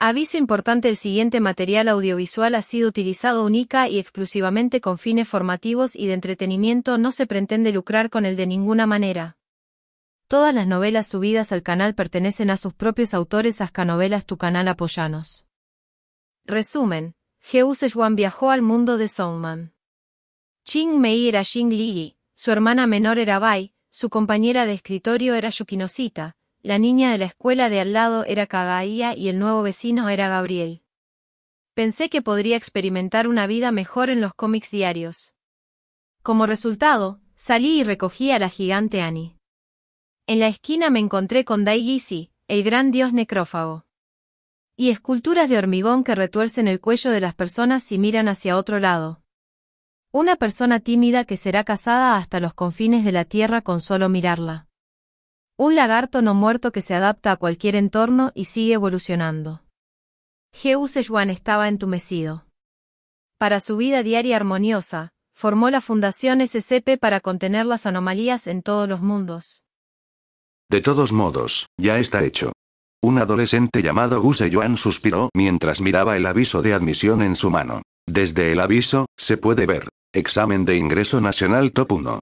Aviso importante el siguiente material audiovisual ha sido utilizado única y exclusivamente con fines formativos y de entretenimiento no se pretende lucrar con él de ninguna manera. Todas las novelas subidas al canal pertenecen a sus propios autores Ascanovelas Tu Canal Apoyanos. Resumen. Geu Juan viajó al mundo de Songman. Ching Mei era Jing Li, su hermana menor era Bai, su compañera de escritorio era Yukinosita, la niña de la escuela de al lado era Kagaía y el nuevo vecino era Gabriel. Pensé que podría experimentar una vida mejor en los cómics diarios. Como resultado, salí y recogí a la gigante Annie. En la esquina me encontré con Daigisi, el gran dios necrófago. Y esculturas de hormigón que retuercen el cuello de las personas si miran hacia otro lado. Una persona tímida que será casada hasta los confines de la tierra con solo mirarla. Un lagarto no muerto que se adapta a cualquier entorno y sigue evolucionando. G.U. Sejuan estaba entumecido. Para su vida diaria armoniosa, formó la Fundación SCP para contener las anomalías en todos los mundos. De todos modos, ya está hecho. Un adolescente llamado Gu Sejuan suspiró mientras miraba el aviso de admisión en su mano. Desde el aviso, se puede ver. Examen de ingreso nacional top 1.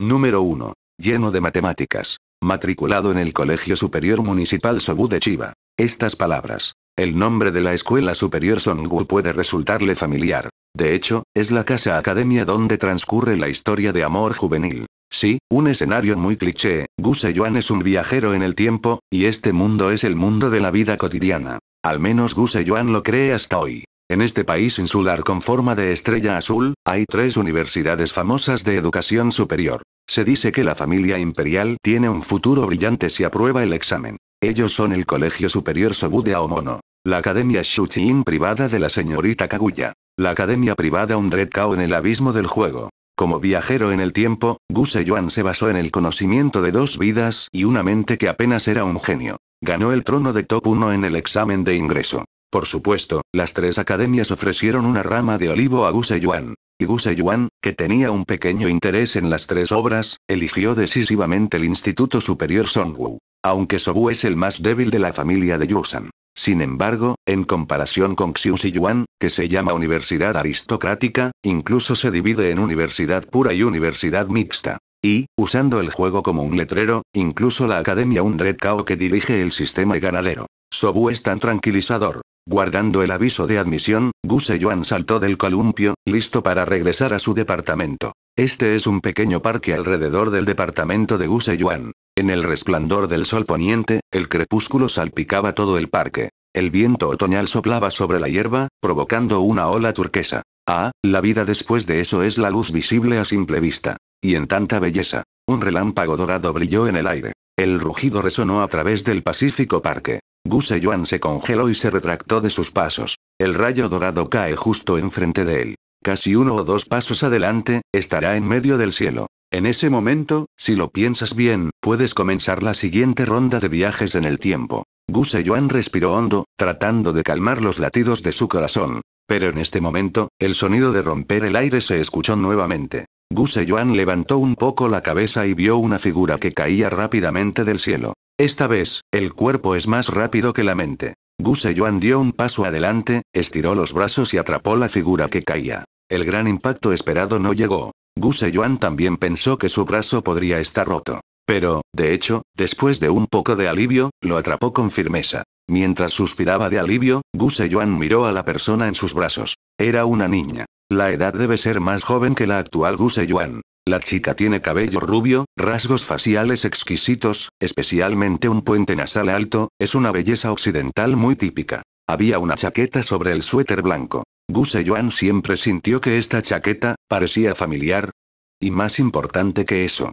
Número 1. Lleno de matemáticas. Matriculado en el Colegio Superior Municipal Sobu de Chiva. Estas palabras. El nombre de la escuela superior Songu puede resultarle familiar. De hecho, es la casa academia donde transcurre la historia de amor juvenil. Sí, un escenario muy cliché, Gu es un viajero en el tiempo, y este mundo es el mundo de la vida cotidiana. Al menos Gu lo cree hasta hoy. En este país insular con forma de estrella azul, hay tres universidades famosas de educación superior. Se dice que la familia imperial tiene un futuro brillante si aprueba el examen. Ellos son el Colegio Superior Sobude Aomono, la Academia Shuchin privada de la señorita Kaguya, la Academia privada Undred Kao en el abismo del juego. Como viajero en el tiempo, Gu Yuan se basó en el conocimiento de dos vidas y una mente que apenas era un genio. Ganó el trono de top 1 en el examen de ingreso. Por supuesto, las tres academias ofrecieron una rama de olivo a Guseyuan. Y Guseyuan, que tenía un pequeño interés en las tres obras, eligió decisivamente el Instituto Superior Songwu. Aunque Sobu es el más débil de la familia de Yusan. Sin embargo, en comparación con Yuan, que se llama Universidad Aristocrática, incluso se divide en Universidad Pura y Universidad Mixta. Y, usando el juego como un letrero, incluso la Academia Red Kao que dirige el sistema ganadero, Sobu es tan tranquilizador. Guardando el aviso de admisión, Guseyuan saltó del columpio, listo para regresar a su departamento. Este es un pequeño parque alrededor del departamento de Guseyuan. En el resplandor del sol poniente, el crepúsculo salpicaba todo el parque. El viento otoñal soplaba sobre la hierba, provocando una ola turquesa. Ah, la vida después de eso es la luz visible a simple vista. Y en tanta belleza. Un relámpago dorado brilló en el aire. El rugido resonó a través del Pacífico Parque. Guse se congeló y se retractó de sus pasos. El rayo dorado cae justo enfrente de él. Casi uno o dos pasos adelante, estará en medio del cielo. En ese momento, si lo piensas bien, puedes comenzar la siguiente ronda de viajes en el tiempo. Guse respiró hondo, tratando de calmar los latidos de su corazón. Pero en este momento, el sonido de romper el aire se escuchó nuevamente. Guse levantó un poco la cabeza y vio una figura que caía rápidamente del cielo. Esta vez, el cuerpo es más rápido que la mente. Gu Yuan dio un paso adelante, estiró los brazos y atrapó la figura que caía. El gran impacto esperado no llegó. Gu Yuan también pensó que su brazo podría estar roto. Pero, de hecho, después de un poco de alivio, lo atrapó con firmeza. Mientras suspiraba de alivio, Gu Yuan miró a la persona en sus brazos. Era una niña. La edad debe ser más joven que la actual Guseyuan. La chica tiene cabello rubio, rasgos faciales exquisitos, especialmente un puente nasal alto, es una belleza occidental muy típica. Había una chaqueta sobre el suéter blanco. Guse Yuan siempre sintió que esta chaqueta parecía familiar. Y más importante que eso.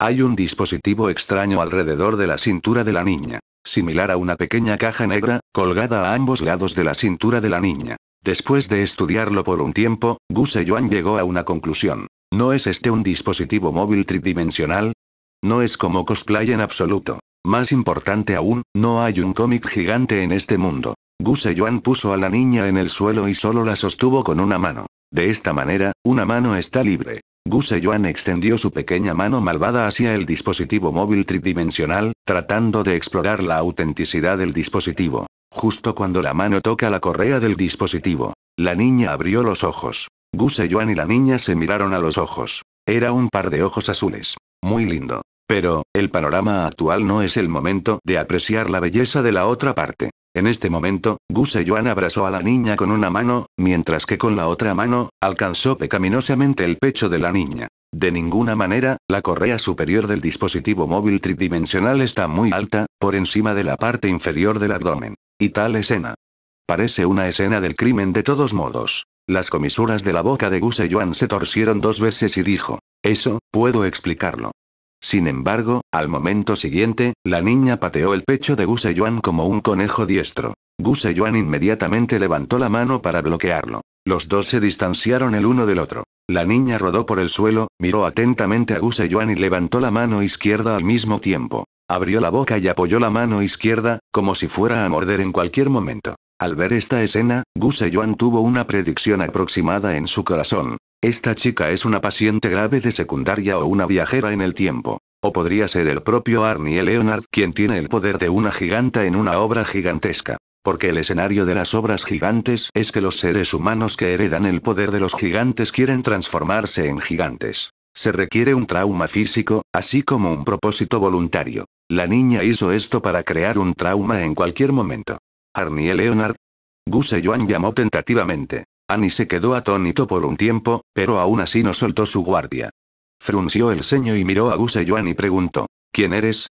Hay un dispositivo extraño alrededor de la cintura de la niña, similar a una pequeña caja negra, colgada a ambos lados de la cintura de la niña. Después de estudiarlo por un tiempo, Gu llegó a una conclusión. ¿No es este un dispositivo móvil tridimensional? No es como cosplay en absoluto. Más importante aún, no hay un cómic gigante en este mundo. Gu Yuan puso a la niña en el suelo y solo la sostuvo con una mano. De esta manera, una mano está libre. Gu extendió su pequeña mano malvada hacia el dispositivo móvil tridimensional, tratando de explorar la autenticidad del dispositivo. Justo cuando la mano toca la correa del dispositivo. La niña abrió los ojos. Gus y y la niña se miraron a los ojos. Era un par de ojos azules. Muy lindo. Pero, el panorama actual no es el momento de apreciar la belleza de la otra parte. En este momento, Gus abrazó a la niña con una mano, mientras que con la otra mano, alcanzó pecaminosamente el pecho de la niña. De ninguna manera, la correa superior del dispositivo móvil tridimensional está muy alta, por encima de la parte inferior del abdomen. Y tal escena. Parece una escena del crimen de todos modos. Las comisuras de la boca de Guseyuan se torcieron dos veces y dijo, eso, puedo explicarlo. Sin embargo, al momento siguiente, la niña pateó el pecho de Guseyuan como un conejo diestro. Guseyuan inmediatamente levantó la mano para bloquearlo. Los dos se distanciaron el uno del otro. La niña rodó por el suelo, miró atentamente a Guseyuan y levantó la mano izquierda al mismo tiempo. Abrió la boca y apoyó la mano izquierda, como si fuera a morder en cualquier momento. Al ver esta escena, Guseyuan tuvo una predicción aproximada en su corazón. Esta chica es una paciente grave de secundaria o una viajera en el tiempo. O podría ser el propio Arnie Leonard quien tiene el poder de una giganta en una obra gigantesca. Porque el escenario de las obras gigantes es que los seres humanos que heredan el poder de los gigantes quieren transformarse en gigantes. Se requiere un trauma físico, así como un propósito voluntario. La niña hizo esto para crear un trauma en cualquier momento. Arnie Leonard. Guseyuan llamó tentativamente. Annie se quedó atónito por un tiempo, pero aún así no soltó su guardia. Frunció el ceño y miró a Gus Yuan y preguntó: ¿Quién eres?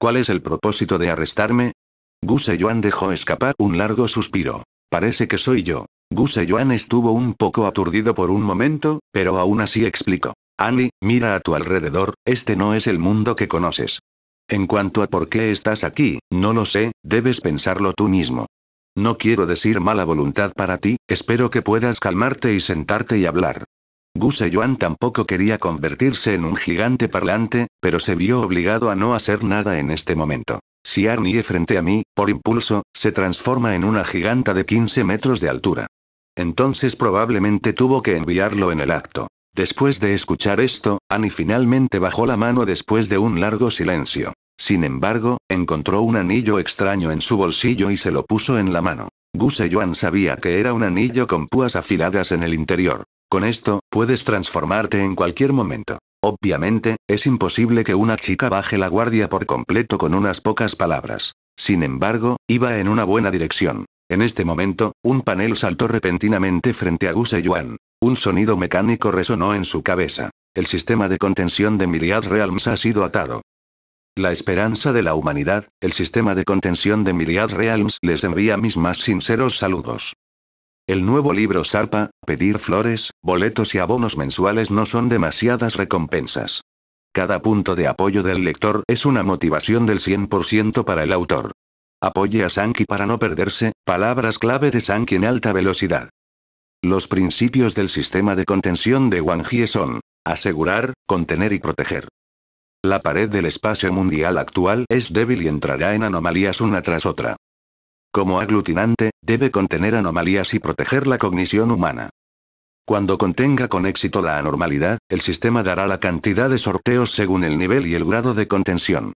¿Cuál es el propósito de arrestarme? Guseyuan dejó escapar un largo suspiro. Parece que soy yo. Guseyuan estuvo un poco aturdido por un momento, pero aún así explicó. Annie, mira a tu alrededor, este no es el mundo que conoces. En cuanto a por qué estás aquí, no lo sé, debes pensarlo tú mismo. No quiero decir mala voluntad para ti, espero que puedas calmarte y sentarte y hablar. Guse tampoco quería convertirse en un gigante parlante, pero se vio obligado a no hacer nada en este momento. Si Arnie frente a mí, por impulso, se transforma en una giganta de 15 metros de altura. Entonces probablemente tuvo que enviarlo en el acto. Después de escuchar esto, Annie finalmente bajó la mano después de un largo silencio. Sin embargo, encontró un anillo extraño en su bolsillo y se lo puso en la mano. Guse sabía que era un anillo con púas afiladas en el interior. Con esto, puedes transformarte en cualquier momento. Obviamente, es imposible que una chica baje la guardia por completo con unas pocas palabras. Sin embargo, iba en una buena dirección. En este momento, un panel saltó repentinamente frente a y Yuan. Un sonido mecánico resonó en su cabeza. El sistema de contención de Myriad Realms ha sido atado. La esperanza de la humanidad, el sistema de contención de Myriad Realms les envía mis más sinceros saludos. El nuevo libro Sarpa, pedir flores, boletos y abonos mensuales no son demasiadas recompensas. Cada punto de apoyo del lector es una motivación del 100% para el autor. Apoye a Sankey para no perderse, palabras clave de Sankey en alta velocidad. Los principios del sistema de contención de Wang Jie son asegurar, contener y proteger. La pared del espacio mundial actual es débil y entrará en anomalías una tras otra. Como aglutinante, debe contener anomalías y proteger la cognición humana. Cuando contenga con éxito la anormalidad, el sistema dará la cantidad de sorteos según el nivel y el grado de contención.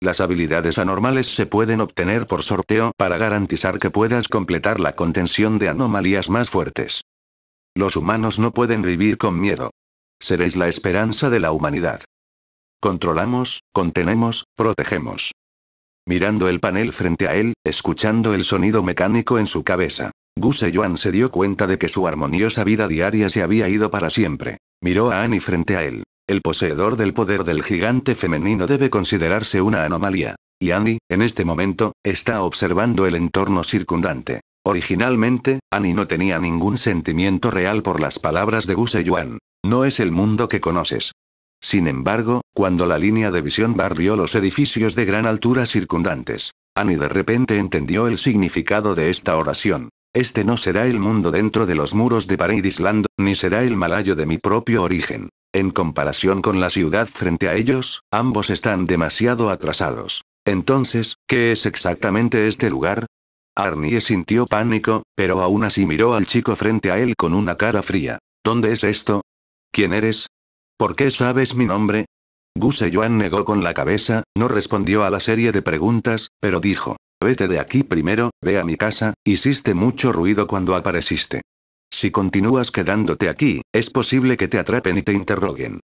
Las habilidades anormales se pueden obtener por sorteo para garantizar que puedas completar la contención de anomalías más fuertes. Los humanos no pueden vivir con miedo. Seréis la esperanza de la humanidad. Controlamos, contenemos, protegemos mirando el panel frente a él, escuchando el sonido mecánico en su cabeza. Gu Yuan se dio cuenta de que su armoniosa vida diaria se había ido para siempre. Miró a Annie frente a él. El poseedor del poder del gigante femenino debe considerarse una anomalía. Y Annie, en este momento, está observando el entorno circundante. Originalmente, Annie no tenía ningún sentimiento real por las palabras de Gu Yuan. No es el mundo que conoces. Sin embargo, cuando la línea de visión barrió los edificios de gran altura circundantes, Annie de repente entendió el significado de esta oración. Este no será el mundo dentro de los muros de Island, ni será el malayo de mi propio origen. En comparación con la ciudad frente a ellos, ambos están demasiado atrasados. Entonces, ¿qué es exactamente este lugar? Arnie sintió pánico, pero aún así miró al chico frente a él con una cara fría. ¿Dónde es esto? ¿Quién eres? ¿Por qué sabes mi nombre? Gu Yuan negó con la cabeza, no respondió a la serie de preguntas, pero dijo, vete de aquí primero, ve a mi casa, hiciste mucho ruido cuando apareciste. Si continúas quedándote aquí, es posible que te atrapen y te interroguen.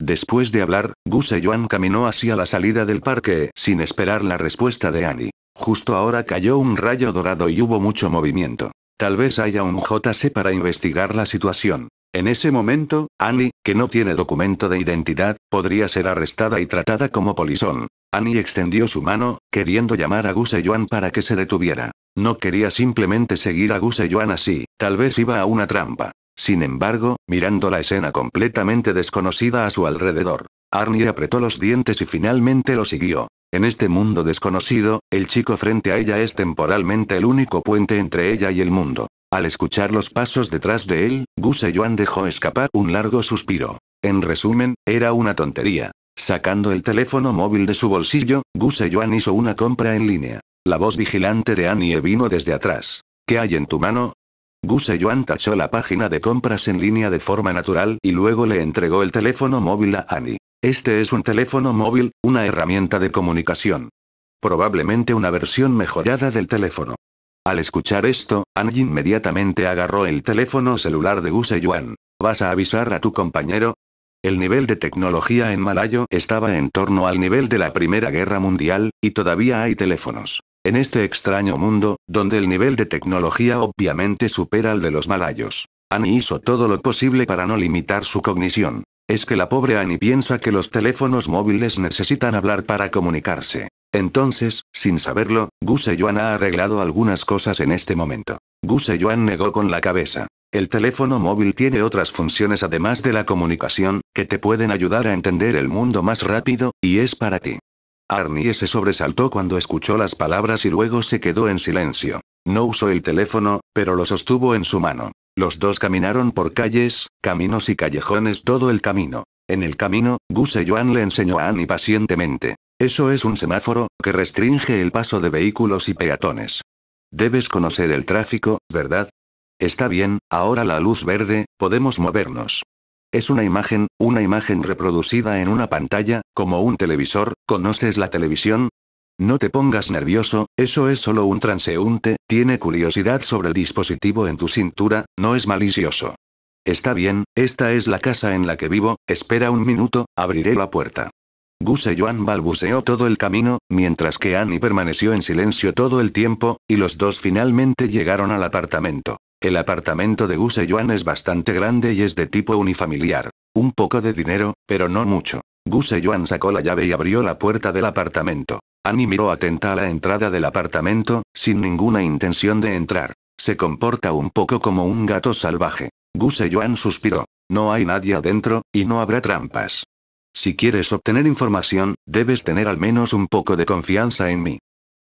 Después de hablar, Gu Yuan caminó hacia la salida del parque, sin esperar la respuesta de Annie. Justo ahora cayó un rayo dorado y hubo mucho movimiento. Tal vez haya un JC para investigar la situación. En ese momento, Annie, que no tiene documento de identidad, podría ser arrestada y tratada como polizón. Annie extendió su mano, queriendo llamar a Yuan para que se detuviera. No quería simplemente seguir a Yuan así, tal vez iba a una trampa. Sin embargo, mirando la escena completamente desconocida a su alrededor, Arnie apretó los dientes y finalmente lo siguió. En este mundo desconocido, el chico frente a ella es temporalmente el único puente entre ella y el mundo. Al escuchar los pasos detrás de él, Gu Yuan dejó escapar un largo suspiro. En resumen, era una tontería. Sacando el teléfono móvil de su bolsillo, Gu Yuan hizo una compra en línea. La voz vigilante de Annie vino desde atrás. ¿Qué hay en tu mano? Gu Yuan tachó la página de compras en línea de forma natural y luego le entregó el teléfono móvil a Annie. Este es un teléfono móvil, una herramienta de comunicación. Probablemente una versión mejorada del teléfono. Al escuchar esto, Annie inmediatamente agarró el teléfono celular de Use Yuan. ¿Vas a avisar a tu compañero? El nivel de tecnología en Malayo estaba en torno al nivel de la Primera Guerra Mundial, y todavía hay teléfonos. En este extraño mundo, donde el nivel de tecnología obviamente supera al de los malayos. Annie hizo todo lo posible para no limitar su cognición. Es que la pobre Annie piensa que los teléfonos móviles necesitan hablar para comunicarse. Entonces, sin saberlo, Yuan ha arreglado algunas cosas en este momento. Yuan negó con la cabeza. El teléfono móvil tiene otras funciones además de la comunicación, que te pueden ayudar a entender el mundo más rápido, y es para ti. Arnie se sobresaltó cuando escuchó las palabras y luego se quedó en silencio. No usó el teléfono, pero lo sostuvo en su mano. Los dos caminaron por calles, caminos y callejones todo el camino. En el camino, Guseyuan le enseñó a Annie pacientemente. Eso es un semáforo, que restringe el paso de vehículos y peatones. Debes conocer el tráfico, ¿verdad? Está bien, ahora la luz verde, podemos movernos. Es una imagen, una imagen reproducida en una pantalla, como un televisor, ¿conoces la televisión? No te pongas nervioso, eso es solo un transeúnte, tiene curiosidad sobre el dispositivo en tu cintura, no es malicioso. Está bien, esta es la casa en la que vivo, espera un minuto, abriré la puerta y Joan balbuceó todo el camino, mientras que Annie permaneció en silencio todo el tiempo, y los dos finalmente llegaron al apartamento. El apartamento de y Joan es bastante grande y es de tipo unifamiliar. Un poco de dinero, pero no mucho. Guse Joan sacó la llave y abrió la puerta del apartamento. Annie miró atenta a la entrada del apartamento, sin ninguna intención de entrar. Se comporta un poco como un gato salvaje. Guse Joan suspiró. No hay nadie adentro, y no habrá trampas. Si quieres obtener información, debes tener al menos un poco de confianza en mí.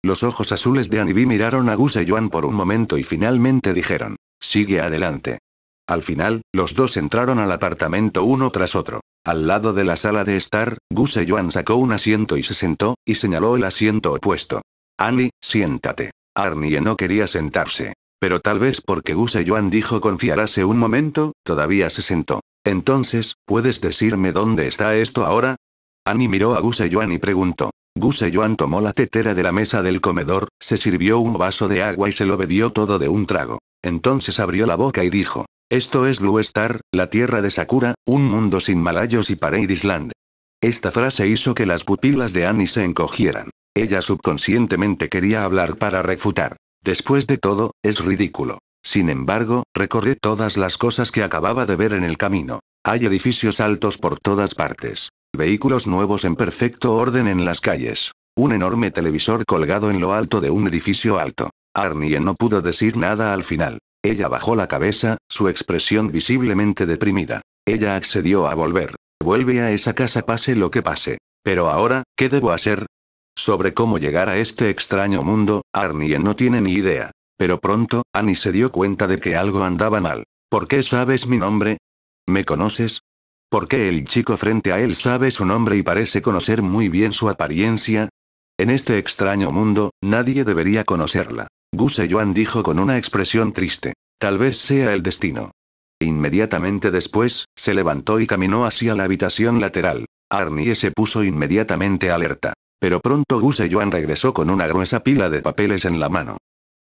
Los ojos azules de Anibi miraron a Guseyuan por un momento y finalmente dijeron, sigue adelante. Al final, los dos entraron al apartamento uno tras otro. Al lado de la sala de estar, Guseyuan sacó un asiento y se sentó, y señaló el asiento opuesto. Annie, siéntate. Arnie no quería sentarse. Pero tal vez porque Guseyuan dijo confiarse un momento, todavía se sentó. Entonces, ¿puedes decirme dónde está esto ahora? Annie miró a Guseyuan y preguntó. Guseyuan tomó la tetera de la mesa del comedor, se sirvió un vaso de agua y se lo bebió todo de un trago. Entonces abrió la boca y dijo. Esto es Blue Star, la tierra de Sakura, un mundo sin malayos y Paradise Land. Esta frase hizo que las pupilas de Annie se encogieran. Ella subconscientemente quería hablar para refutar. Después de todo, es ridículo. Sin embargo, recorre todas las cosas que acababa de ver en el camino. Hay edificios altos por todas partes. Vehículos nuevos en perfecto orden en las calles. Un enorme televisor colgado en lo alto de un edificio alto. Arnie no pudo decir nada al final. Ella bajó la cabeza, su expresión visiblemente deprimida. Ella accedió a volver. Vuelve a esa casa pase lo que pase. Pero ahora, ¿qué debo hacer? Sobre cómo llegar a este extraño mundo, Arnie no tiene ni idea. Pero pronto, Annie se dio cuenta de que algo andaba mal. ¿Por qué sabes mi nombre? ¿Me conoces? ¿Por qué el chico frente a él sabe su nombre y parece conocer muy bien su apariencia? En este extraño mundo, nadie debería conocerla. Guseyuan Juan dijo con una expresión triste. Tal vez sea el destino. Inmediatamente después, se levantó y caminó hacia la habitación lateral. Arnie se puso inmediatamente alerta. Pero pronto Guseyuan Juan regresó con una gruesa pila de papeles en la mano.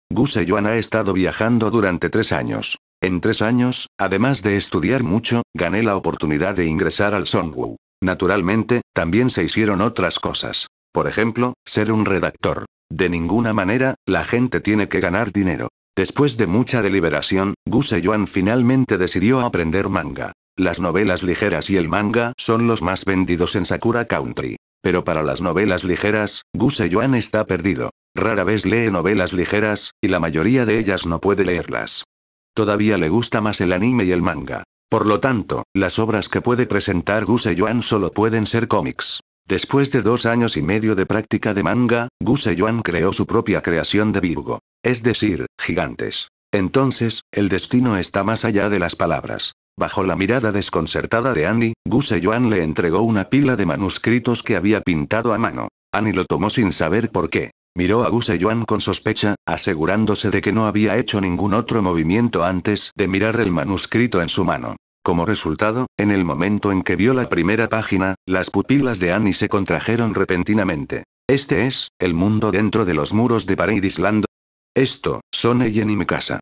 Guseyuan ha estado viajando durante tres años. En tres años, además de estudiar mucho, gané la oportunidad de ingresar al Songwu. Naturalmente, también se hicieron otras cosas. Por ejemplo, ser un redactor. De ninguna manera, la gente tiene que ganar dinero. Después de mucha deliberación, Guse Joan finalmente decidió aprender manga. Las novelas ligeras y el manga son los más vendidos en Sakura Country. Pero para las novelas ligeras, Gu está perdido. Rara vez lee novelas ligeras, y la mayoría de ellas no puede leerlas. Todavía le gusta más el anime y el manga. Por lo tanto, las obras que puede presentar Gu Yuan solo pueden ser cómics. Después de dos años y medio de práctica de manga, Gu Yuan creó su propia creación de Virgo. Es decir, gigantes. Entonces, el destino está más allá de las palabras. Bajo la mirada desconcertada de Annie, Guseyuan le entregó una pila de manuscritos que había pintado a mano. Annie lo tomó sin saber por qué. Miró a Guseyuan con sospecha, asegurándose de que no había hecho ningún otro movimiento antes de mirar el manuscrito en su mano. Como resultado, en el momento en que vio la primera página, las pupilas de Annie se contrajeron repentinamente. Este es, el mundo dentro de los muros de Island. Esto, son ella y mi casa.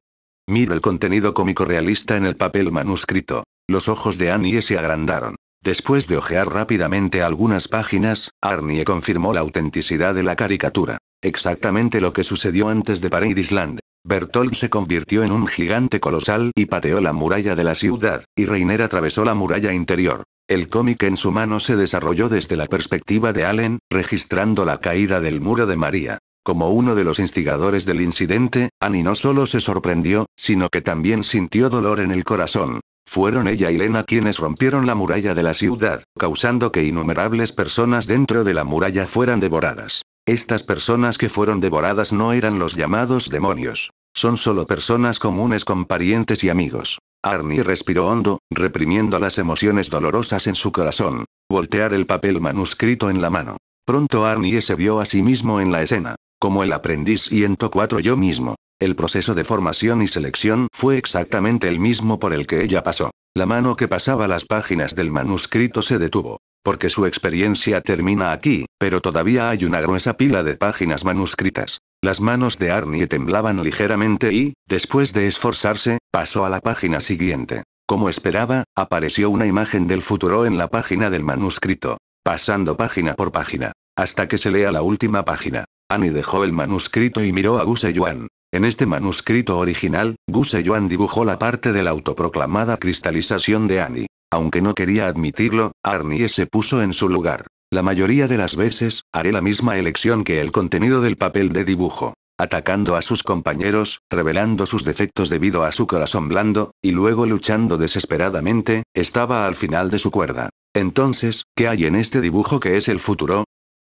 Mira el contenido cómico realista en el papel manuscrito. Los ojos de Annie se agrandaron. Después de ojear rápidamente algunas páginas, Arnie confirmó la autenticidad de la caricatura. Exactamente lo que sucedió antes de Paradisland. Bertolt se convirtió en un gigante colosal y pateó la muralla de la ciudad, y Reiner atravesó la muralla interior. El cómic en su mano se desarrolló desde la perspectiva de Allen, registrando la caída del muro de María. Como uno de los instigadores del incidente, Annie no solo se sorprendió, sino que también sintió dolor en el corazón. Fueron ella y Lena quienes rompieron la muralla de la ciudad, causando que innumerables personas dentro de la muralla fueran devoradas. Estas personas que fueron devoradas no eran los llamados demonios. Son solo personas comunes con parientes y amigos. Arnie respiró hondo, reprimiendo las emociones dolorosas en su corazón. Voltear el papel manuscrito en la mano. Pronto Arnie se vio a sí mismo en la escena como el aprendiz y en to 4 yo mismo. El proceso de formación y selección fue exactamente el mismo por el que ella pasó. La mano que pasaba las páginas del manuscrito se detuvo. Porque su experiencia termina aquí, pero todavía hay una gruesa pila de páginas manuscritas. Las manos de Arnie temblaban ligeramente y, después de esforzarse, pasó a la página siguiente. Como esperaba, apareció una imagen del futuro en la página del manuscrito, pasando página por página, hasta que se lea la última página. Annie dejó el manuscrito y miró a Guseyuan. En este manuscrito original, Gu Yuan dibujó la parte de la autoproclamada cristalización de Annie. Aunque no quería admitirlo, Arnie se puso en su lugar. La mayoría de las veces, haré la misma elección que el contenido del papel de dibujo. Atacando a sus compañeros, revelando sus defectos debido a su corazón blando, y luego luchando desesperadamente, estaba al final de su cuerda. Entonces, ¿qué hay en este dibujo que es el futuro?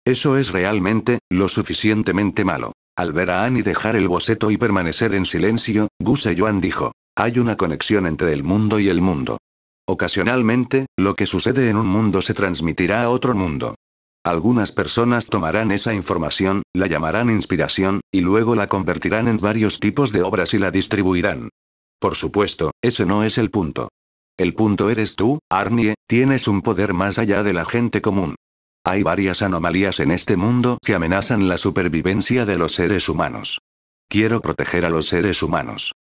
Eso es realmente, lo suficientemente malo. Al ver a Annie dejar el boceto y permanecer en silencio, Gu dijo, hay una conexión entre el mundo y el mundo. Ocasionalmente, lo que sucede en un mundo se transmitirá a otro mundo. Algunas personas tomarán esa información, la llamarán inspiración, y luego la convertirán en varios tipos de obras y la distribuirán. Por supuesto, ese no es el punto. El punto eres tú, Arnie, tienes un poder más allá de la gente común. Hay varias anomalías en este mundo que amenazan la supervivencia de los seres humanos. Quiero proteger a los seres humanos.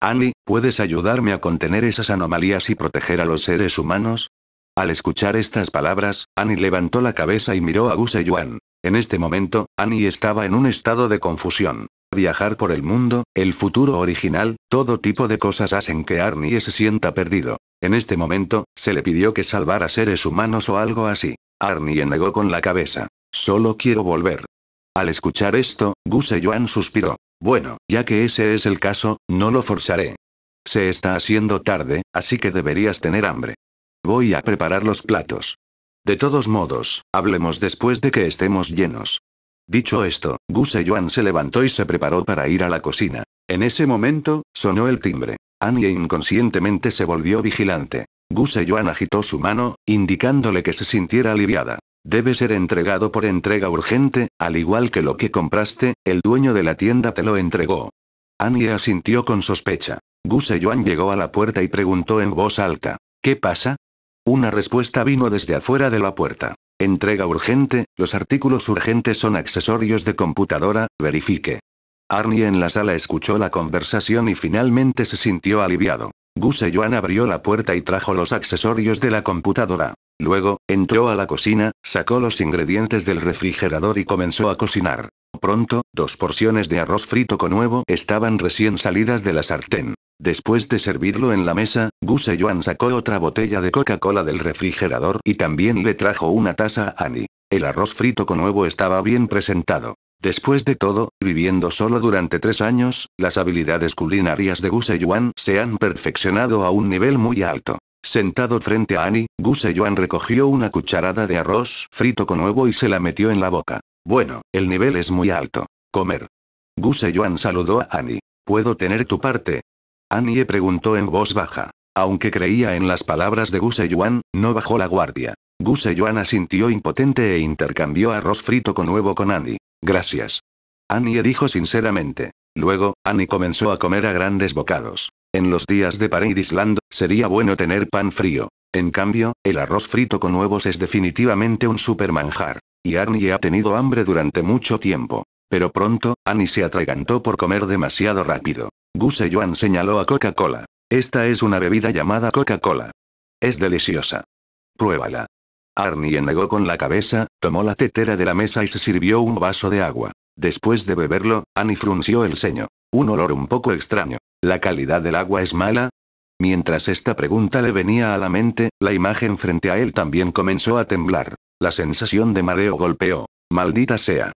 Annie, ¿puedes ayudarme a contener esas anomalías y proteger a los seres humanos? Al escuchar estas palabras, Annie levantó la cabeza y miró a Gu Yuan. En este momento, Annie estaba en un estado de confusión. Viajar por el mundo, el futuro original, todo tipo de cosas hacen que Arnie se sienta perdido. En este momento, se le pidió que salvara seres humanos o algo así. Arnie negó con la cabeza. Solo quiero volver. Al escuchar esto, Guseyuan suspiró. Bueno, ya que ese es el caso, no lo forzaré. Se está haciendo tarde, así que deberías tener hambre. Voy a preparar los platos. De todos modos, hablemos después de que estemos llenos. Dicho esto, Guseyuan se levantó y se preparó para ir a la cocina. En ese momento, sonó el timbre. Annie inconscientemente se volvió vigilante. Guseyuan agitó su mano, indicándole que se sintiera aliviada. Debe ser entregado por entrega urgente, al igual que lo que compraste, el dueño de la tienda te lo entregó. Annie asintió con sospecha. Guseyuan llegó a la puerta y preguntó en voz alta. ¿Qué pasa? Una respuesta vino desde afuera de la puerta. Entrega urgente, los artículos urgentes son accesorios de computadora, verifique. Arnie en la sala escuchó la conversación y finalmente se sintió aliviado. Gus Juan abrió la puerta y trajo los accesorios de la computadora. Luego, entró a la cocina, sacó los ingredientes del refrigerador y comenzó a cocinar. Pronto, dos porciones de arroz frito con huevo estaban recién salidas de la sartén. Después de servirlo en la mesa, Gus Juan sacó otra botella de Coca-Cola del refrigerador y también le trajo una taza a Annie. El arroz frito con huevo estaba bien presentado. Después de todo, viviendo solo durante tres años, las habilidades culinarias de Gu Yuan se han perfeccionado a un nivel muy alto. Sentado frente a Annie, Gu Yuan recogió una cucharada de arroz frito con huevo y se la metió en la boca. Bueno, el nivel es muy alto. Comer. Gu Yuan saludó a Annie. ¿Puedo tener tu parte? Annie preguntó en voz baja. Aunque creía en las palabras de Gu Yuan, no bajó la guardia. Gu Yuan asintió impotente e intercambió arroz frito con huevo con Annie. Gracias. Annie dijo sinceramente. Luego, Annie comenzó a comer a grandes bocados. En los días de Parade Island, sería bueno tener pan frío. En cambio, el arroz frito con huevos es definitivamente un super manjar. Y Annie ha tenido hambre durante mucho tiempo. Pero pronto, Annie se atragantó por comer demasiado rápido. Gus Joan señaló a Coca-Cola. Esta es una bebida llamada Coca-Cola. Es deliciosa. Pruébala. Arnie negó con la cabeza, tomó la tetera de la mesa y se sirvió un vaso de agua. Después de beberlo, Annie frunció el ceño. Un olor un poco extraño. ¿La calidad del agua es mala? Mientras esta pregunta le venía a la mente, la imagen frente a él también comenzó a temblar. La sensación de mareo golpeó. Maldita sea.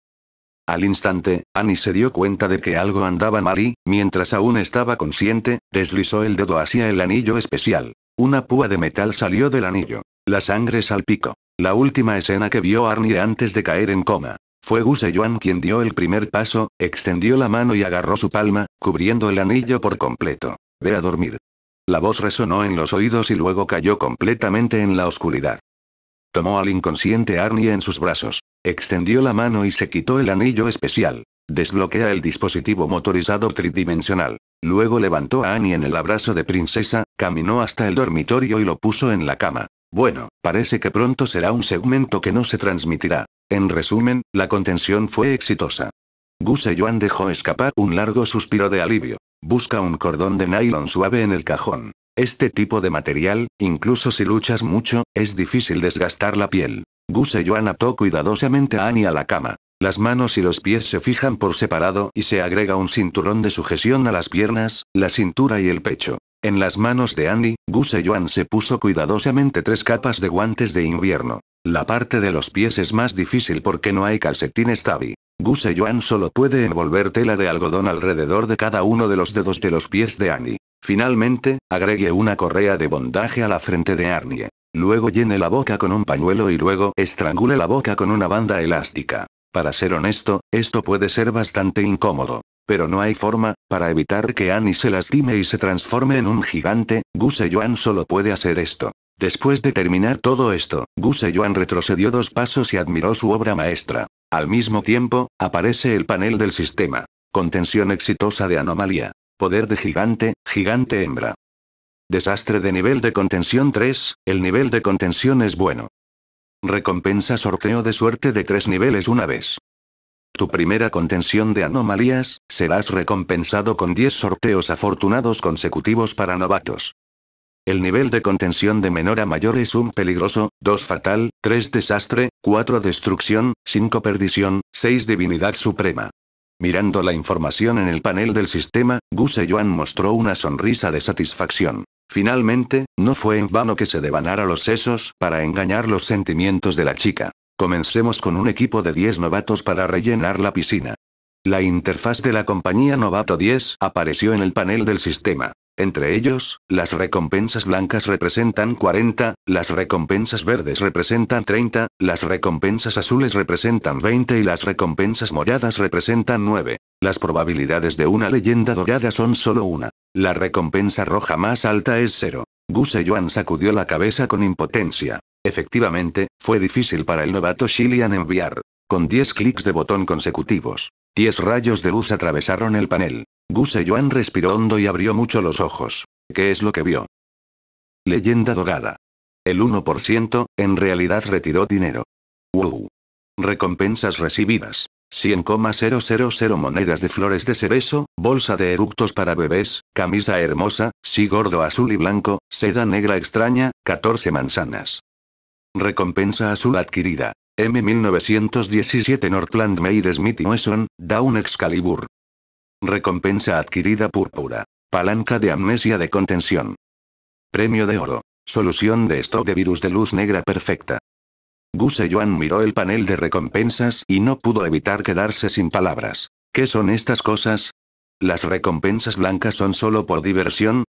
Al instante, Annie se dio cuenta de que algo andaba mal y, mientras aún estaba consciente, deslizó el dedo hacia el anillo especial. Una púa de metal salió del anillo. La sangre salpicó. La última escena que vio Arnie antes de caer en coma. Fue Guse Yuan quien dio el primer paso, extendió la mano y agarró su palma, cubriendo el anillo por completo. Ve a dormir. La voz resonó en los oídos y luego cayó completamente en la oscuridad. Tomó al inconsciente Arnie en sus brazos. Extendió la mano y se quitó el anillo especial. Desbloquea el dispositivo motorizado tridimensional. Luego levantó a Annie en el abrazo de princesa, caminó hasta el dormitorio y lo puso en la cama. Bueno, parece que pronto será un segmento que no se transmitirá. En resumen, la contención fue exitosa. Gus Yuan dejó escapar un largo suspiro de alivio. Busca un cordón de nylon suave en el cajón. Este tipo de material, incluso si luchas mucho, es difícil desgastar la piel. Gus Yuan ató cuidadosamente a Annie a la cama. Las manos y los pies se fijan por separado y se agrega un cinturón de sujeción a las piernas, la cintura y el pecho. En las manos de Andy, Guseyuan Joan se puso cuidadosamente tres capas de guantes de invierno. La parte de los pies es más difícil porque no hay calcetines tabi. Guseyuan Joan solo puede envolver tela de algodón alrededor de cada uno de los dedos de los pies de Annie. Finalmente, agregue una correa de bondaje a la frente de Arnie. Luego llene la boca con un pañuelo y luego estrangule la boca con una banda elástica. Para ser honesto, esto puede ser bastante incómodo. Pero no hay forma, para evitar que Annie se lastime y se transforme en un gigante, Gu Yuan solo puede hacer esto. Después de terminar todo esto, Gu Yuan retrocedió dos pasos y admiró su obra maestra. Al mismo tiempo, aparece el panel del sistema. Contención exitosa de anomalía. Poder de gigante, gigante hembra. Desastre de nivel de contención 3, el nivel de contención es bueno. Recompensa sorteo de suerte de 3 niveles una vez. Tu primera contención de anomalías, serás recompensado con 10 sorteos afortunados consecutivos para novatos. El nivel de contención de menor a mayor es un peligroso, 2 fatal, 3 desastre, 4 destrucción, 5 perdición, 6 divinidad suprema. Mirando la información en el panel del sistema, y Joan mostró una sonrisa de satisfacción. Finalmente, no fue en vano que se devanara los sesos para engañar los sentimientos de la chica. Comencemos con un equipo de 10 novatos para rellenar la piscina. La interfaz de la compañía Novato 10 apareció en el panel del sistema. Entre ellos, las recompensas blancas representan 40, las recompensas verdes representan 30, las recompensas azules representan 20 y las recompensas moradas representan 9. Las probabilidades de una leyenda dorada son solo una. La recompensa roja más alta es 0. Guse Yuan sacudió la cabeza con impotencia. Efectivamente, fue difícil para el novato Shillian enviar. Con 10 clics de botón consecutivos. 10 rayos de luz atravesaron el panel. Guse Yuan respiró hondo y abrió mucho los ojos. ¿Qué es lo que vio? Leyenda dorada. El 1%, en realidad retiró dinero. ¡Wow! Recompensas recibidas. 100,000 monedas de flores de cerezo, bolsa de eructos para bebés, camisa hermosa, sí gordo azul y blanco, seda negra extraña, 14 manzanas. Recompensa azul adquirida. M1917 Northland Made Smith Wesson, Down Excalibur. Recompensa adquirida púrpura. Palanca de amnesia de contención. Premio de oro. Solución de stock de virus de luz negra perfecta. Guse miró el panel de recompensas y no pudo evitar quedarse sin palabras. ¿Qué son estas cosas? ¿Las recompensas blancas son solo por diversión?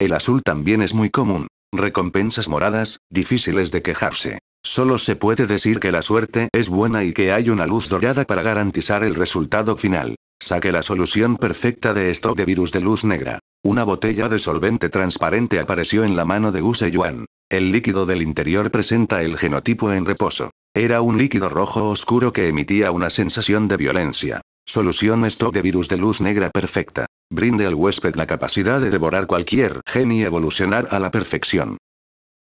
El azul también es muy común. Recompensas moradas, difíciles de quejarse. Solo se puede decir que la suerte es buena y que hay una luz dorada para garantizar el resultado final. Saque la solución perfecta de esto de virus de luz negra. Una botella de solvente transparente apareció en la mano de Use Yuan. El líquido del interior presenta el genotipo en reposo. Era un líquido rojo oscuro que emitía una sensación de violencia. Solución stock de virus de luz negra perfecta. Brinde al huésped la capacidad de devorar cualquier gen y evolucionar a la perfección.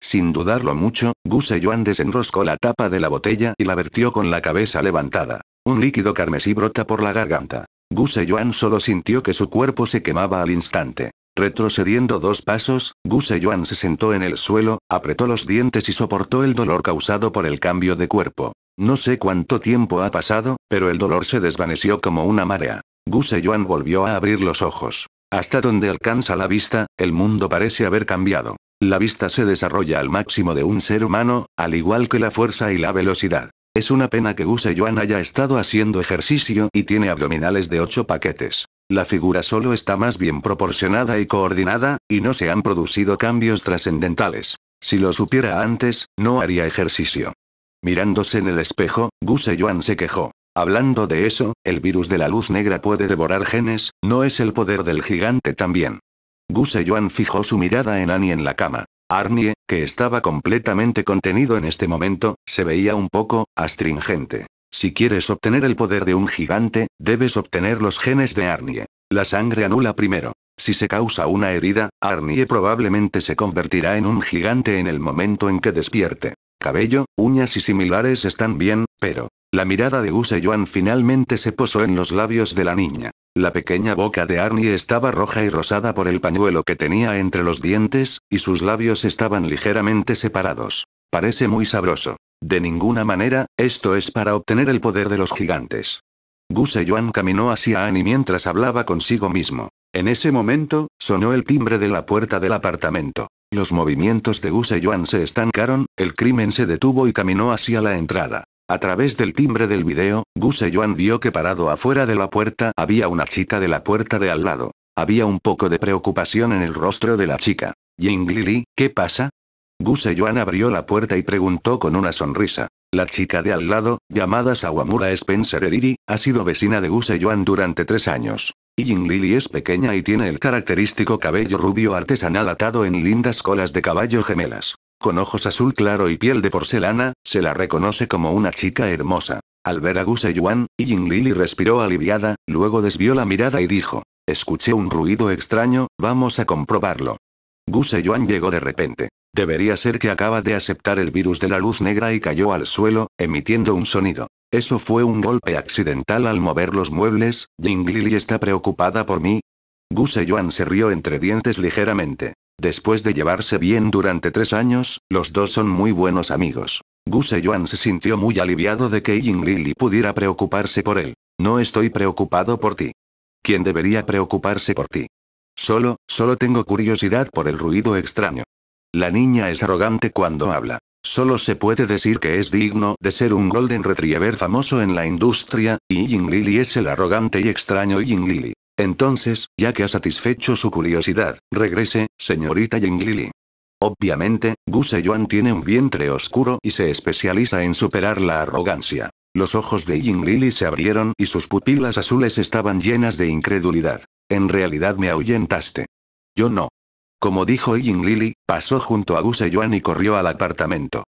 Sin dudarlo mucho, Guse Yuan desenroscó la tapa de la botella y la vertió con la cabeza levantada. Un líquido carmesí brota por la garganta. Guse Yuan solo sintió que su cuerpo se quemaba al instante. Retrocediendo dos pasos, Guse Yuan se sentó en el suelo, apretó los dientes y soportó el dolor causado por el cambio de cuerpo. No sé cuánto tiempo ha pasado, pero el dolor se desvaneció como una marea. Guseyuan volvió a abrir los ojos. Hasta donde alcanza la vista, el mundo parece haber cambiado. La vista se desarrolla al máximo de un ser humano, al igual que la fuerza y la velocidad. Es una pena que Guseyuan haya estado haciendo ejercicio y tiene abdominales de 8 paquetes. La figura solo está más bien proporcionada y coordinada, y no se han producido cambios trascendentales. Si lo supiera antes, no haría ejercicio. Mirándose en el espejo, Gu Yuan se quejó. Hablando de eso, el virus de la luz negra puede devorar genes, ¿no es el poder del gigante también? Gu Yuan fijó su mirada en Annie en la cama. Arnie, que estaba completamente contenido en este momento, se veía un poco astringente. Si quieres obtener el poder de un gigante, debes obtener los genes de Arnie. La sangre anula primero. Si se causa una herida, Arnie probablemente se convertirá en un gigante en el momento en que despierte. Cabello, uñas y similares están bien, pero... La mirada de Yuan finalmente se posó en los labios de la niña. La pequeña boca de Arnie estaba roja y rosada por el pañuelo que tenía entre los dientes, y sus labios estaban ligeramente separados. Parece muy sabroso. De ninguna manera, esto es para obtener el poder de los gigantes. Yuan caminó hacia Annie mientras hablaba consigo mismo. En ese momento, sonó el timbre de la puerta del apartamento. Los movimientos de Guseyuan Yuan se estancaron, el crimen se detuvo y caminó hacia la entrada. A través del timbre del video, Guseyuan Yuan vio que parado afuera de la puerta había una chica de la puerta de al lado. Había un poco de preocupación en el rostro de la chica. Jing Lili, ¿qué pasa? Guseyuan Yuan abrió la puerta y preguntó con una sonrisa. La chica de al lado, llamada Sawamura Spencer Eriri, ha sido vecina de Guseyuan Yuan durante tres años. Yin Lily es pequeña y tiene el característico cabello rubio artesanal atado en lindas colas de caballo gemelas. Con ojos azul claro y piel de porcelana, se la reconoce como una chica hermosa. Al ver a Guseyuan, Yuan, Yin Lily respiró aliviada, luego desvió la mirada y dijo. Escuché un ruido extraño, vamos a comprobarlo. Gu Yuan llegó de repente. Debería ser que acaba de aceptar el virus de la luz negra y cayó al suelo, emitiendo un sonido. Eso fue un golpe accidental al mover los muebles, Jing Lili está preocupada por mí. Gu Yuan se rió entre dientes ligeramente. Después de llevarse bien durante tres años, los dos son muy buenos amigos. Gu Yuan se sintió muy aliviado de que Ying Lili pudiera preocuparse por él. No estoy preocupado por ti. ¿Quién debería preocuparse por ti? Solo, solo tengo curiosidad por el ruido extraño. La niña es arrogante cuando habla. Solo se puede decir que es digno de ser un Golden Retriever famoso en la industria, y Ying Lily es el arrogante y extraño Ying Lily. Entonces, ya que ha satisfecho su curiosidad, regrese, señorita Ying Lily. Obviamente, Gu Seyuan tiene un vientre oscuro y se especializa en superar la arrogancia. Los ojos de Ying Lily se abrieron y sus pupilas azules estaban llenas de incredulidad. En realidad me ahuyentaste. Yo no. Como dijo Ying Lily, pasó junto a Gu Yuan y corrió al apartamento.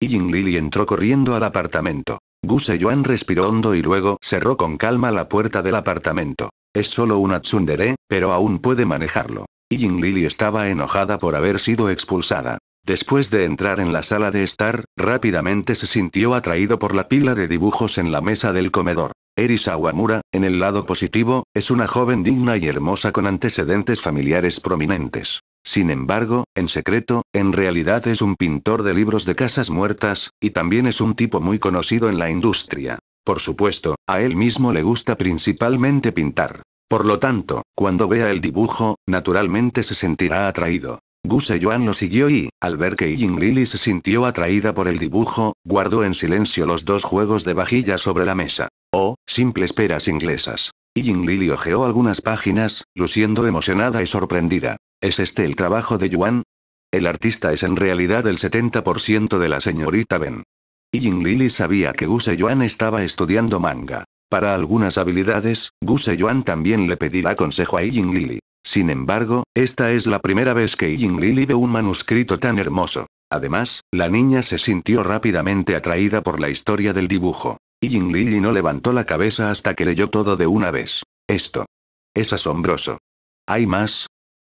Ying Lily entró corriendo al apartamento. Gu Yuan respiró hondo y luego cerró con calma la puerta del apartamento. Es solo una tsundere, pero aún puede manejarlo. Ying Lily estaba enojada por haber sido expulsada. Después de entrar en la sala de estar, rápidamente se sintió atraído por la pila de dibujos en la mesa del comedor. Eris Awamura, en el lado positivo, es una joven digna y hermosa con antecedentes familiares prominentes. Sin embargo, en secreto, en realidad es un pintor de libros de casas muertas, y también es un tipo muy conocido en la industria. Por supuesto, a él mismo le gusta principalmente pintar. Por lo tanto, cuando vea el dibujo, naturalmente se sentirá atraído. Gu Yuan lo siguió y, al ver que Ying Lily se sintió atraída por el dibujo, guardó en silencio los dos juegos de vajilla sobre la mesa. O simples peras inglesas. Ying Lily ojeó algunas páginas, luciendo emocionada y sorprendida. ¿Es este el trabajo de Yuan? El artista es en realidad el 70% de la señorita Ben. Ying Lily sabía que Guse Yuan estaba estudiando manga. Para algunas habilidades, Guse Yuan también le pedirá consejo a Ying Lily. Sin embargo, esta es la primera vez que Ying Lily ve un manuscrito tan hermoso. Además, la niña se sintió rápidamente atraída por la historia del dibujo. Y Jin no levantó la cabeza hasta que leyó todo de una vez. Esto. Es asombroso. ¿Hay más?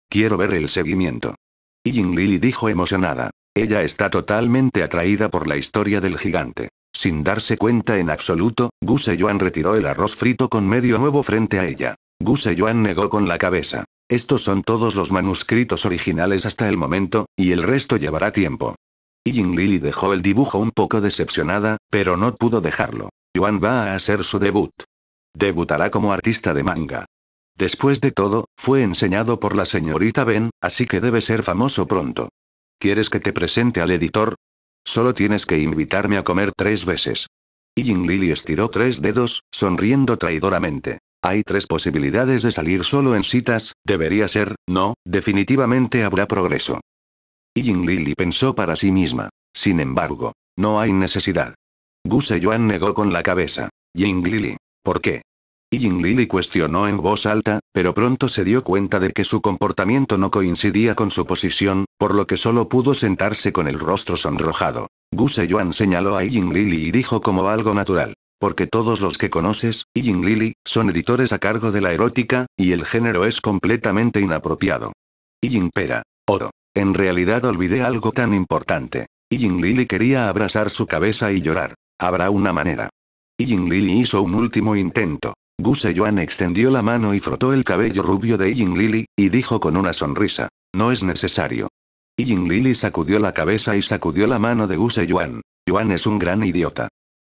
Quiero ver el seguimiento. Y Jin Lily dijo emocionada. Ella está totalmente atraída por la historia del gigante. Sin darse cuenta en absoluto, Gu Yuan retiró el arroz frito con medio nuevo frente a ella. Gu Yuan negó con la cabeza. Estos son todos los manuscritos originales hasta el momento, y el resto llevará tiempo. Y Jin Lily dejó el dibujo un poco decepcionada, pero no pudo dejarlo. Yuan va a hacer su debut. Debutará como artista de manga. Después de todo, fue enseñado por la señorita Ben, así que debe ser famoso pronto. ¿Quieres que te presente al editor? Solo tienes que invitarme a comer tres veces. Ying Lily estiró tres dedos, sonriendo traidoramente. Hay tres posibilidades de salir solo en citas, debería ser, no, definitivamente habrá progreso. Ying Lily pensó para sí misma. Sin embargo, no hay necesidad. Gu Yuan negó con la cabeza. Ying Lili. ¿Por qué? Ying Lili cuestionó en voz alta, pero pronto se dio cuenta de que su comportamiento no coincidía con su posición, por lo que solo pudo sentarse con el rostro sonrojado. Gu Yuan señaló a Ying Lili y dijo como algo natural. Porque todos los que conoces, Ying Lili, son editores a cargo de la erótica, y el género es completamente inapropiado. Ying Pera. Oro. En realidad olvidé algo tan importante. Ying Lili quería abrazar su cabeza y llorar. Habrá una manera. Ying Lili hizo un último intento. Gu Yuan extendió la mano y frotó el cabello rubio de Ying Lili, y dijo con una sonrisa, no es necesario. Y Ying Lili sacudió la cabeza y sacudió la mano de Gu Yuan. Yuan es un gran idiota.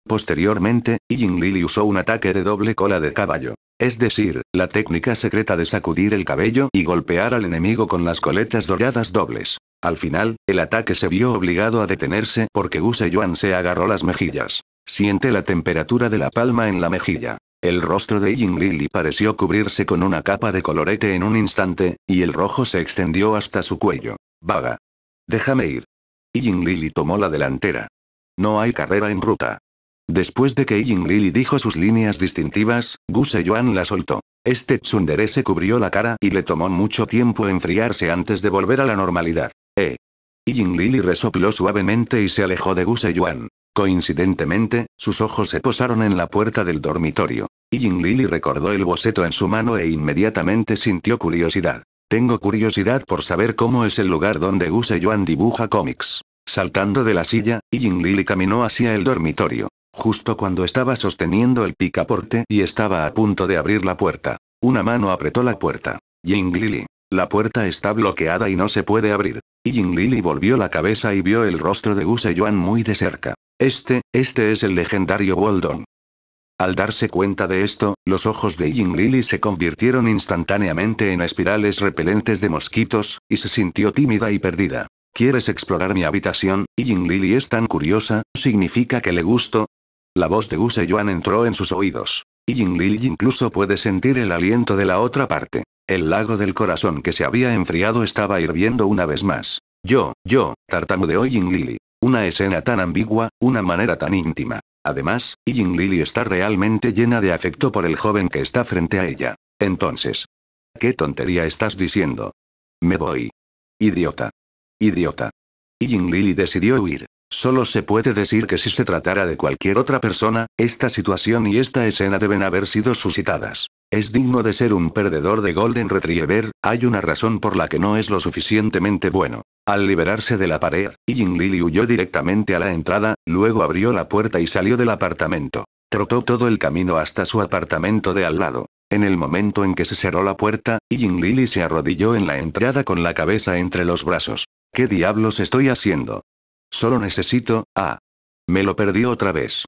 Posteriormente, Ying Lili usó un ataque de doble cola de caballo. Es decir, la técnica secreta de sacudir el cabello y golpear al enemigo con las coletas doradas dobles. Al final, el ataque se vio obligado a detenerse porque Guseyuan se agarró las mejillas. Siente la temperatura de la palma en la mejilla. El rostro de Ying Lili pareció cubrirse con una capa de colorete en un instante, y el rojo se extendió hasta su cuello. Vaga. Déjame ir. Ying Lili tomó la delantera. No hay carrera en ruta. Después de que Ying Lili dijo sus líneas distintivas, Gu Yuan la soltó. Este tsundere se cubrió la cara y le tomó mucho tiempo enfriarse antes de volver a la normalidad. Yin Lili resopló suavemente y se alejó de Gu Yuan. Coincidentemente, sus ojos se posaron en la puerta del dormitorio. Yin Lili recordó el boceto en su mano e inmediatamente sintió curiosidad. Tengo curiosidad por saber cómo es el lugar donde Gu Yuan dibuja cómics. Saltando de la silla, Yin Lili caminó hacia el dormitorio. Justo cuando estaba sosteniendo el picaporte y estaba a punto de abrir la puerta. Una mano apretó la puerta. ying Lili. La puerta está bloqueada y no se puede abrir. ying Lili volvió la cabeza y vio el rostro de Gu Yuan muy de cerca. Este, este es el legendario Woldon. Al darse cuenta de esto, los ojos de ying Lili se convirtieron instantáneamente en espirales repelentes de mosquitos, y se sintió tímida y perdida. ¿Quieres explorar mi habitación? ying Lili es tan curiosa, ¿significa que le gusto? La voz de Gu Yuan entró en sus oídos y incluso puede sentir el aliento de la otra parte. El lago del corazón que se había enfriado estaba hirviendo una vez más. Yo, yo, tartamudeó Lili. Una escena tan ambigua, una manera tan íntima. Además, Lili está realmente llena de afecto por el joven que está frente a ella. Entonces, ¿qué tontería estás diciendo? Me voy. Idiota. Idiota. Lili decidió huir. Solo se puede decir que si se tratara de cualquier otra persona, esta situación y esta escena deben haber sido suscitadas. Es digno de ser un perdedor de Golden Retriever, hay una razón por la que no es lo suficientemente bueno. Al liberarse de la pared, Ying Lily huyó directamente a la entrada, luego abrió la puerta y salió del apartamento. Trotó todo el camino hasta su apartamento de al lado. En el momento en que se cerró la puerta, Ying Lily se arrodilló en la entrada con la cabeza entre los brazos. ¿Qué diablos estoy haciendo? Solo necesito, ah. Me lo perdió otra vez.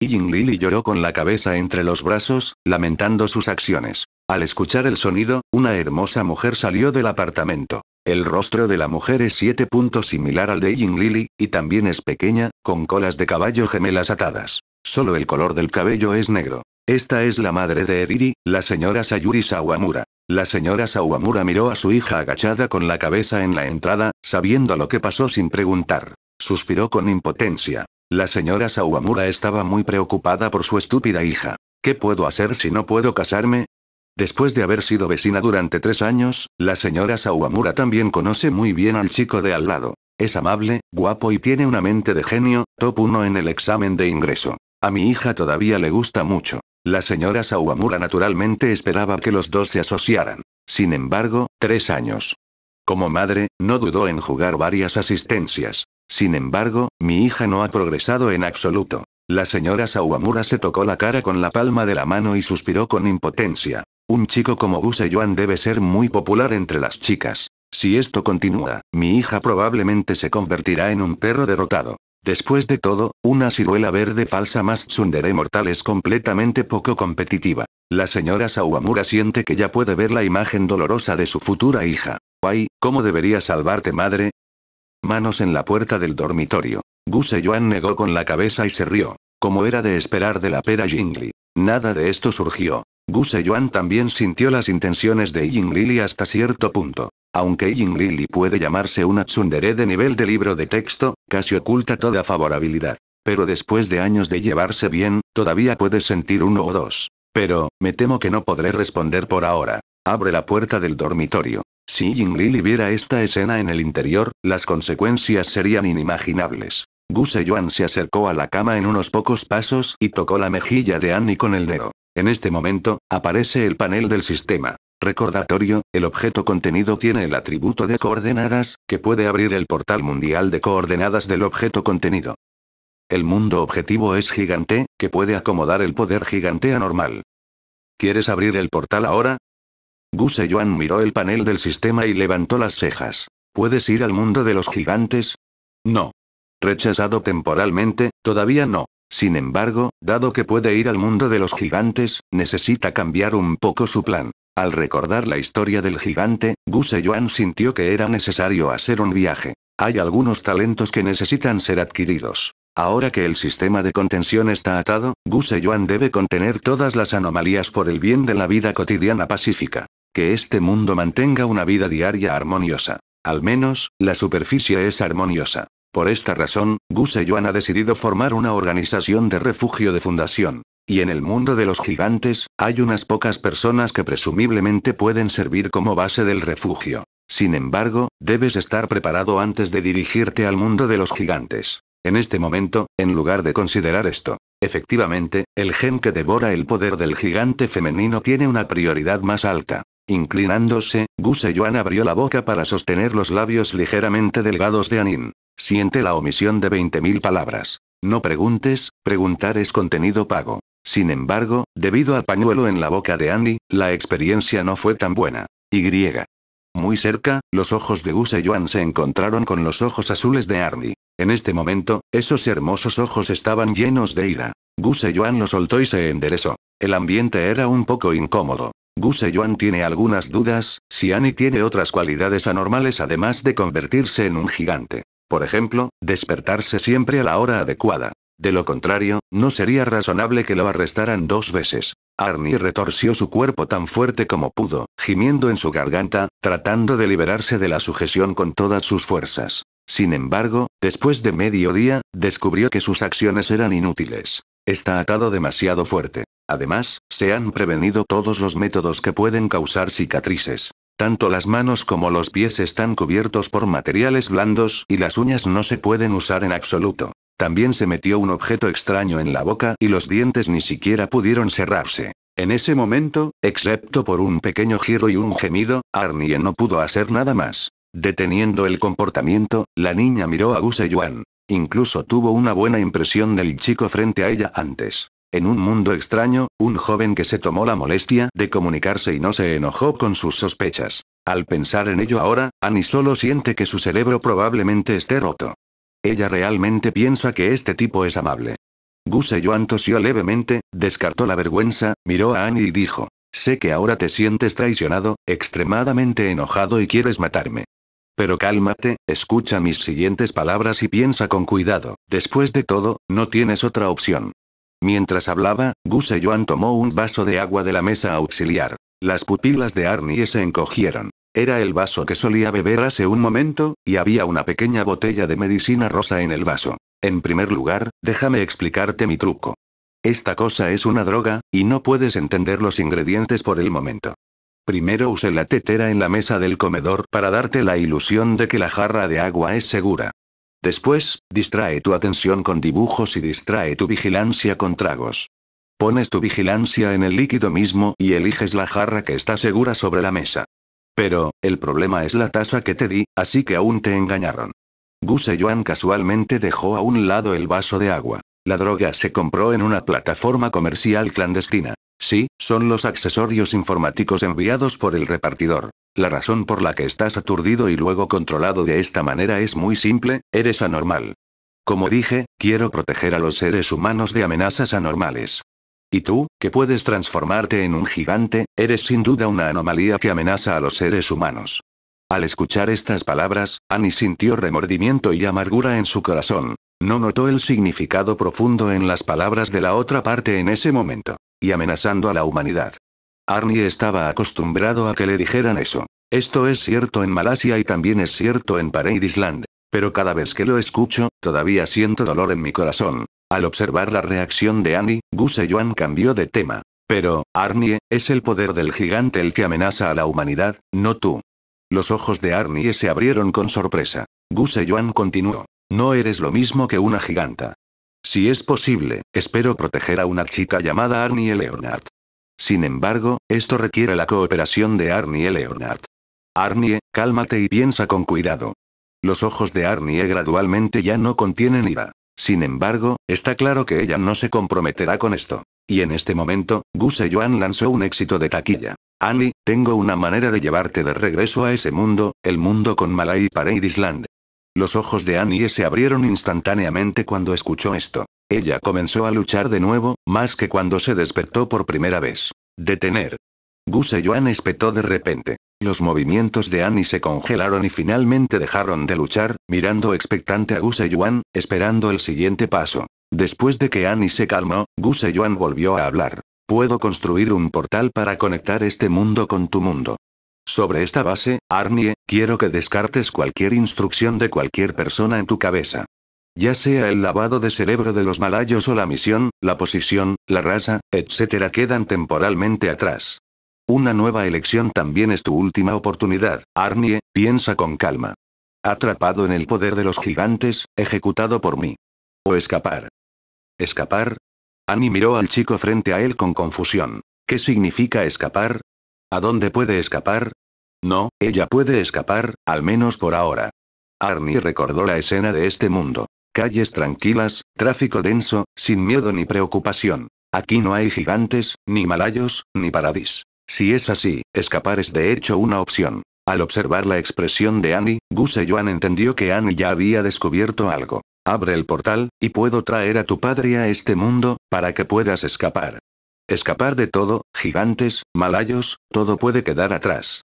Y Lili lloró con la cabeza entre los brazos, lamentando sus acciones. Al escuchar el sonido, una hermosa mujer salió del apartamento. El rostro de la mujer es siete puntos similar al de Ying Lili, y también es pequeña, con colas de caballo gemelas atadas. Solo el color del cabello es negro. Esta es la madre de Eriri, la señora Sayuri Sawamura. La señora Sawamura miró a su hija agachada con la cabeza en la entrada, sabiendo lo que pasó sin preguntar. Suspiró con impotencia. La señora Sawamura estaba muy preocupada por su estúpida hija. ¿Qué puedo hacer si no puedo casarme? Después de haber sido vecina durante tres años, la señora Sawamura también conoce muy bien al chico de al lado. Es amable, guapo y tiene una mente de genio, top 1 en el examen de ingreso. A mi hija todavía le gusta mucho. La señora Sawamura naturalmente esperaba que los dos se asociaran. Sin embargo, tres años. Como madre, no dudó en jugar varias asistencias. Sin embargo, mi hija no ha progresado en absoluto. La señora Sawamura se tocó la cara con la palma de la mano y suspiró con impotencia. Un chico como Guseyuan debe ser muy popular entre las chicas. Si esto continúa, mi hija probablemente se convertirá en un perro derrotado. Después de todo, una ciruela verde falsa más tsundere mortal es completamente poco competitiva. La señora Sawamura siente que ya puede ver la imagen dolorosa de su futura hija. Ay, ¿cómo debería salvarte madre? Manos en la puerta del dormitorio. Se Yuan negó con la cabeza y se rió. Como era de esperar de la pera Jingli. Nada de esto surgió. Se Yuan también sintió las intenciones de Ying hasta cierto punto. Aunque Ying puede llamarse una tsundere de nivel de libro de texto, casi oculta toda favorabilidad. Pero después de años de llevarse bien, todavía puede sentir uno o dos. Pero, me temo que no podré responder por ahora. Abre la puerta del dormitorio. Si Lili viera esta escena en el interior, las consecuencias serían inimaginables. Gu Yuan se acercó a la cama en unos pocos pasos y tocó la mejilla de Annie con el dedo. En este momento, aparece el panel del sistema. Recordatorio, el objeto contenido tiene el atributo de coordenadas, que puede abrir el portal mundial de coordenadas del objeto contenido. El mundo objetivo es gigante, que puede acomodar el poder gigante anormal. ¿Quieres abrir el portal ahora? Guseyuan miró el panel del sistema y levantó las cejas. ¿Puedes ir al mundo de los gigantes? No. Rechazado temporalmente, todavía no. Sin embargo, dado que puede ir al mundo de los gigantes, necesita cambiar un poco su plan. Al recordar la historia del gigante, Yuan sintió que era necesario hacer un viaje. Hay algunos talentos que necesitan ser adquiridos. Ahora que el sistema de contención está atado, Yuan debe contener todas las anomalías por el bien de la vida cotidiana pacífica que este mundo mantenga una vida diaria armoniosa. Al menos, la superficie es armoniosa. Por esta razón, Gus ha decidido formar una organización de refugio de fundación. Y en el mundo de los gigantes, hay unas pocas personas que presumiblemente pueden servir como base del refugio. Sin embargo, debes estar preparado antes de dirigirte al mundo de los gigantes. En este momento, en lugar de considerar esto, efectivamente, el gen que devora el poder del gigante femenino tiene una prioridad más alta. Inclinándose, Guseyuan abrió la boca para sostener los labios ligeramente delgados de Anin. Siente la omisión de 20.000 palabras. No preguntes, preguntar es contenido pago. Sin embargo, debido al pañuelo en la boca de Andy, la experiencia no fue tan buena. Y. griega muy cerca, los ojos de Guseyuan y se encontraron con los ojos azules de Arnie. En este momento, esos hermosos ojos estaban llenos de ira. Guse Joan lo soltó y se enderezó. El ambiente era un poco incómodo. Guse Joan tiene algunas dudas, si Annie tiene otras cualidades anormales además de convertirse en un gigante. Por ejemplo, despertarse siempre a la hora adecuada. De lo contrario, no sería razonable que lo arrestaran dos veces. Arnie retorció su cuerpo tan fuerte como pudo, gimiendo en su garganta, tratando de liberarse de la sujeción con todas sus fuerzas. Sin embargo, después de medio día, descubrió que sus acciones eran inútiles. Está atado demasiado fuerte. Además, se han prevenido todos los métodos que pueden causar cicatrices. Tanto las manos como los pies están cubiertos por materiales blandos y las uñas no se pueden usar en absoluto. También se metió un objeto extraño en la boca y los dientes ni siquiera pudieron cerrarse. En ese momento, excepto por un pequeño giro y un gemido, Arnie no pudo hacer nada más. Deteniendo el comportamiento, la niña miró a Guse Incluso tuvo una buena impresión del chico frente a ella antes. En un mundo extraño, un joven que se tomó la molestia de comunicarse y no se enojó con sus sospechas. Al pensar en ello ahora, Annie solo siente que su cerebro probablemente esté roto. Ella realmente piensa que este tipo es amable. Guseyuan tosió levemente, descartó la vergüenza, miró a Annie y dijo. Sé que ahora te sientes traicionado, extremadamente enojado y quieres matarme. Pero cálmate, escucha mis siguientes palabras y piensa con cuidado. Después de todo, no tienes otra opción. Mientras hablaba, Guseyuan tomó un vaso de agua de la mesa auxiliar. Las pupilas de Arnie se encogieron. Era el vaso que solía beber hace un momento, y había una pequeña botella de medicina rosa en el vaso. En primer lugar, déjame explicarte mi truco. Esta cosa es una droga, y no puedes entender los ingredientes por el momento. Primero use la tetera en la mesa del comedor para darte la ilusión de que la jarra de agua es segura. Después, distrae tu atención con dibujos y distrae tu vigilancia con tragos. Pones tu vigilancia en el líquido mismo y eliges la jarra que está segura sobre la mesa. Pero, el problema es la tasa que te di, así que aún te engañaron. Gu Yuan casualmente dejó a un lado el vaso de agua. La droga se compró en una plataforma comercial clandestina. Sí, son los accesorios informáticos enviados por el repartidor. La razón por la que estás aturdido y luego controlado de esta manera es muy simple, eres anormal. Como dije, quiero proteger a los seres humanos de amenazas anormales. Y tú, que puedes transformarte en un gigante, eres sin duda una anomalía que amenaza a los seres humanos. Al escuchar estas palabras, Annie sintió remordimiento y amargura en su corazón. No notó el significado profundo en las palabras de la otra parte en ese momento. Y amenazando a la humanidad. Arnie estaba acostumbrado a que le dijeran eso. Esto es cierto en Malasia y también es cierto en Island. Pero cada vez que lo escucho, todavía siento dolor en mi corazón. Al observar la reacción de Annie, Yuan cambió de tema. Pero, Arnie, es el poder del gigante el que amenaza a la humanidad, no tú. Los ojos de Arnie se abrieron con sorpresa. Yuan continuó. No eres lo mismo que una giganta. Si es posible, espero proteger a una chica llamada Arnie Leonard. Sin embargo, esto requiere la cooperación de Arnie Leonard. Arnie, cálmate y piensa con cuidado. Los ojos de Arnie gradualmente ya no contienen ira. Sin embargo, está claro que ella no se comprometerá con esto. Y en este momento, guseyuan Yuan lanzó un éxito de taquilla. Annie, tengo una manera de llevarte de regreso a ese mundo, el mundo con Malay Paradise Land. Los ojos de Annie se abrieron instantáneamente cuando escuchó esto. Ella comenzó a luchar de nuevo, más que cuando se despertó por primera vez. Detener. guseyuan Yuan espetó de repente. Los movimientos de Annie se congelaron y finalmente dejaron de luchar, mirando expectante a Gu Yuan, esperando el siguiente paso. Después de que Annie se calmó, Gu Yuan volvió a hablar. Puedo construir un portal para conectar este mundo con tu mundo. Sobre esta base, Arnie, quiero que descartes cualquier instrucción de cualquier persona en tu cabeza. Ya sea el lavado de cerebro de los malayos o la misión, la posición, la raza, etcétera quedan temporalmente atrás. Una nueva elección también es tu última oportunidad, Arnie, piensa con calma. Atrapado en el poder de los gigantes, ejecutado por mí. O escapar. ¿Escapar? Annie miró al chico frente a él con confusión. ¿Qué significa escapar? ¿A dónde puede escapar? No, ella puede escapar, al menos por ahora. Arnie recordó la escena de este mundo. Calles tranquilas, tráfico denso, sin miedo ni preocupación. Aquí no hay gigantes, ni malayos, ni paradis. Si es así, escapar es de hecho una opción. Al observar la expresión de Annie, Gu Yuan entendió que Annie ya había descubierto algo. Abre el portal, y puedo traer a tu padre a este mundo, para que puedas escapar. Escapar de todo, gigantes, malayos, todo puede quedar atrás.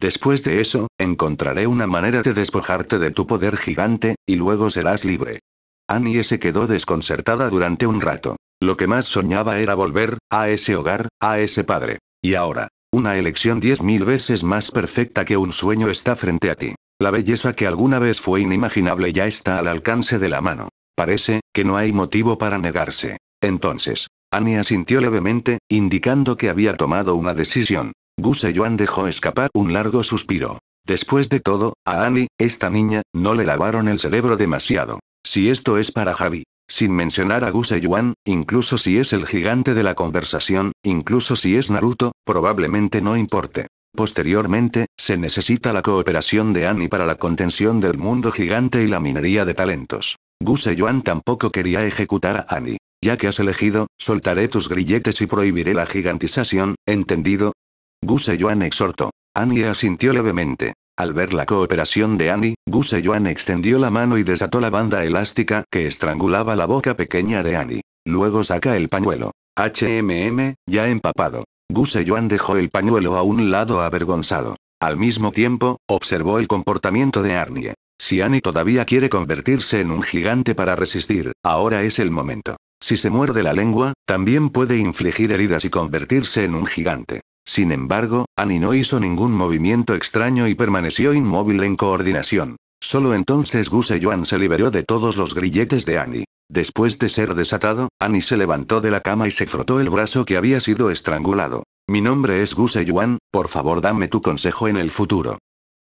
Después de eso, encontraré una manera de despojarte de tu poder gigante, y luego serás libre. Annie se quedó desconcertada durante un rato. Lo que más soñaba era volver, a ese hogar, a ese padre. Y ahora, una elección diez mil veces más perfecta que un sueño está frente a ti. La belleza que alguna vez fue inimaginable ya está al alcance de la mano. Parece, que no hay motivo para negarse. Entonces, Annie asintió levemente, indicando que había tomado una decisión. Gus Joan dejó escapar un largo suspiro. Después de todo, a Annie, esta niña, no le lavaron el cerebro demasiado. Si esto es para Javi, sin mencionar a e Yuan, incluso si es el gigante de la conversación, incluso si es Naruto, probablemente no importe. Posteriormente, se necesita la cooperación de Annie para la contención del mundo gigante y la minería de talentos. E Yuan tampoco quería ejecutar a Annie. Ya que has elegido, soltaré tus grilletes y prohibiré la gigantización, ¿entendido? Guseyuan exhortó. Annie asintió levemente. Al ver la cooperación de Annie, Guseyuan extendió la mano y desató la banda elástica que estrangulaba la boca pequeña de Annie. Luego saca el pañuelo. HMM, ya empapado. Guseyuan dejó el pañuelo a un lado avergonzado. Al mismo tiempo, observó el comportamiento de Arnie. Si Annie todavía quiere convertirse en un gigante para resistir, ahora es el momento. Si se muerde la lengua, también puede infligir heridas y convertirse en un gigante. Sin embargo, Annie no hizo ningún movimiento extraño y permaneció inmóvil en coordinación. Solo entonces Guse Yuan se liberó de todos los grilletes de Annie. Después de ser desatado, Annie se levantó de la cama y se frotó el brazo que había sido estrangulado. Mi nombre es Guse Yuan, por favor dame tu consejo en el futuro.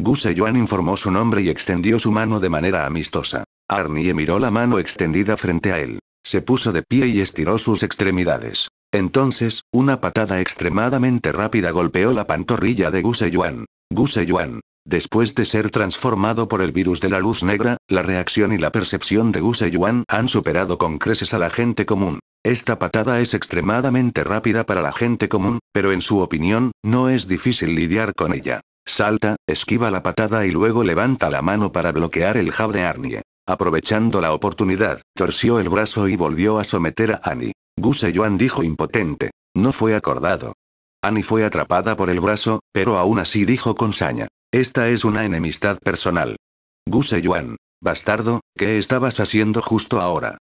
Guse Yuan informó su nombre y extendió su mano de manera amistosa. Arnie miró la mano extendida frente a él. Se puso de pie y estiró sus extremidades. Entonces, una patada extremadamente rápida golpeó la pantorrilla de guseyuan Yuan. Se Yuan. Después de ser transformado por el virus de la luz negra, la reacción y la percepción de Se Yuan han superado con creces a la gente común. Esta patada es extremadamente rápida para la gente común, pero en su opinión, no es difícil lidiar con ella. Salta, esquiva la patada y luego levanta la mano para bloquear el jab de Arnie. Aprovechando la oportunidad, torció el brazo y volvió a someter a Annie. Guseyuan dijo impotente. No fue acordado. Annie fue atrapada por el brazo, pero aún así dijo con saña. Esta es una enemistad personal. Guseyuan, Yuan. Bastardo, ¿qué estabas haciendo justo ahora?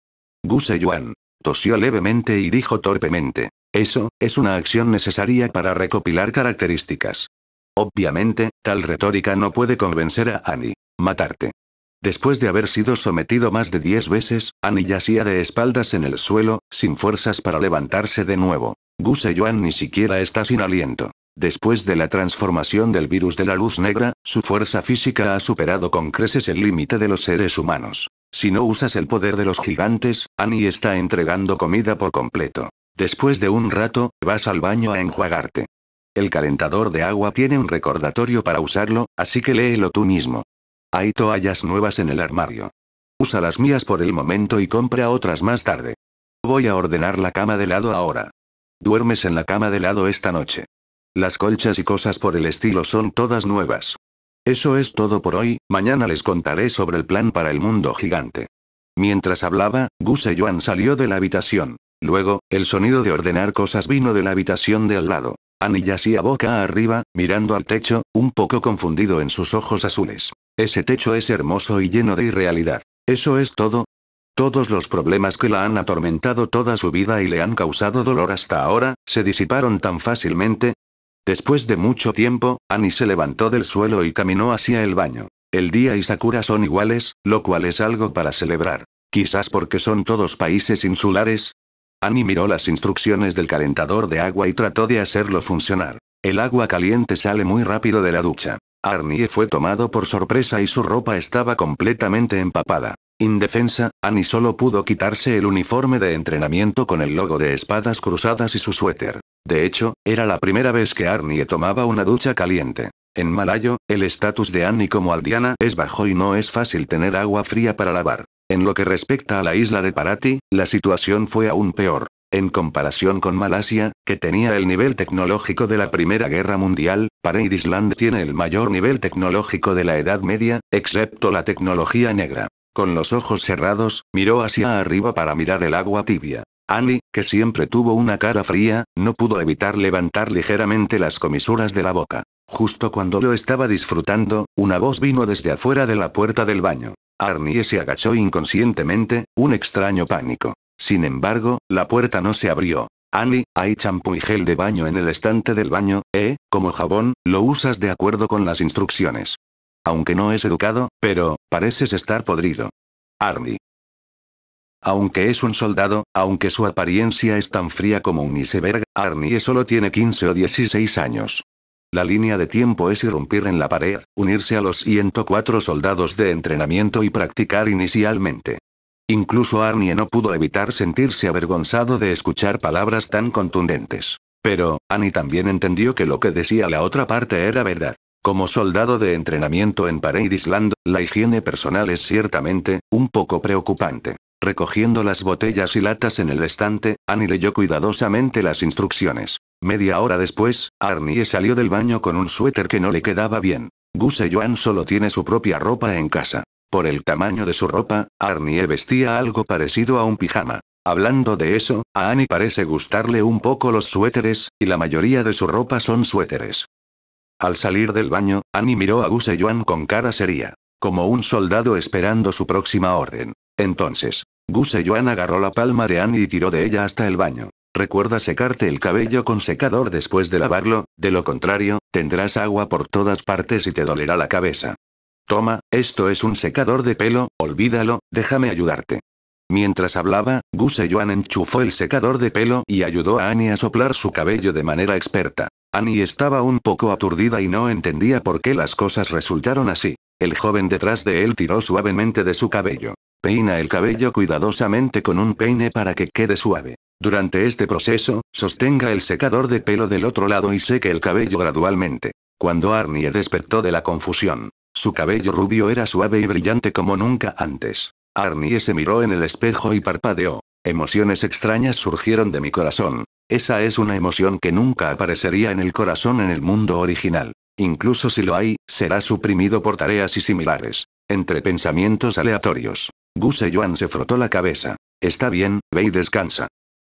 Guseyuan, Yuan. Tosió levemente y dijo torpemente. Eso, es una acción necesaria para recopilar características. Obviamente, tal retórica no puede convencer a Annie. Matarte. Después de haber sido sometido más de 10 veces, Annie yacía de espaldas en el suelo, sin fuerzas para levantarse de nuevo. Gus Joan ni siquiera está sin aliento. Después de la transformación del virus de la luz negra, su fuerza física ha superado con creces el límite de los seres humanos. Si no usas el poder de los gigantes, Annie está entregando comida por completo. Después de un rato, vas al baño a enjuagarte. El calentador de agua tiene un recordatorio para usarlo, así que léelo tú mismo. Hay toallas nuevas en el armario. Usa las mías por el momento y compra otras más tarde. Voy a ordenar la cama de lado ahora. Duermes en la cama de lado esta noche. Las colchas y cosas por el estilo son todas nuevas. Eso es todo por hoy, mañana les contaré sobre el plan para el mundo gigante. Mientras hablaba, Gus Joan salió de la habitación. Luego, el sonido de ordenar cosas vino de la habitación de al lado. Annie yacía boca arriba, mirando al techo, un poco confundido en sus ojos azules. Ese techo es hermoso y lleno de irrealidad. ¿Eso es todo? Todos los problemas que la han atormentado toda su vida y le han causado dolor hasta ahora, se disiparon tan fácilmente. Después de mucho tiempo, Annie se levantó del suelo y caminó hacia el baño. El día y Sakura son iguales, lo cual es algo para celebrar. Quizás porque son todos países insulares, Annie miró las instrucciones del calentador de agua y trató de hacerlo funcionar. El agua caliente sale muy rápido de la ducha. Arnie fue tomado por sorpresa y su ropa estaba completamente empapada. Indefensa, Annie solo pudo quitarse el uniforme de entrenamiento con el logo de espadas cruzadas y su suéter. De hecho, era la primera vez que Arnie tomaba una ducha caliente. En malayo, el estatus de Annie como aldeana es bajo y no es fácil tener agua fría para lavar. En lo que respecta a la isla de Parati, la situación fue aún peor. En comparación con Malasia, que tenía el nivel tecnológico de la Primera Guerra Mundial, Island tiene el mayor nivel tecnológico de la Edad Media, excepto la tecnología negra. Con los ojos cerrados, miró hacia arriba para mirar el agua tibia. Annie, que siempre tuvo una cara fría, no pudo evitar levantar ligeramente las comisuras de la boca. Justo cuando lo estaba disfrutando, una voz vino desde afuera de la puerta del baño. Arnie se agachó inconscientemente, un extraño pánico. Sin embargo, la puerta no se abrió. Annie, hay champú y gel de baño en el estante del baño, ¿eh? Como jabón, lo usas de acuerdo con las instrucciones. Aunque no es educado, pero, pareces estar podrido. Arnie. Aunque es un soldado, aunque su apariencia es tan fría como un iceberg, Arnie solo tiene 15 o 16 años. La línea de tiempo es irrumpir en la pared, unirse a los 104 soldados de entrenamiento y practicar inicialmente. Incluso Arnie no pudo evitar sentirse avergonzado de escuchar palabras tan contundentes. Pero, Annie también entendió que lo que decía la otra parte era verdad. Como soldado de entrenamiento en Island, la higiene personal es ciertamente, un poco preocupante. Recogiendo las botellas y latas en el estante, Annie leyó cuidadosamente las instrucciones. Media hora después, Arnie salió del baño con un suéter que no le quedaba bien. Gus Joan solo tiene su propia ropa en casa. Por el tamaño de su ropa, Arnie vestía algo parecido a un pijama. Hablando de eso, a Annie parece gustarle un poco los suéteres, y la mayoría de su ropa son suéteres. Al salir del baño, Annie miró a Guseyuan con cara seria. Como un soldado esperando su próxima orden. Entonces, Guseyuan Yuan agarró la palma de Annie y tiró de ella hasta el baño. Recuerda secarte el cabello con secador después de lavarlo, de lo contrario, tendrás agua por todas partes y te dolerá la cabeza. Toma, esto es un secador de pelo, olvídalo, déjame ayudarte. Mientras hablaba, Guseyuan Yuan enchufó el secador de pelo y ayudó a Annie a soplar su cabello de manera experta. Annie estaba un poco aturdida y no entendía por qué las cosas resultaron así. El joven detrás de él tiró suavemente de su cabello. Peina el cabello cuidadosamente con un peine para que quede suave. Durante este proceso, sostenga el secador de pelo del otro lado y seque el cabello gradualmente. Cuando Arnie despertó de la confusión, su cabello rubio era suave y brillante como nunca antes. Arnie se miró en el espejo y parpadeó. Emociones extrañas surgieron de mi corazón. Esa es una emoción que nunca aparecería en el corazón en el mundo original. Incluso si lo hay, será suprimido por tareas y similares. Entre pensamientos aleatorios. Guseyuan Yuan se frotó la cabeza. Está bien, ve y descansa.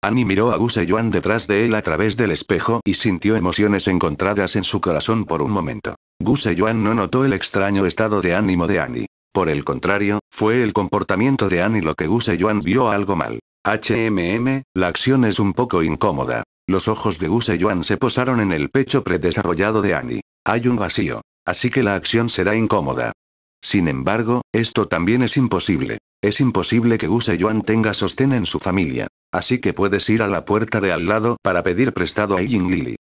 Annie miró a Guseyuan Yuan detrás de él a través del espejo y sintió emociones encontradas en su corazón por un momento. Guseyuan Yuan no notó el extraño estado de ánimo de Annie. Por el contrario, fue el comportamiento de Annie lo que Guseyuan vio algo mal. HMM, la acción es un poco incómoda. Los ojos de Guseyuan Yuan se posaron en el pecho predesarrollado de Annie. Hay un vacío. Así que la acción será incómoda. Sin embargo, esto también es imposible. Es imposible que Use Yuan tenga sostén en su familia. Así que puedes ir a la puerta de al lado para pedir prestado a Ying Lily.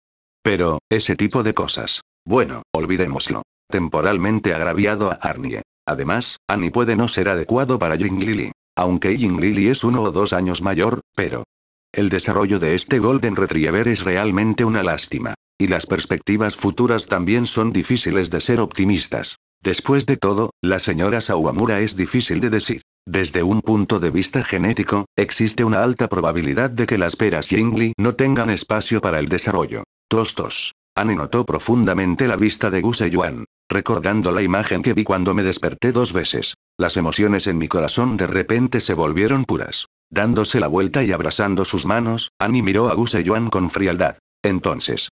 Pero, ese tipo de cosas. Bueno, olvidémoslo. Temporalmente agraviado a Arnie. Además, Annie puede no ser adecuado para Ying Lili. Aunque Ying Lily es uno o dos años mayor, pero... El desarrollo de este Golden Retriever es realmente una lástima. Y las perspectivas futuras también son difíciles de ser optimistas. Después de todo, la señora Sawamura es difícil de decir. Desde un punto de vista genético, existe una alta probabilidad de que las peras Yingli no tengan espacio para el desarrollo. Tostos. Annie notó profundamente la vista de Guse Yuan, recordando la imagen que vi cuando me desperté dos veces. Las emociones en mi corazón de repente se volvieron puras. Dándose la vuelta y abrazando sus manos, Annie miró a Guse Yuan con frialdad. Entonces.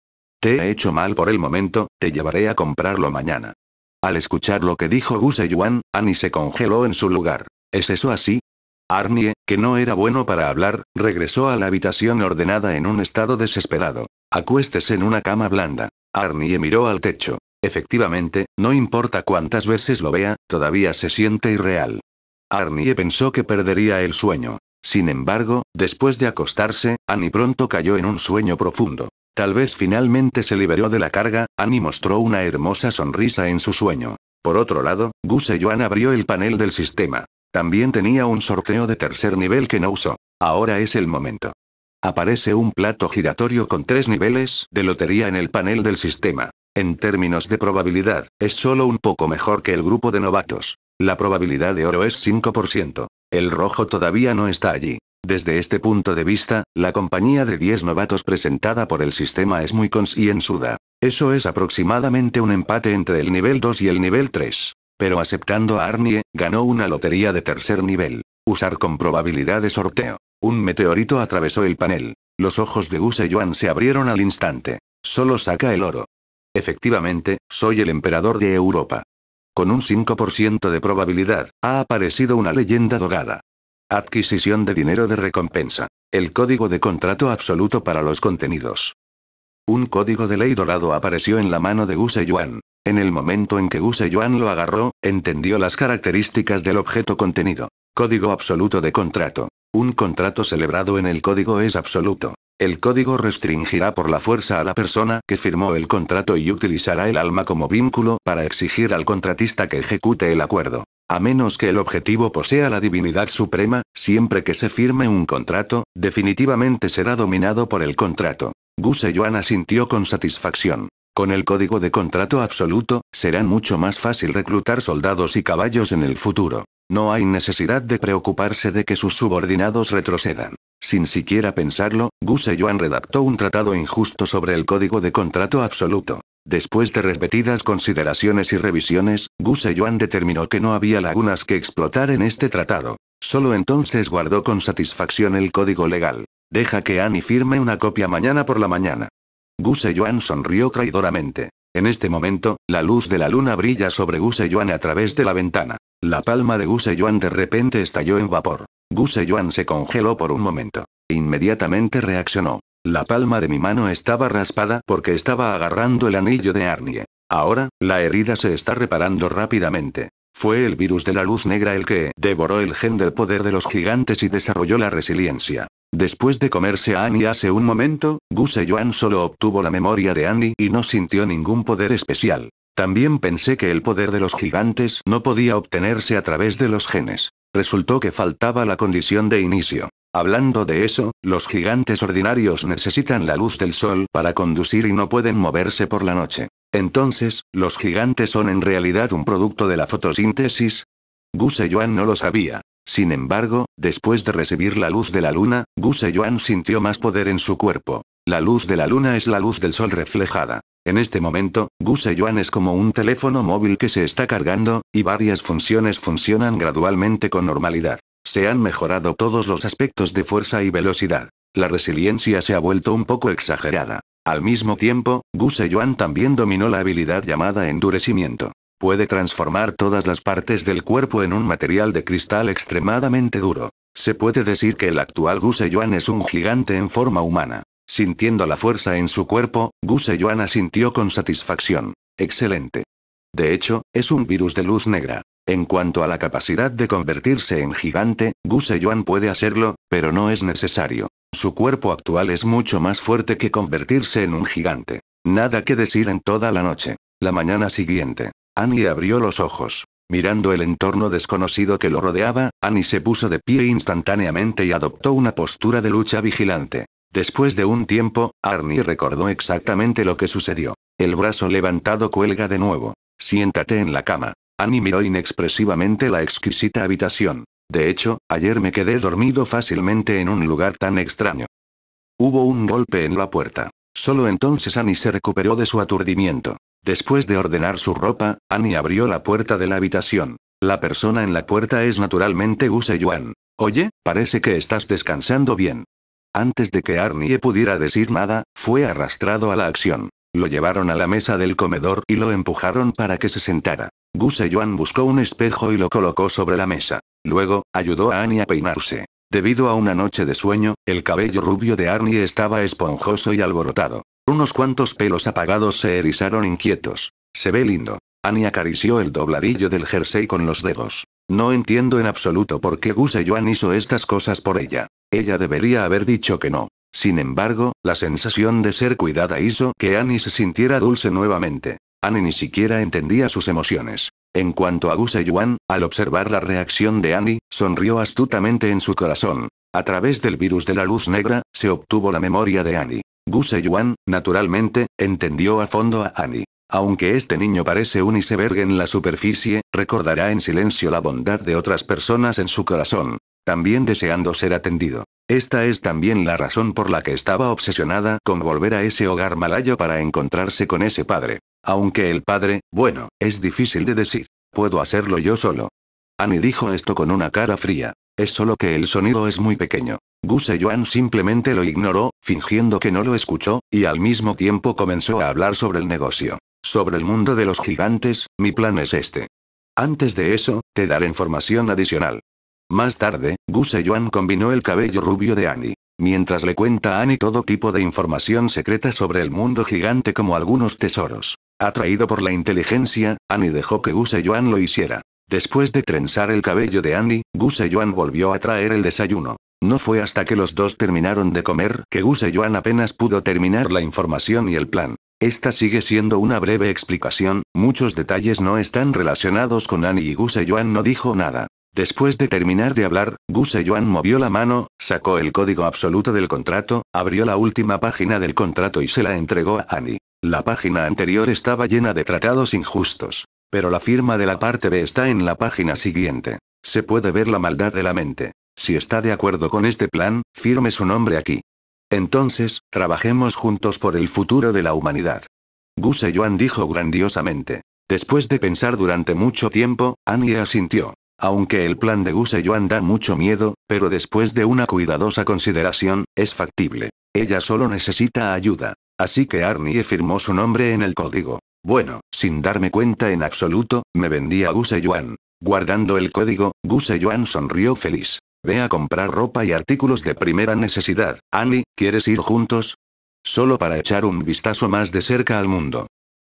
Te he hecho mal por el momento, te llevaré a comprarlo mañana. Al escuchar lo que dijo Guseyuan, Annie se congeló en su lugar. ¿Es eso así? Arnie, que no era bueno para hablar, regresó a la habitación ordenada en un estado desesperado. Acuéstese en una cama blanda. Arnie miró al techo. Efectivamente, no importa cuántas veces lo vea, todavía se siente irreal. Arnie pensó que perdería el sueño. Sin embargo, después de acostarse, Annie pronto cayó en un sueño profundo. Tal vez finalmente se liberó de la carga, Annie mostró una hermosa sonrisa en su sueño. Por otro lado, y abrió el panel del sistema. También tenía un sorteo de tercer nivel que no usó. Ahora es el momento. Aparece un plato giratorio con tres niveles de lotería en el panel del sistema. En términos de probabilidad, es solo un poco mejor que el grupo de novatos. La probabilidad de oro es 5%. El rojo todavía no está allí. Desde este punto de vista, la compañía de 10 novatos presentada por el sistema es muy concienzuda. Eso es aproximadamente un empate entre el nivel 2 y el nivel 3. Pero aceptando a Arnie, ganó una lotería de tercer nivel. Usar con probabilidad de sorteo. Un meteorito atravesó el panel. Los ojos de y Joan se abrieron al instante. Solo saca el oro. Efectivamente, soy el emperador de Europa. Con un 5% de probabilidad, ha aparecido una leyenda dorada. Adquisición de dinero de recompensa. El código de contrato absoluto para los contenidos. Un código de ley dorado apareció en la mano de Guse Yuan. En el momento en que Guse Yuan lo agarró, entendió las características del objeto contenido. Código absoluto de contrato. Un contrato celebrado en el código es absoluto. El código restringirá por la fuerza a la persona que firmó el contrato y utilizará el alma como vínculo para exigir al contratista que ejecute el acuerdo. A menos que el objetivo posea la divinidad suprema, siempre que se firme un contrato, definitivamente será dominado por el contrato. Gu sintió asintió con satisfacción. Con el código de contrato absoluto, será mucho más fácil reclutar soldados y caballos en el futuro. No hay necesidad de preocuparse de que sus subordinados retrocedan. Sin siquiera pensarlo, Guseyuan redactó un tratado injusto sobre el código de contrato absoluto. Después de repetidas consideraciones y revisiones, Gu e determinó que no había lagunas que explotar en este tratado. Solo entonces guardó con satisfacción el código legal. Deja que Annie firme una copia mañana por la mañana. Guseyuan sonrió traidoramente. En este momento, la luz de la luna brilla sobre Gu e a través de la ventana. La palma de Gu e de repente estalló en vapor. Guseyuan se congeló por un momento. Inmediatamente reaccionó. La palma de mi mano estaba raspada porque estaba agarrando el anillo de Arnie. Ahora, la herida se está reparando rápidamente. Fue el virus de la luz negra el que devoró el gen del poder de los gigantes y desarrolló la resiliencia. Después de comerse a Annie hace un momento, Guseyuan solo obtuvo la memoria de Annie y no sintió ningún poder especial. También pensé que el poder de los gigantes no podía obtenerse a través de los genes resultó que faltaba la condición de inicio. Hablando de eso, los gigantes ordinarios necesitan la luz del sol para conducir y no pueden moverse por la noche. Entonces, ¿los gigantes son en realidad un producto de la fotosíntesis? Gus Joan no lo sabía. Sin embargo, después de recibir la luz de la luna, Gu Yuan sintió más poder en su cuerpo. La luz de la luna es la luz del sol reflejada. En este momento, Gu Yuan es como un teléfono móvil que se está cargando, y varias funciones funcionan gradualmente con normalidad. Se han mejorado todos los aspectos de fuerza y velocidad. La resiliencia se ha vuelto un poco exagerada. Al mismo tiempo, Gu Yuan también dominó la habilidad llamada endurecimiento. Puede transformar todas las partes del cuerpo en un material de cristal extremadamente duro. Se puede decir que el actual Guseyuan es un gigante en forma humana. Sintiendo la fuerza en su cuerpo, Guseyuan asintió con satisfacción. Excelente. De hecho, es un virus de luz negra. En cuanto a la capacidad de convertirse en gigante, Guseyuan puede hacerlo, pero no es necesario. Su cuerpo actual es mucho más fuerte que convertirse en un gigante. Nada que decir en toda la noche. La mañana siguiente, Annie abrió los ojos. Mirando el entorno desconocido que lo rodeaba, Annie se puso de pie instantáneamente y adoptó una postura de lucha vigilante. Después de un tiempo, Arnie recordó exactamente lo que sucedió. El brazo levantado cuelga de nuevo. Siéntate en la cama. Annie miró inexpresivamente la exquisita habitación. De hecho, ayer me quedé dormido fácilmente en un lugar tan extraño. Hubo un golpe en la puerta. Solo entonces Annie se recuperó de su aturdimiento. Después de ordenar su ropa, Annie abrió la puerta de la habitación. La persona en la puerta es naturalmente Gu Yuan. Oye, parece que estás descansando bien. Antes de que Arnie pudiera decir nada, fue arrastrado a la acción. Lo llevaron a la mesa del comedor y lo empujaron para que se sentara. Gu Yuan buscó un espejo y lo colocó sobre la mesa. Luego, ayudó a Annie a peinarse. Debido a una noche de sueño, el cabello rubio de Arnie estaba esponjoso y alborotado. Unos cuantos pelos apagados se erizaron inquietos. Se ve lindo. Annie acarició el dobladillo del jersey con los dedos. No entiendo en absoluto por qué Gus hizo estas cosas por ella. Ella debería haber dicho que no. Sin embargo, la sensación de ser cuidada hizo que Annie se sintiera dulce nuevamente. Annie ni siquiera entendía sus emociones. En cuanto a Gus Yuan, al observar la reacción de Annie, sonrió astutamente en su corazón. A través del virus de la luz negra, se obtuvo la memoria de Annie. Gu Yuan, naturalmente, entendió a fondo a Annie. Aunque este niño parece un iceberg en la superficie, recordará en silencio la bondad de otras personas en su corazón, también deseando ser atendido. Esta es también la razón por la que estaba obsesionada con volver a ese hogar malayo para encontrarse con ese padre. Aunque el padre, bueno, es difícil de decir. Puedo hacerlo yo solo. Annie dijo esto con una cara fría. Es solo que el sonido es muy pequeño. Gu Yuan simplemente lo ignoró, fingiendo que no lo escuchó, y al mismo tiempo comenzó a hablar sobre el negocio. Sobre el mundo de los gigantes, mi plan es este. Antes de eso, te daré información adicional. Más tarde, Gu Yuan combinó el cabello rubio de Annie. Mientras le cuenta a Annie todo tipo de información secreta sobre el mundo gigante como algunos tesoros. Atraído por la inteligencia, Annie dejó que Gu Yuan lo hiciera. Después de trenzar el cabello de Annie, Gus Joan volvió a traer el desayuno. No fue hasta que los dos terminaron de comer que Gus Joan apenas pudo terminar la información y el plan. Esta sigue siendo una breve explicación, muchos detalles no están relacionados con Annie y Gus Joan no dijo nada. Después de terminar de hablar, Gus Joan movió la mano, sacó el código absoluto del contrato, abrió la última página del contrato y se la entregó a Annie. La página anterior estaba llena de tratados injustos. Pero la firma de la parte B está en la página siguiente. Se puede ver la maldad de la mente. Si está de acuerdo con este plan, firme su nombre aquí. Entonces, trabajemos juntos por el futuro de la humanidad. Gu dijo grandiosamente. Después de pensar durante mucho tiempo, Annie asintió. Aunque el plan de Gu da mucho miedo, pero después de una cuidadosa consideración, es factible. Ella solo necesita ayuda. Así que Arnie firmó su nombre en el código. Bueno, sin darme cuenta en absoluto, me vendí a Guse Yuan. Guardando el código, Guse Yuan sonrió feliz. Ve a comprar ropa y artículos de primera necesidad. Annie, ¿quieres ir juntos? Solo para echar un vistazo más de cerca al mundo.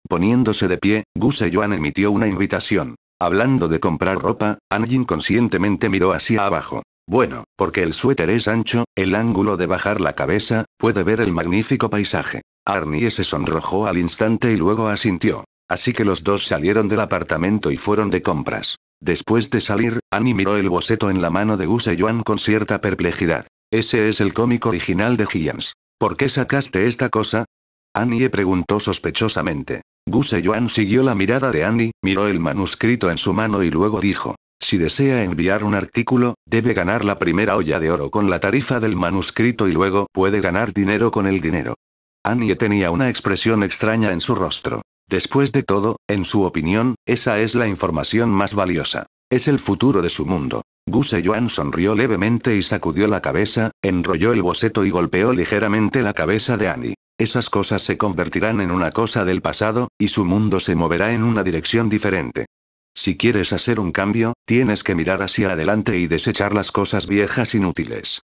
Poniéndose de pie, Guse Yuan emitió una invitación. Hablando de comprar ropa, Annie inconscientemente miró hacia abajo. Bueno, porque el suéter es ancho, el ángulo de bajar la cabeza, puede ver el magnífico paisaje. Arnie se sonrojó al instante y luego asintió. Así que los dos salieron del apartamento y fueron de compras. Después de salir, Annie miró el boceto en la mano de Guseyuan Yuan con cierta perplejidad. Ese es el cómic original de Giants. ¿Por qué sacaste esta cosa? Annie preguntó sospechosamente. Guse Yuan siguió la mirada de Annie, miró el manuscrito en su mano y luego dijo: si desea enviar un artículo, debe ganar la primera olla de oro con la tarifa del manuscrito y luego puede ganar dinero con el dinero. Annie tenía una expresión extraña en su rostro. Después de todo, en su opinión, esa es la información más valiosa. Es el futuro de su mundo. Guse Yuan sonrió levemente y sacudió la cabeza, enrolló el boceto y golpeó ligeramente la cabeza de Annie. Esas cosas se convertirán en una cosa del pasado, y su mundo se moverá en una dirección diferente. Si quieres hacer un cambio, tienes que mirar hacia adelante y desechar las cosas viejas inútiles.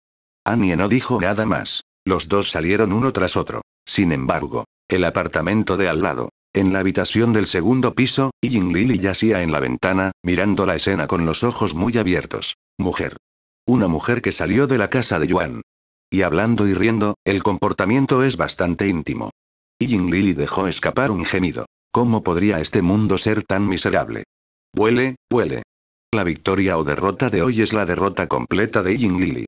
Annie no dijo nada más. Los dos salieron uno tras otro. Sin embargo, el apartamento de al lado, en la habitación del segundo piso, Ying Lili yacía en la ventana, mirando la escena con los ojos muy abiertos. Mujer. Una mujer que salió de la casa de Yuan. Y hablando y riendo, el comportamiento es bastante íntimo. Ying Lili dejó escapar un gemido. ¿Cómo podría este mundo ser tan miserable? Huele, huele. La victoria o derrota de hoy es la derrota completa de Ying Lili.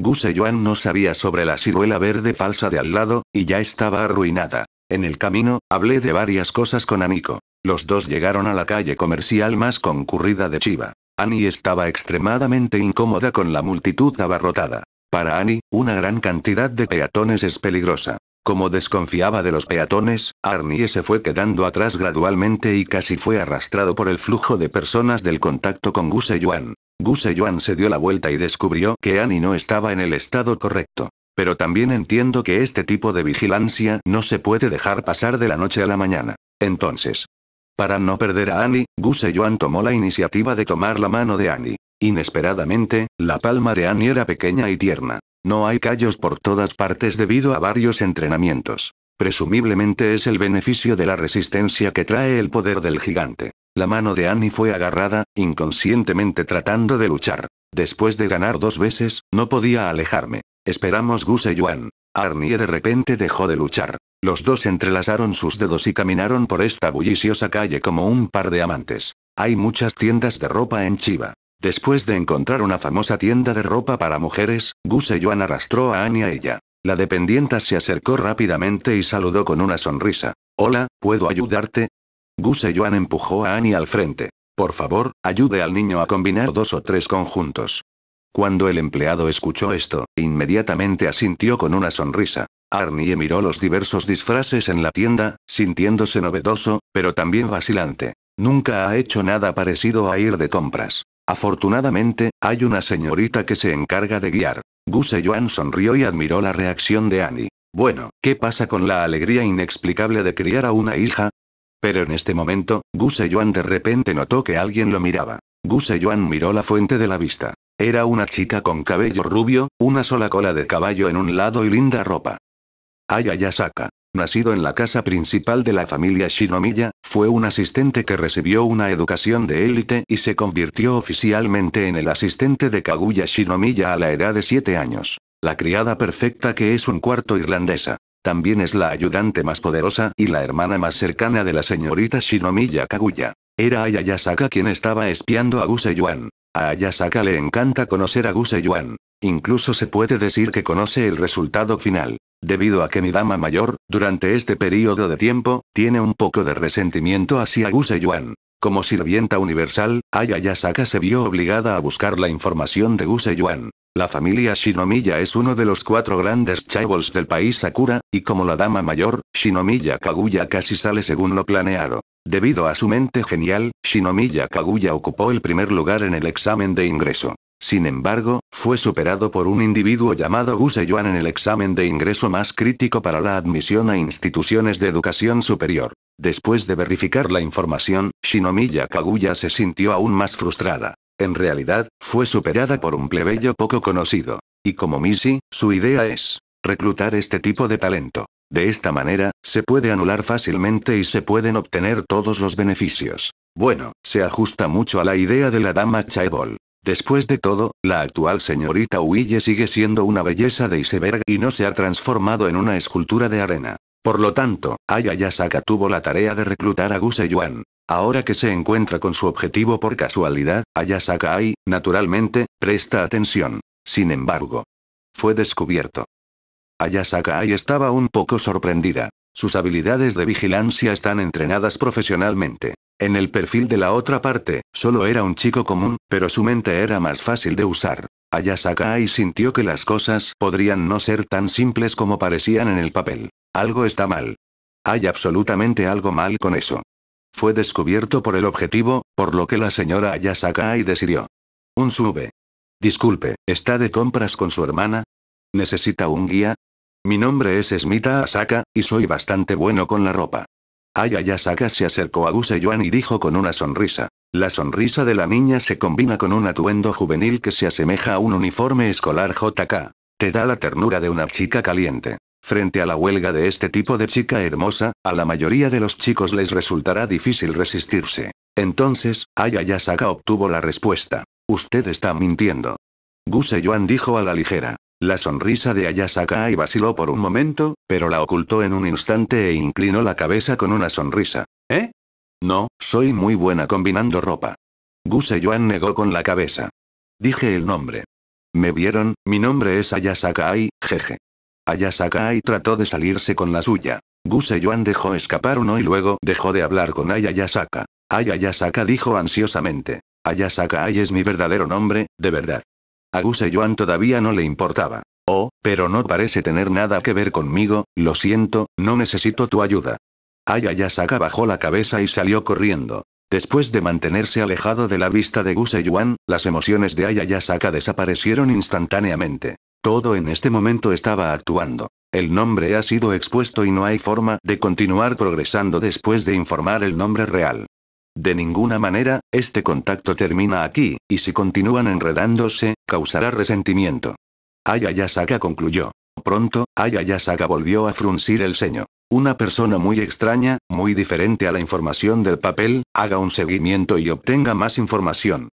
Gu Yuan no sabía sobre la ciruela verde falsa de al lado, y ya estaba arruinada. En el camino, hablé de varias cosas con Aniko. Los dos llegaron a la calle comercial más concurrida de Chiba. Annie estaba extremadamente incómoda con la multitud abarrotada. Para Ani, una gran cantidad de peatones es peligrosa. Como desconfiaba de los peatones, Arnie se fue quedando atrás gradualmente y casi fue arrastrado por el flujo de personas del contacto con Guse Yuan. Yuan se dio la vuelta y descubrió que Annie no estaba en el estado correcto. Pero también entiendo que este tipo de vigilancia no se puede dejar pasar de la noche a la mañana. Entonces, para no perder a Annie, Guse Yuan tomó la iniciativa de tomar la mano de Annie. Inesperadamente, la palma de Annie era pequeña y tierna. No hay callos por todas partes debido a varios entrenamientos. Presumiblemente es el beneficio de la resistencia que trae el poder del gigante. La mano de Annie fue agarrada, inconscientemente tratando de luchar. Después de ganar dos veces, no podía alejarme. Esperamos y Yuan. Arnie de repente dejó de luchar. Los dos entrelazaron sus dedos y caminaron por esta bulliciosa calle como un par de amantes. Hay muchas tiendas de ropa en Chiba. Después de encontrar una famosa tienda de ropa para mujeres, Guseyuan arrastró a Annie a ella. La dependienta se acercó rápidamente y saludó con una sonrisa. Hola, ¿puedo ayudarte? Guseyuan empujó a Annie al frente. Por favor, ayude al niño a combinar dos o tres conjuntos. Cuando el empleado escuchó esto, inmediatamente asintió con una sonrisa. Arnie miró los diversos disfraces en la tienda, sintiéndose novedoso, pero también vacilante. Nunca ha hecho nada parecido a ir de compras. Afortunadamente, hay una señorita que se encarga de guiar. Guse sonrió y admiró la reacción de Annie. Bueno, ¿qué pasa con la alegría inexplicable de criar a una hija? Pero en este momento, Guse de repente notó que alguien lo miraba. Guse miró la fuente de la vista. Era una chica con cabello rubio, una sola cola de caballo en un lado y linda ropa. Ayayasaka. Nacido en la casa principal de la familia Shinomiya, fue un asistente que recibió una educación de élite y se convirtió oficialmente en el asistente de Kaguya Shinomiya a la edad de 7 años. La criada perfecta que es un cuarto irlandesa. También es la ayudante más poderosa y la hermana más cercana de la señorita Shinomiya Kaguya. Era Ayayasaka quien estaba espiando a Guseyuan. A Ayasaka le encanta conocer a Guseyuan. Incluso se puede decir que conoce el resultado final. Debido a que mi dama mayor, durante este periodo de tiempo, tiene un poco de resentimiento hacia Gu Yuan. Como sirvienta universal, Aya Yasaka se vio obligada a buscar la información de Gu Yuan. La familia Shinomiya es uno de los cuatro grandes chaebols del país Sakura, y como la dama mayor, Shinomiya Kaguya casi sale según lo planeado. Debido a su mente genial, Shinomiya Kaguya ocupó el primer lugar en el examen de ingreso. Sin embargo, fue superado por un individuo llamado Gu en el examen de ingreso más crítico para la admisión a instituciones de educación superior. Después de verificar la información, Shinomiya Kaguya se sintió aún más frustrada. En realidad, fue superada por un plebeyo poco conocido. Y como Misi, su idea es reclutar este tipo de talento. De esta manera, se puede anular fácilmente y se pueden obtener todos los beneficios. Bueno, se ajusta mucho a la idea de la dama Chaebol. Después de todo, la actual señorita Huille sigue siendo una belleza de iceberg y no se ha transformado en una escultura de arena. Por lo tanto, Ayasaka tuvo la tarea de reclutar a Guseyuan. Ahora que se encuentra con su objetivo por casualidad, Ayasaka Ai, naturalmente, presta atención. Sin embargo, fue descubierto. Ayasaka Ai estaba un poco sorprendida. Sus habilidades de vigilancia están entrenadas profesionalmente. En el perfil de la otra parte, solo era un chico común, pero su mente era más fácil de usar. Ayasaka sintió que las cosas podrían no ser tan simples como parecían en el papel. Algo está mal. Hay absolutamente algo mal con eso. Fue descubierto por el objetivo, por lo que la señora Ayasaka decidió. Un sube. Disculpe, ¿está de compras con su hermana? ¿Necesita un guía? Mi nombre es Smita Asaka, y soy bastante bueno con la ropa. Ayayasaka se acercó a Yuan y dijo con una sonrisa. La sonrisa de la niña se combina con un atuendo juvenil que se asemeja a un uniforme escolar JK. Te da la ternura de una chica caliente. Frente a la huelga de este tipo de chica hermosa, a la mayoría de los chicos les resultará difícil resistirse. Entonces, Ayayasaka obtuvo la respuesta. Usted está mintiendo. Guseyuan dijo a la ligera. La sonrisa de Ayasaka y vaciló por un momento, pero la ocultó en un instante e inclinó la cabeza con una sonrisa. ¿Eh? No, soy muy buena combinando ropa. Guseyuan negó con la cabeza. Dije el nombre. Me vieron, mi nombre es Ayasaka jeje. Ayasaka trató de salirse con la suya. Guseyuan dejó escapar uno y luego dejó de hablar con Ayasaka. Ayasaka dijo ansiosamente. Ayasaka es mi verdadero nombre, de verdad. A Guseyuan todavía no le importaba. Oh, pero no parece tener nada que ver conmigo, lo siento, no necesito tu ayuda. Aya bajó la cabeza y salió corriendo. Después de mantenerse alejado de la vista de Guse Yuan, las emociones de Aya desaparecieron instantáneamente. Todo en este momento estaba actuando. El nombre ha sido expuesto y no hay forma de continuar progresando después de informar el nombre real. De ninguna manera, este contacto termina aquí, y si continúan enredándose, Causará resentimiento. Aya Yasaka concluyó. Pronto, Aya Yasaka volvió a fruncir el ceño. Una persona muy extraña, muy diferente a la información del papel, haga un seguimiento y obtenga más información.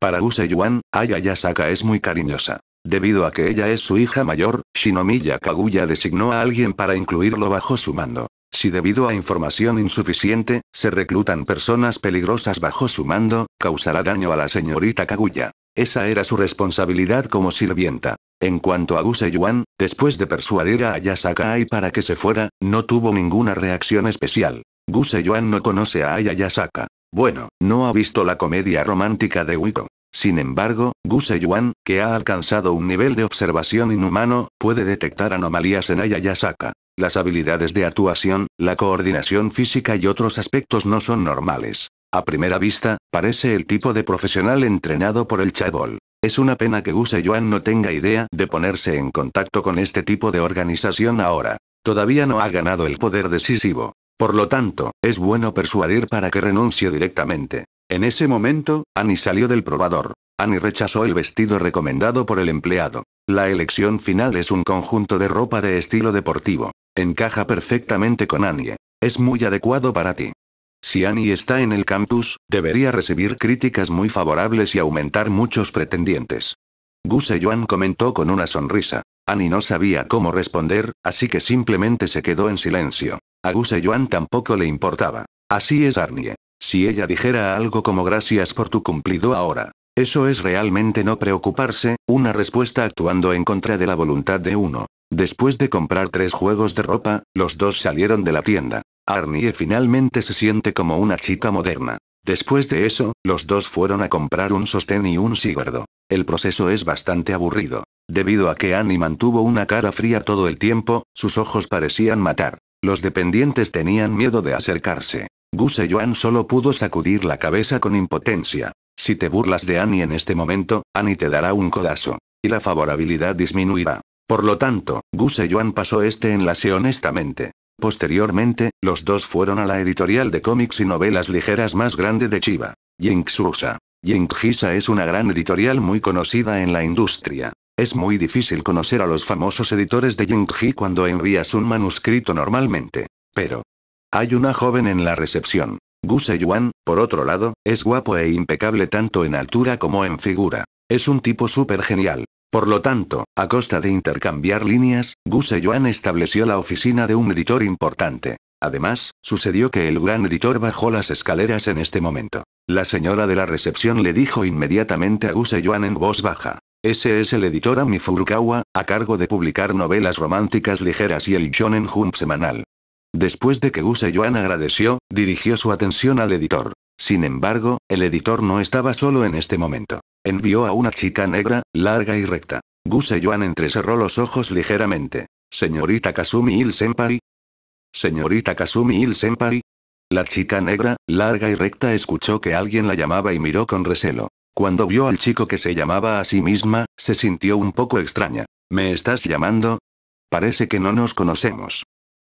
Para Use Yuan, Aya Yasaka es muy cariñosa. Debido a que ella es su hija mayor, Shinomiya Kaguya designó a alguien para incluirlo bajo su mando. Si debido a información insuficiente, se reclutan personas peligrosas bajo su mando, causará daño a la señorita Kaguya. Esa era su responsabilidad como sirvienta. En cuanto a Gu Yuan, después de persuadir a Ayasaka y para que se fuera, no tuvo ninguna reacción especial. Gu Yuan no conoce a Ayasaka. Bueno, no ha visto la comedia romántica de Wiko. Sin embargo, Gu Yuan, que ha alcanzado un nivel de observación inhumano, puede detectar anomalías en Ayasaka. Las habilidades de actuación, la coordinación física y otros aspectos no son normales. A primera vista, parece el tipo de profesional entrenado por el Chabol. Es una pena que Use no tenga idea de ponerse en contacto con este tipo de organización ahora. Todavía no ha ganado el poder decisivo. Por lo tanto, es bueno persuadir para que renuncie directamente. En ese momento, Annie salió del probador. Annie rechazó el vestido recomendado por el empleado. La elección final es un conjunto de ropa de estilo deportivo. Encaja perfectamente con Annie. Es muy adecuado para ti. Si Annie está en el campus, debería recibir críticas muy favorables y aumentar muchos pretendientes. Gu comentó con una sonrisa. Annie no sabía cómo responder, así que simplemente se quedó en silencio. A Gu tampoco le importaba. Así es Arnie. Si ella dijera algo como gracias por tu cumplido ahora. Eso es realmente no preocuparse, una respuesta actuando en contra de la voluntad de uno. Después de comprar tres juegos de ropa, los dos salieron de la tienda. Arnie finalmente se siente como una chica moderna. Después de eso, los dos fueron a comprar un sostén y un cigarro. El proceso es bastante aburrido. Debido a que Annie mantuvo una cara fría todo el tiempo, sus ojos parecían matar. Los dependientes tenían miedo de acercarse. Gus Joan solo pudo sacudir la cabeza con impotencia. Si te burlas de Annie en este momento, Annie te dará un codazo. Y la favorabilidad disminuirá. Por lo tanto, Gus Joan pasó este enlace honestamente. Posteriormente, los dos fueron a la editorial de cómics y novelas ligeras más grande de Chiba. Jinksusa. Jinkisa es una gran editorial muy conocida en la industria. Es muy difícil conocer a los famosos editores de Xu cuando envías un manuscrito normalmente. Pero. Hay una joven en la recepción. Gu Yuan, por otro lado, es guapo e impecable tanto en altura como en figura. Es un tipo súper genial. Por lo tanto, a costa de intercambiar líneas, Guseyuan estableció la oficina de un editor importante. Además, sucedió que el gran editor bajó las escaleras en este momento. La señora de la recepción le dijo inmediatamente a Guseyuan en voz baja. Ese es el editor Ami Furukawa, a cargo de publicar novelas románticas ligeras y el Shonen Jump semanal. Después de que Guseyuan agradeció, dirigió su atención al editor. Sin embargo, el editor no estaba solo en este momento. Envió a una chica negra, larga y recta. Guseyuan entrecerró los ojos ligeramente. Señorita Kasumi Il Señorita Kasumi Il La chica negra, larga y recta escuchó que alguien la llamaba y miró con recelo. Cuando vio al chico que se llamaba a sí misma, se sintió un poco extraña. ¿Me estás llamando? Parece que no nos conocemos.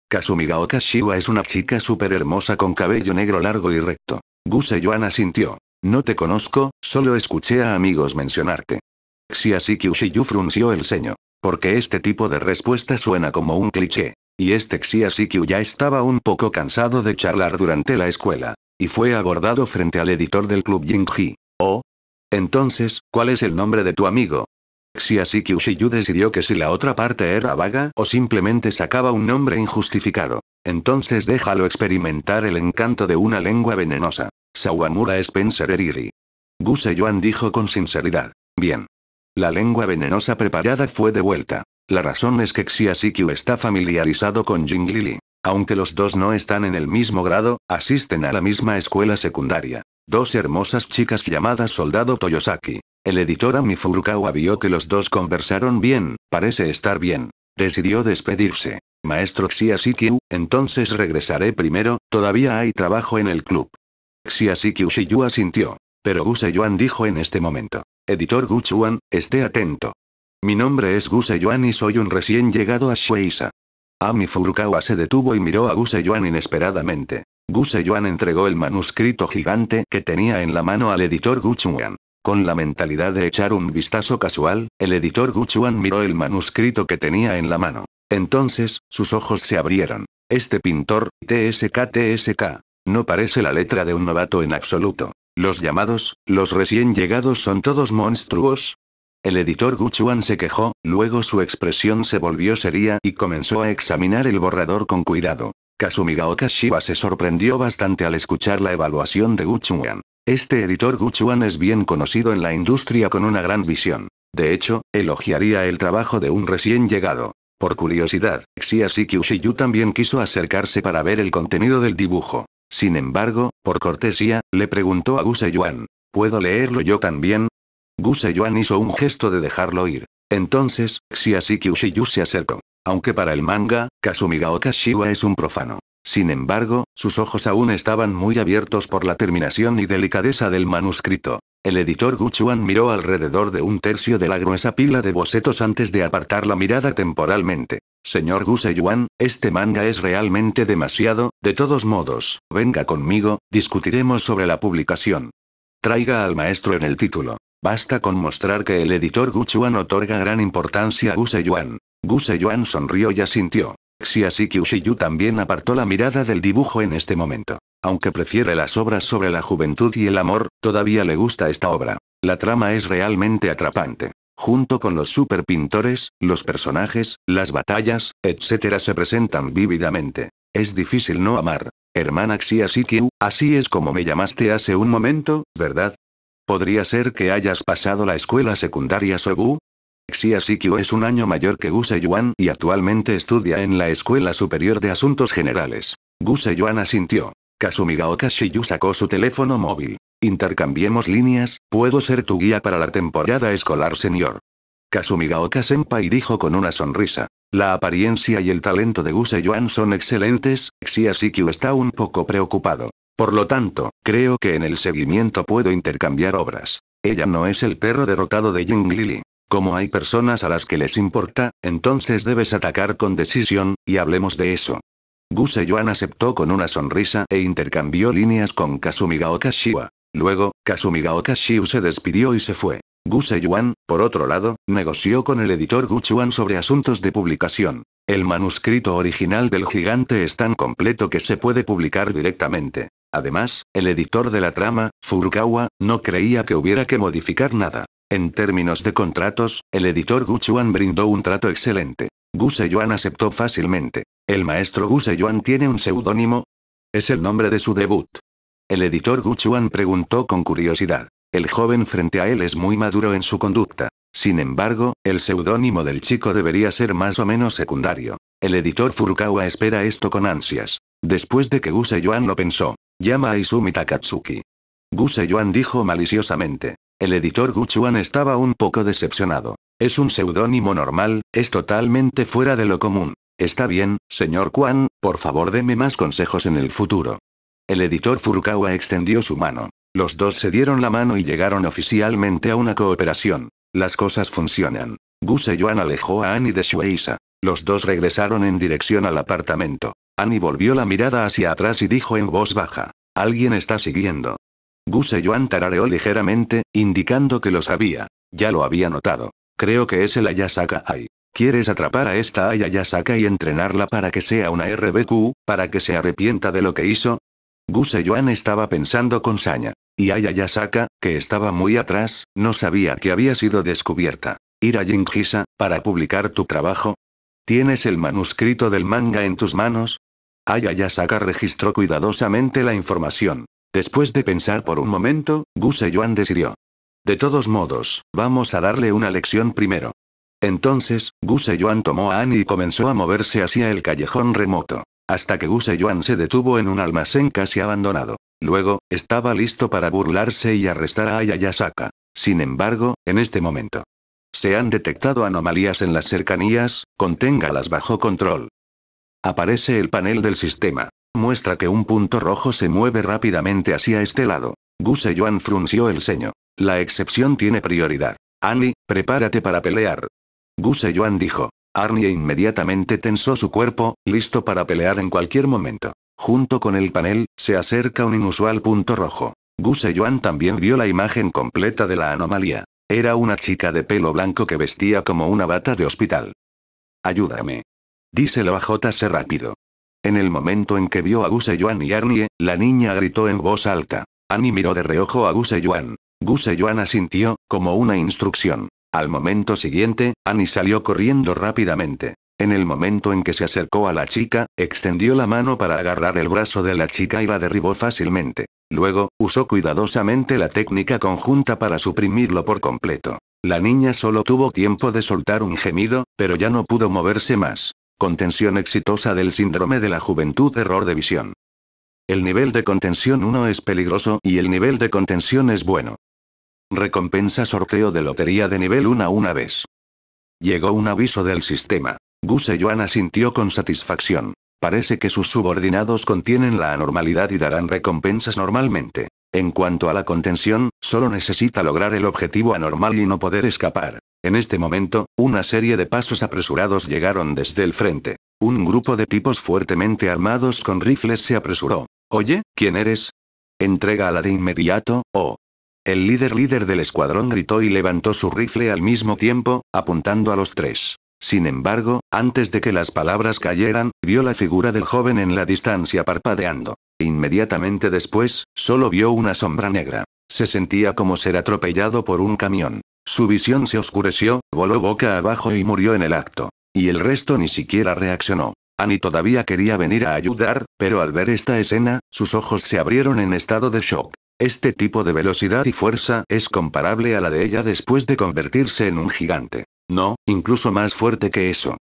Kasumi Gaoka es una chica súper hermosa con cabello negro largo y recto. Guseyuan asintió. No te conozco, solo escuché a amigos mencionarte. Xiasi Yu frunció el ceño. Porque este tipo de respuesta suena como un cliché. Y este Xiasi ya estaba un poco cansado de charlar durante la escuela. Y fue abordado frente al editor del club Jingji. Oh. Entonces, ¿cuál es el nombre de tu amigo? Xiasi decidió que si la otra parte era vaga o simplemente sacaba un nombre injustificado, entonces déjalo experimentar el encanto de una lengua venenosa. Sawamura Spencer Eriri. Guseyoan dijo con sinceridad. Bien. La lengua venenosa preparada fue devuelta. La razón es que Xiasikiu está familiarizado con Jinglili. Aunque los dos no están en el mismo grado, asisten a la misma escuela secundaria. Dos hermosas chicas llamadas Soldado Toyosaki. El editor Ami Furukawa vio que los dos conversaron bien, parece estar bien. Decidió despedirse. Maestro Xiasikiu, entonces regresaré primero, todavía hay trabajo en el club que Ushiyu asintió. Pero Gu dijo en este momento. Editor Gu esté atento. Mi nombre es Gu y soy un recién llegado a Shueisa. Ami Furukawa se detuvo y miró a Gu inesperadamente. Gu Yuan entregó el manuscrito gigante que tenía en la mano al editor Gu Con la mentalidad de echar un vistazo casual, el editor Guchuan miró el manuscrito que tenía en la mano. Entonces, sus ojos se abrieron. Este pintor, TSK TSK, no parece la letra de un novato en absoluto. Los llamados, los recién llegados son todos monstruos. El editor Guchuan se quejó, luego su expresión se volvió seria y comenzó a examinar el borrador con cuidado. Kazumiga Okashiba se sorprendió bastante al escuchar la evaluación de Guchuan. Este editor Guchuan es bien conocido en la industria con una gran visión. De hecho, elogiaría el trabajo de un recién llegado. Por curiosidad, Xia también quiso acercarse para ver el contenido del dibujo. Sin embargo, por cortesía, le preguntó a Guseyuan: Yuan. ¿Puedo leerlo yo también? Guseyuan Yuan hizo un gesto de dejarlo ir. Entonces, Xiasiki se acercó. Aunque para el manga, Kasumiga shiwa es un profano. Sin embargo, sus ojos aún estaban muy abiertos por la terminación y delicadeza del manuscrito. El editor Guchuan miró alrededor de un tercio de la gruesa pila de bocetos antes de apartar la mirada temporalmente. Señor Guseyuan, este manga es realmente demasiado, de todos modos, venga conmigo, discutiremos sobre la publicación. Traiga al maestro en el título. Basta con mostrar que el editor Guchuan otorga gran importancia a Guseyuan. Guseyuan sonrió y asintió. Xiasi Kyushiyu también apartó la mirada del dibujo en este momento. Aunque prefiere las obras sobre la juventud y el amor, todavía le gusta esta obra. La trama es realmente atrapante. Junto con los superpintores, los personajes, las batallas, etc. se presentan vívidamente. Es difícil no amar. Hermana Xia Sikiu, así es como me llamaste hace un momento, ¿verdad? Podría ser que hayas pasado la escuela secundaria Sobu. Xia es un año mayor que Gu Yuan y actualmente estudia en la Escuela Superior de Asuntos Generales. Gu Yuan asintió. Kasumigaoka Shiyu sacó su teléfono móvil. Intercambiemos líneas, puedo ser tu guía para la temporada escolar señor. Kasumigaoka senpai dijo con una sonrisa. La apariencia y el talento de Guseyuan Yuan son excelentes, Xia Sikyu está un poco preocupado. Por lo tanto, creo que en el seguimiento puedo intercambiar obras. Ella no es el perro derrotado de Jing Lili. Como hay personas a las que les importa, entonces debes atacar con decisión, y hablemos de eso. Guse Yuan aceptó con una sonrisa e intercambió líneas con Kasumigaoka Shiwa. Luego, Kasumigaoka Shiu se despidió y se fue. Gu Yuan, por otro lado, negoció con el editor Gu Chuan sobre asuntos de publicación. El manuscrito original del gigante es tan completo que se puede publicar directamente. Además, el editor de la trama, Furukawa, no creía que hubiera que modificar nada. En términos de contratos, el editor Gu Chuan brindó un trato excelente. Gu Yuan aceptó fácilmente. El maestro Gu Yuan tiene un seudónimo. Es el nombre de su debut. El editor Guchuan preguntó con curiosidad. El joven frente a él es muy maduro en su conducta. Sin embargo, el seudónimo del chico debería ser más o menos secundario. El editor Furukawa espera esto con ansias. Después de que Gu Seyuan lo pensó, llama a Izumi Takatsuki. Gu Seyuan dijo maliciosamente. El editor Guchuan estaba un poco decepcionado. Es un seudónimo normal, es totalmente fuera de lo común. Está bien, señor Kwan, por favor deme más consejos en el futuro. El editor Furukawa extendió su mano. Los dos se dieron la mano y llegaron oficialmente a una cooperación. Las cosas funcionan. Guseyuan alejó a Annie de Shueisa. Los dos regresaron en dirección al apartamento. Annie volvió la mirada hacia atrás y dijo en voz baja. Alguien está siguiendo. Guseyuan tarareó ligeramente, indicando que lo sabía. Ya lo había notado. Creo que es el Ayasaka Ai. ¿Quieres atrapar a esta Ayasaka y entrenarla para que sea una RBQ, para que se arrepienta de lo que hizo? Guse Yuan estaba pensando con saña. Y Aya Yasaka, que estaba muy atrás, no sabía que había sido descubierta. Ir a Jingisa, para publicar tu trabajo. ¿Tienes el manuscrito del manga en tus manos? Aya Yasaka registró cuidadosamente la información. Después de pensar por un momento, Guse decidió. De todos modos, vamos a darle una lección primero. Entonces, Guse Yuan tomó a Annie y comenzó a moverse hacia el callejón remoto hasta que Guseyuan se detuvo en un almacén casi abandonado. Luego, estaba listo para burlarse y arrestar a Ayayasaka. Sin embargo, en este momento. Se han detectado anomalías en las cercanías, conténgalas bajo control. Aparece el panel del sistema. Muestra que un punto rojo se mueve rápidamente hacia este lado. Guseyuan frunció el ceño. La excepción tiene prioridad. Annie, prepárate para pelear. Guseyuan dijo. Arnie inmediatamente tensó su cuerpo, listo para pelear en cualquier momento. Junto con el panel, se acerca un inusual punto rojo. Guseyuan también vio la imagen completa de la anomalía. Era una chica de pelo blanco que vestía como una bata de hospital. Ayúdame. Díselo a J.C. rápido. En el momento en que vio a Guseyuan y Arnie, la niña gritó en voz alta. Annie miró de reojo a Guseyuan. Guseyuan asintió, como una instrucción. Al momento siguiente, Annie salió corriendo rápidamente. En el momento en que se acercó a la chica, extendió la mano para agarrar el brazo de la chica y la derribó fácilmente. Luego, usó cuidadosamente la técnica conjunta para suprimirlo por completo. La niña solo tuvo tiempo de soltar un gemido, pero ya no pudo moverse más. Contención exitosa del síndrome de la juventud error de visión. El nivel de contención 1 es peligroso y el nivel de contención es bueno. Recompensa sorteo de lotería de nivel 1 una vez. Llegó un aviso del sistema. Gu Yuan asintió con satisfacción. Parece que sus subordinados contienen la anormalidad y darán recompensas normalmente. En cuanto a la contención, solo necesita lograr el objetivo anormal y no poder escapar. En este momento, una serie de pasos apresurados llegaron desde el frente. Un grupo de tipos fuertemente armados con rifles se apresuró. Oye, ¿quién eres? Entrega la de inmediato, o, el líder líder del escuadrón gritó y levantó su rifle al mismo tiempo, apuntando a los tres. Sin embargo, antes de que las palabras cayeran, vio la figura del joven en la distancia parpadeando. Inmediatamente después, solo vio una sombra negra. Se sentía como ser atropellado por un camión. Su visión se oscureció, voló boca abajo y murió en el acto. Y el resto ni siquiera reaccionó. Annie todavía quería venir a ayudar, pero al ver esta escena, sus ojos se abrieron en estado de shock. Este tipo de velocidad y fuerza es comparable a la de ella después de convertirse en un gigante. No, incluso más fuerte que eso.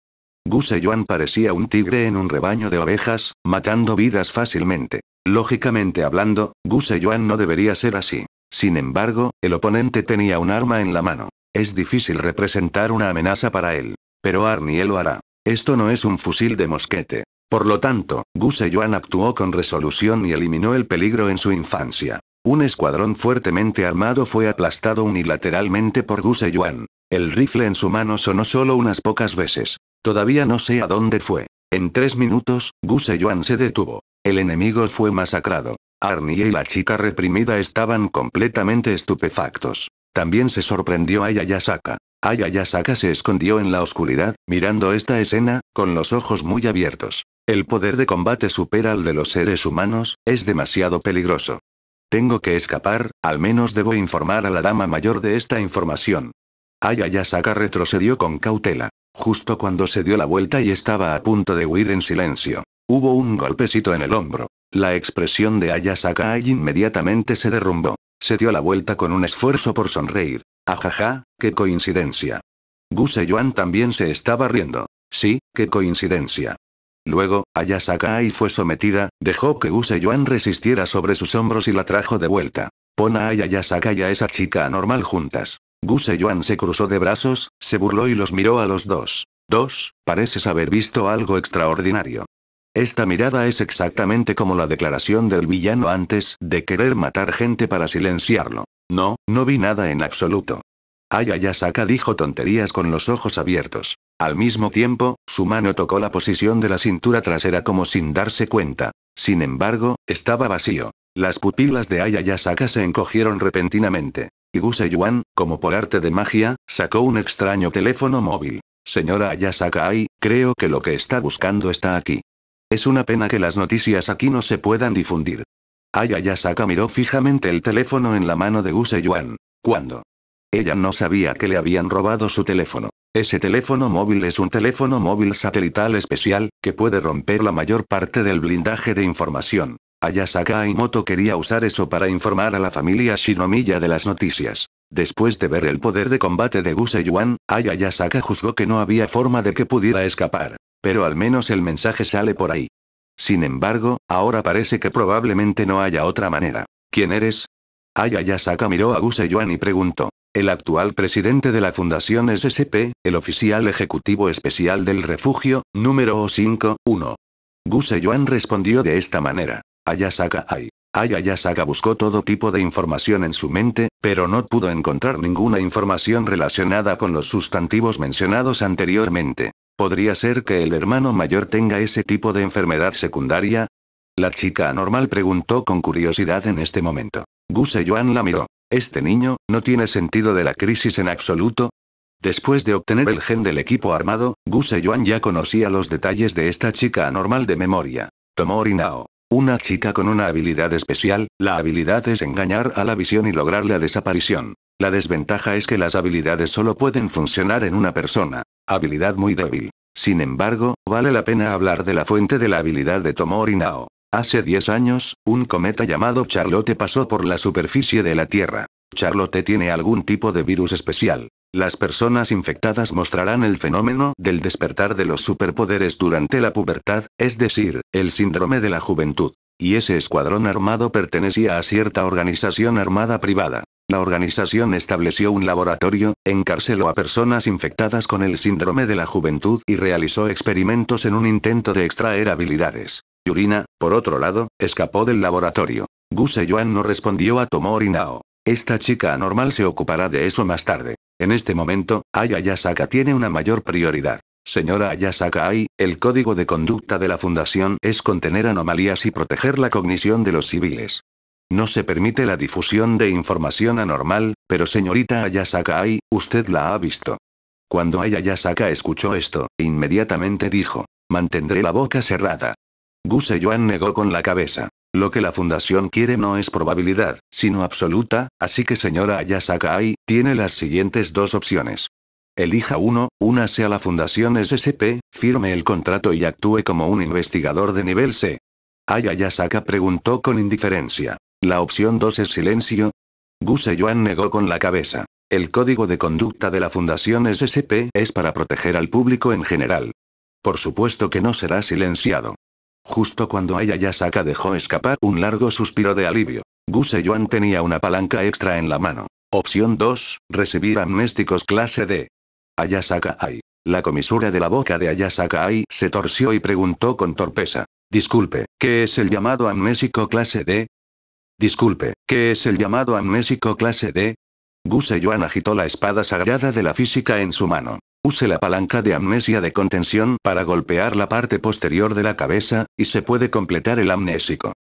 Gu parecía un tigre en un rebaño de ovejas, matando vidas fácilmente. Lógicamente hablando, Gu Yuan no debería ser así. Sin embargo, el oponente tenía un arma en la mano. Es difícil representar una amenaza para él. Pero Arnie lo hará. Esto no es un fusil de mosquete. Por lo tanto, Gu Yuan actuó con resolución y eliminó el peligro en su infancia. Un escuadrón fuertemente armado fue aplastado unilateralmente por Gu Yuan. El rifle en su mano sonó solo unas pocas veces. Todavía no sé a dónde fue. En tres minutos, Gu Yuan se detuvo. El enemigo fue masacrado. Arnie y la chica reprimida estaban completamente estupefactos. También se sorprendió Ayayasaka. Ayayasaka se escondió en la oscuridad, mirando esta escena, con los ojos muy abiertos. El poder de combate supera al de los seres humanos, es demasiado peligroso. Tengo que escapar, al menos debo informar a la dama mayor de esta información. Aya retrocedió con cautela. Justo cuando se dio la vuelta y estaba a punto de huir en silencio. Hubo un golpecito en el hombro. La expresión de Ayasaka inmediatamente se derrumbó. Se dio la vuelta con un esfuerzo por sonreír. Ajaja, qué coincidencia. Gu Yuan también se estaba riendo. Sí, qué coincidencia. Luego, Ayasaka y fue sometida, dejó que Use resistiera sobre sus hombros y la trajo de vuelta. Pon a y a esa chica anormal juntas. Guseyuan se cruzó de brazos, se burló y los miró a los dos. Dos, pareces haber visto algo extraordinario. Esta mirada es exactamente como la declaración del villano antes de querer matar gente para silenciarlo. No, no vi nada en absoluto. Ayayasaka dijo tonterías con los ojos abiertos. Al mismo tiempo, su mano tocó la posición de la cintura trasera como sin darse cuenta. Sin embargo, estaba vacío. Las pupilas de Ayayasaka se encogieron repentinamente. y Yuan, como por arte de magia, sacó un extraño teléfono móvil. Señora Ayasaka creo que lo que está buscando está aquí. Es una pena que las noticias aquí no se puedan difundir. Ayayasaka miró fijamente el teléfono en la mano de Guse Yuan. ¿Cuándo? Ella no sabía que le habían robado su teléfono. Ese teléfono móvil es un teléfono móvil satelital especial, que puede romper la mayor parte del blindaje de información. Ayasaka Aimoto quería usar eso para informar a la familia Shinomiya de las noticias. Después de ver el poder de combate de Guse Yuan, Ayasaka juzgó que no había forma de que pudiera escapar. Pero al menos el mensaje sale por ahí. Sin embargo, ahora parece que probablemente no haya otra manera. ¿Quién eres? Ayasaka miró a Guse y preguntó. El actual presidente de la Fundación S.P., el oficial ejecutivo especial del refugio, número 51 1 Guseyuan respondió de esta manera. Ayasaka ay Ayasaka buscó todo tipo de información en su mente, pero no pudo encontrar ninguna información relacionada con los sustantivos mencionados anteriormente. ¿Podría ser que el hermano mayor tenga ese tipo de enfermedad secundaria? La chica anormal preguntó con curiosidad en este momento. Guseyuan la miró. Este niño, no tiene sentido de la crisis en absoluto. Después de obtener el gen del equipo armado, Guseyuan ya conocía los detalles de esta chica anormal de memoria. Tomori Nao. Una chica con una habilidad especial, la habilidad es engañar a la visión y lograr la desaparición. La desventaja es que las habilidades solo pueden funcionar en una persona. Habilidad muy débil. Sin embargo, vale la pena hablar de la fuente de la habilidad de Tomori Nao. Hace 10 años, un cometa llamado Charlotte pasó por la superficie de la Tierra. Charlotte tiene algún tipo de virus especial. Las personas infectadas mostrarán el fenómeno del despertar de los superpoderes durante la pubertad, es decir, el síndrome de la juventud. Y ese escuadrón armado pertenecía a cierta organización armada privada. La organización estableció un laboratorio, encarceló a personas infectadas con el síndrome de la juventud y realizó experimentos en un intento de extraer habilidades. Yurina, por otro lado, escapó del laboratorio. Gu no respondió a Tomori Nao. Esta chica anormal se ocupará de eso más tarde. En este momento, Ayayasaka tiene una mayor prioridad. Señora Ayasaka Ai, el código de conducta de la Fundación es contener anomalías y proteger la cognición de los civiles. No se permite la difusión de información anormal, pero señorita Ayasaka usted la ha visto. Cuando Ayasaka escuchó esto, inmediatamente dijo, mantendré la boca cerrada. Guseyuan negó con la cabeza. Lo que la fundación quiere no es probabilidad, sino absoluta, así que señora Ayasaka tiene las siguientes dos opciones. Elija uno, una a la fundación SSP, firme el contrato y actúe como un investigador de nivel C. Ayasaka preguntó con indiferencia. La opción 2 es silencio. Gu Yuan negó con la cabeza. El código de conducta de la Fundación SSP es para proteger al público en general. Por supuesto que no será silenciado. Justo cuando Ayayasaka dejó escapar un largo suspiro de alivio. Gu Yuan tenía una palanca extra en la mano. Opción 2, recibir amnésticos clase D. Ayasaka Ai. La comisura de la boca de Ayasaka Ai se torció y preguntó con torpeza. Disculpe, ¿qué es el llamado amnésico clase D? Disculpe, ¿qué es el llamado amnésico clase D? Guseyuan agitó la espada sagrada de la física en su mano. Use la palanca de amnesia de contención para golpear la parte posterior de la cabeza, y se puede completar el amnésico.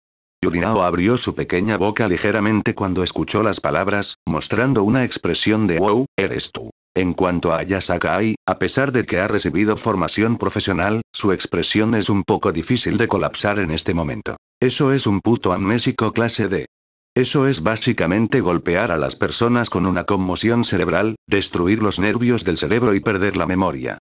Yurinao abrió su pequeña boca ligeramente cuando escuchó las palabras, mostrando una expresión de wow, eres tú. En cuanto a Ayasaka Ai, a pesar de que ha recibido formación profesional, su expresión es un poco difícil de colapsar en este momento. Eso es un puto amnésico clase D. Eso es básicamente golpear a las personas con una conmoción cerebral, destruir los nervios del cerebro y perder la memoria.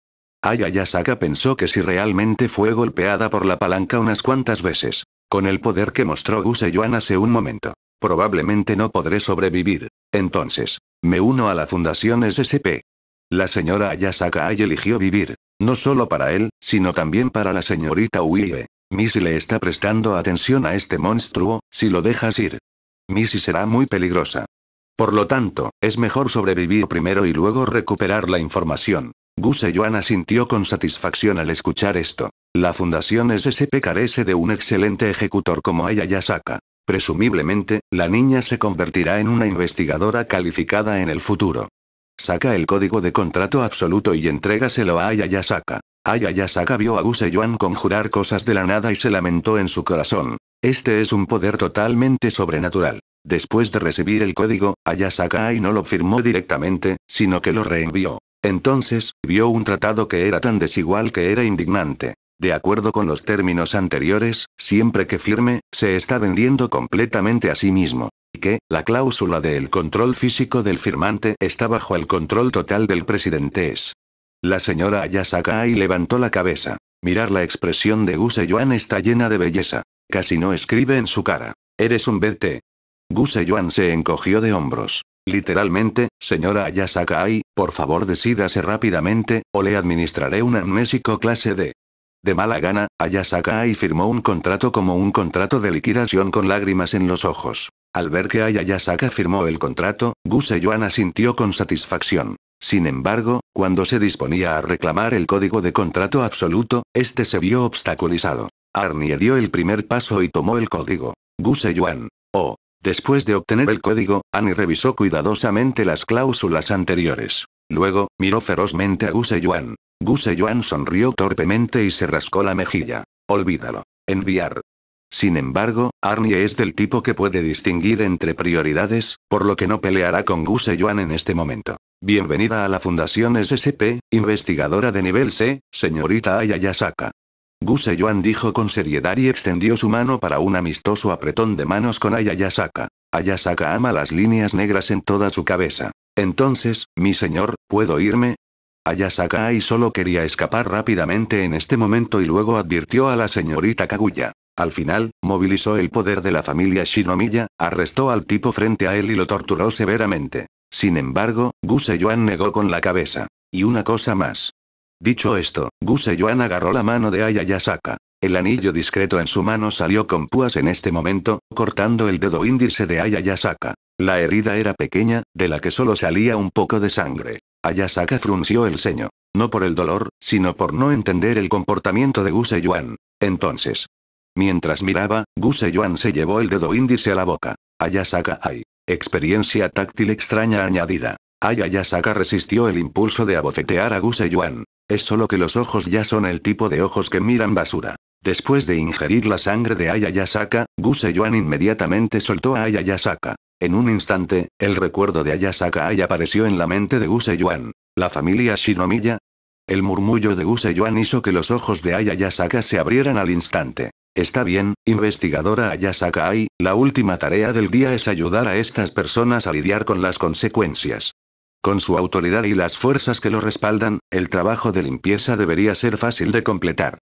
Ayasaka pensó que si realmente fue golpeada por la palanca unas cuantas veces. Con el poder que mostró Guse hace un momento. Probablemente no podré sobrevivir. Entonces, me uno a la Fundación SSP. La señora Ayasaka eligió vivir, no solo para él, sino también para la señorita Uie. Missy le está prestando atención a este monstruo, si lo dejas ir. Missy será muy peligrosa. Por lo tanto, es mejor sobrevivir primero y luego recuperar la información. Guseyuana sintió sintió con satisfacción al escuchar esto. La Fundación SSP carece de un excelente ejecutor como Ayasaka. Presumiblemente, la niña se convertirá en una investigadora calificada en el futuro. Saca el código de contrato absoluto y entrégaselo a Ayayasaka. Ayayasaka vio a Guseyuan conjurar cosas de la nada y se lamentó en su corazón. Este es un poder totalmente sobrenatural. Después de recibir el código, Ayasaka Ai no lo firmó directamente, sino que lo reenvió. Entonces, vio un tratado que era tan desigual que era indignante. De acuerdo con los términos anteriores, siempre que firme, se está vendiendo completamente a sí mismo. Y que, la cláusula del control físico del firmante está bajo el control total del presidente. Es. La señora Ayasaka levantó la cabeza. Mirar la expresión de Guseyuan está llena de belleza. Casi no escribe en su cara. Eres un BT. Guseyuan se encogió de hombros. Literalmente, señora Ayasaka por favor decídase rápidamente, o le administraré un amnésico clase D. De mala gana, Ayasaka y firmó un contrato como un contrato de liquidación con lágrimas en los ojos. Al ver que Ayasaka firmó el contrato, Yuan asintió con satisfacción. Sin embargo, cuando se disponía a reclamar el código de contrato absoluto, este se vio obstaculizado. Arnie dio el primer paso y tomó el código. Yuan. Oh. Después de obtener el código, Annie revisó cuidadosamente las cláusulas anteriores. Luego, miró ferozmente a Yuan. Guseyuan sonrió torpemente y se rascó la mejilla. Olvídalo. Enviar. Sin embargo, Arnie es del tipo que puede distinguir entre prioridades, por lo que no peleará con Guseyuan en este momento. Bienvenida a la Fundación SSP, investigadora de nivel C, señorita Ayayasaka. Guseyuan dijo con seriedad y extendió su mano para un amistoso apretón de manos con Ayayasaka. Ayasaka ama las líneas negras en toda su cabeza. Entonces, mi señor, ¿puedo irme? Ai solo quería escapar rápidamente en este momento y luego advirtió a la señorita Kaguya. Al final, movilizó el poder de la familia Shinomiya, arrestó al tipo frente a él y lo torturó severamente. Sin embargo, Gu negó con la cabeza. Y una cosa más. Dicho esto, Guseyuan agarró la mano de Ayayasaka. El anillo discreto en su mano salió con púas en este momento, cortando el dedo índice de Ayayasaka. La herida era pequeña, de la que solo salía un poco de sangre. Ayasaka frunció el ceño. No por el dolor, sino por no entender el comportamiento de Guseyuan. Entonces. Mientras miraba, Guseyuan se llevó el dedo índice a la boca. Ayasaka hay. Experiencia táctil extraña añadida. Ayasaka resistió el impulso de abofetear a Guseyuan. Es solo que los ojos ya son el tipo de ojos que miran basura. Después de ingerir la sangre de ayasaka Guse Yuan inmediatamente soltó a Ayasaka. En un instante, el recuerdo de Ayasaka Ai apareció en la mente de Use-Yuan. ¿La familia Shinomiya? El murmullo de Use-Yuan hizo que los ojos de Ayasaka se abrieran al instante. Está bien, investigadora Ayasaka Ai, la última tarea del día es ayudar a estas personas a lidiar con las consecuencias. Con su autoridad y las fuerzas que lo respaldan, el trabajo de limpieza debería ser fácil de completar.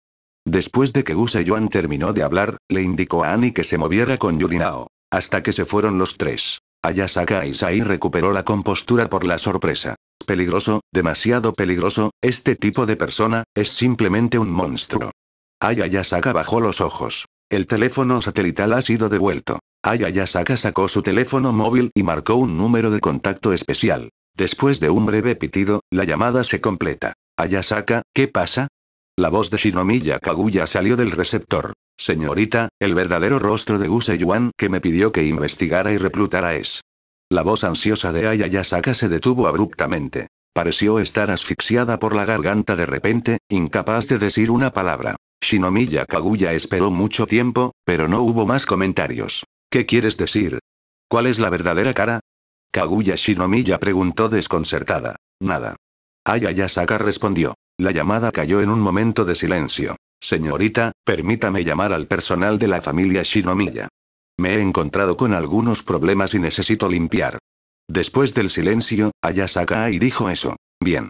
Después de que Use-Yuan terminó de hablar, le indicó a Ani que se moviera con Yurinao. Hasta que se fueron los tres. Ayasaka Isai recuperó la compostura por la sorpresa. Peligroso, demasiado peligroso, este tipo de persona, es simplemente un monstruo. Ayasaka bajó los ojos. El teléfono satelital ha sido devuelto. Ayasaka sacó su teléfono móvil y marcó un número de contacto especial. Después de un breve pitido, la llamada se completa. Ayasaka, ¿qué pasa? La voz de Shinomiya Kaguya salió del receptor. Señorita, el verdadero rostro de Useyuan Yuan que me pidió que investigara y reclutara es. La voz ansiosa de Ayayasaka se detuvo abruptamente. Pareció estar asfixiada por la garganta de repente, incapaz de decir una palabra. Shinomiya Kaguya esperó mucho tiempo, pero no hubo más comentarios. ¿Qué quieres decir? ¿Cuál es la verdadera cara? Kaguya Shinomiya preguntó desconcertada. Nada. Ayayasaka respondió. La llamada cayó en un momento de silencio. Señorita, permítame llamar al personal de la familia Shinomiya. Me he encontrado con algunos problemas y necesito limpiar. Después del silencio, Ayasaka y dijo eso. Bien.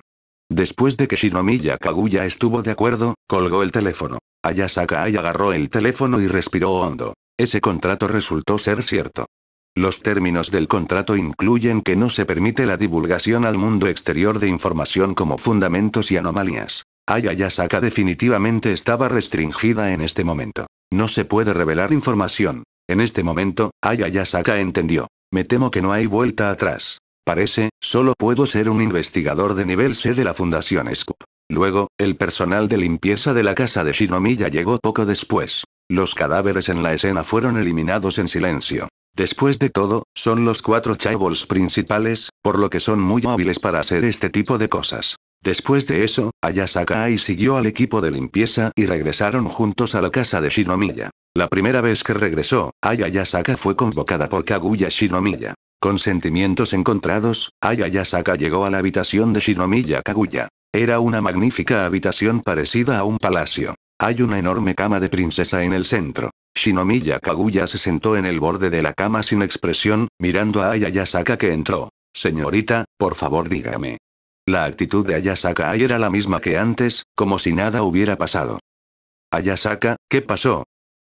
Después de que Shinomiya Kaguya estuvo de acuerdo, colgó el teléfono. Ayasaka agarró el teléfono y respiró hondo. Ese contrato resultó ser cierto. Los términos del contrato incluyen que no se permite la divulgación al mundo exterior de información como fundamentos y anomalías. Ayayasaka definitivamente estaba restringida en este momento. No se puede revelar información. En este momento, Ayayasaka entendió. Me temo que no hay vuelta atrás. Parece, solo puedo ser un investigador de nivel C de la Fundación Scoop. Luego, el personal de limpieza de la casa de Shinomiya llegó poco después. Los cadáveres en la escena fueron eliminados en silencio. Después de todo, son los cuatro chaebols principales, por lo que son muy hábiles para hacer este tipo de cosas. Después de eso, Ayasaka y siguió al equipo de limpieza y regresaron juntos a la casa de Shinomiya. La primera vez que regresó, Ayasaka fue convocada por Kaguya Shinomiya. Con sentimientos encontrados, Ayasaka llegó a la habitación de Shinomiya Kaguya. Era una magnífica habitación parecida a un palacio. Hay una enorme cama de princesa en el centro. Shinomiya Kaguya se sentó en el borde de la cama sin expresión, mirando a Ayasaka que entró. Señorita, por favor dígame, la actitud de Ayasaka Ai era la misma que antes, como si nada hubiera pasado. Ayasaka, ¿qué pasó?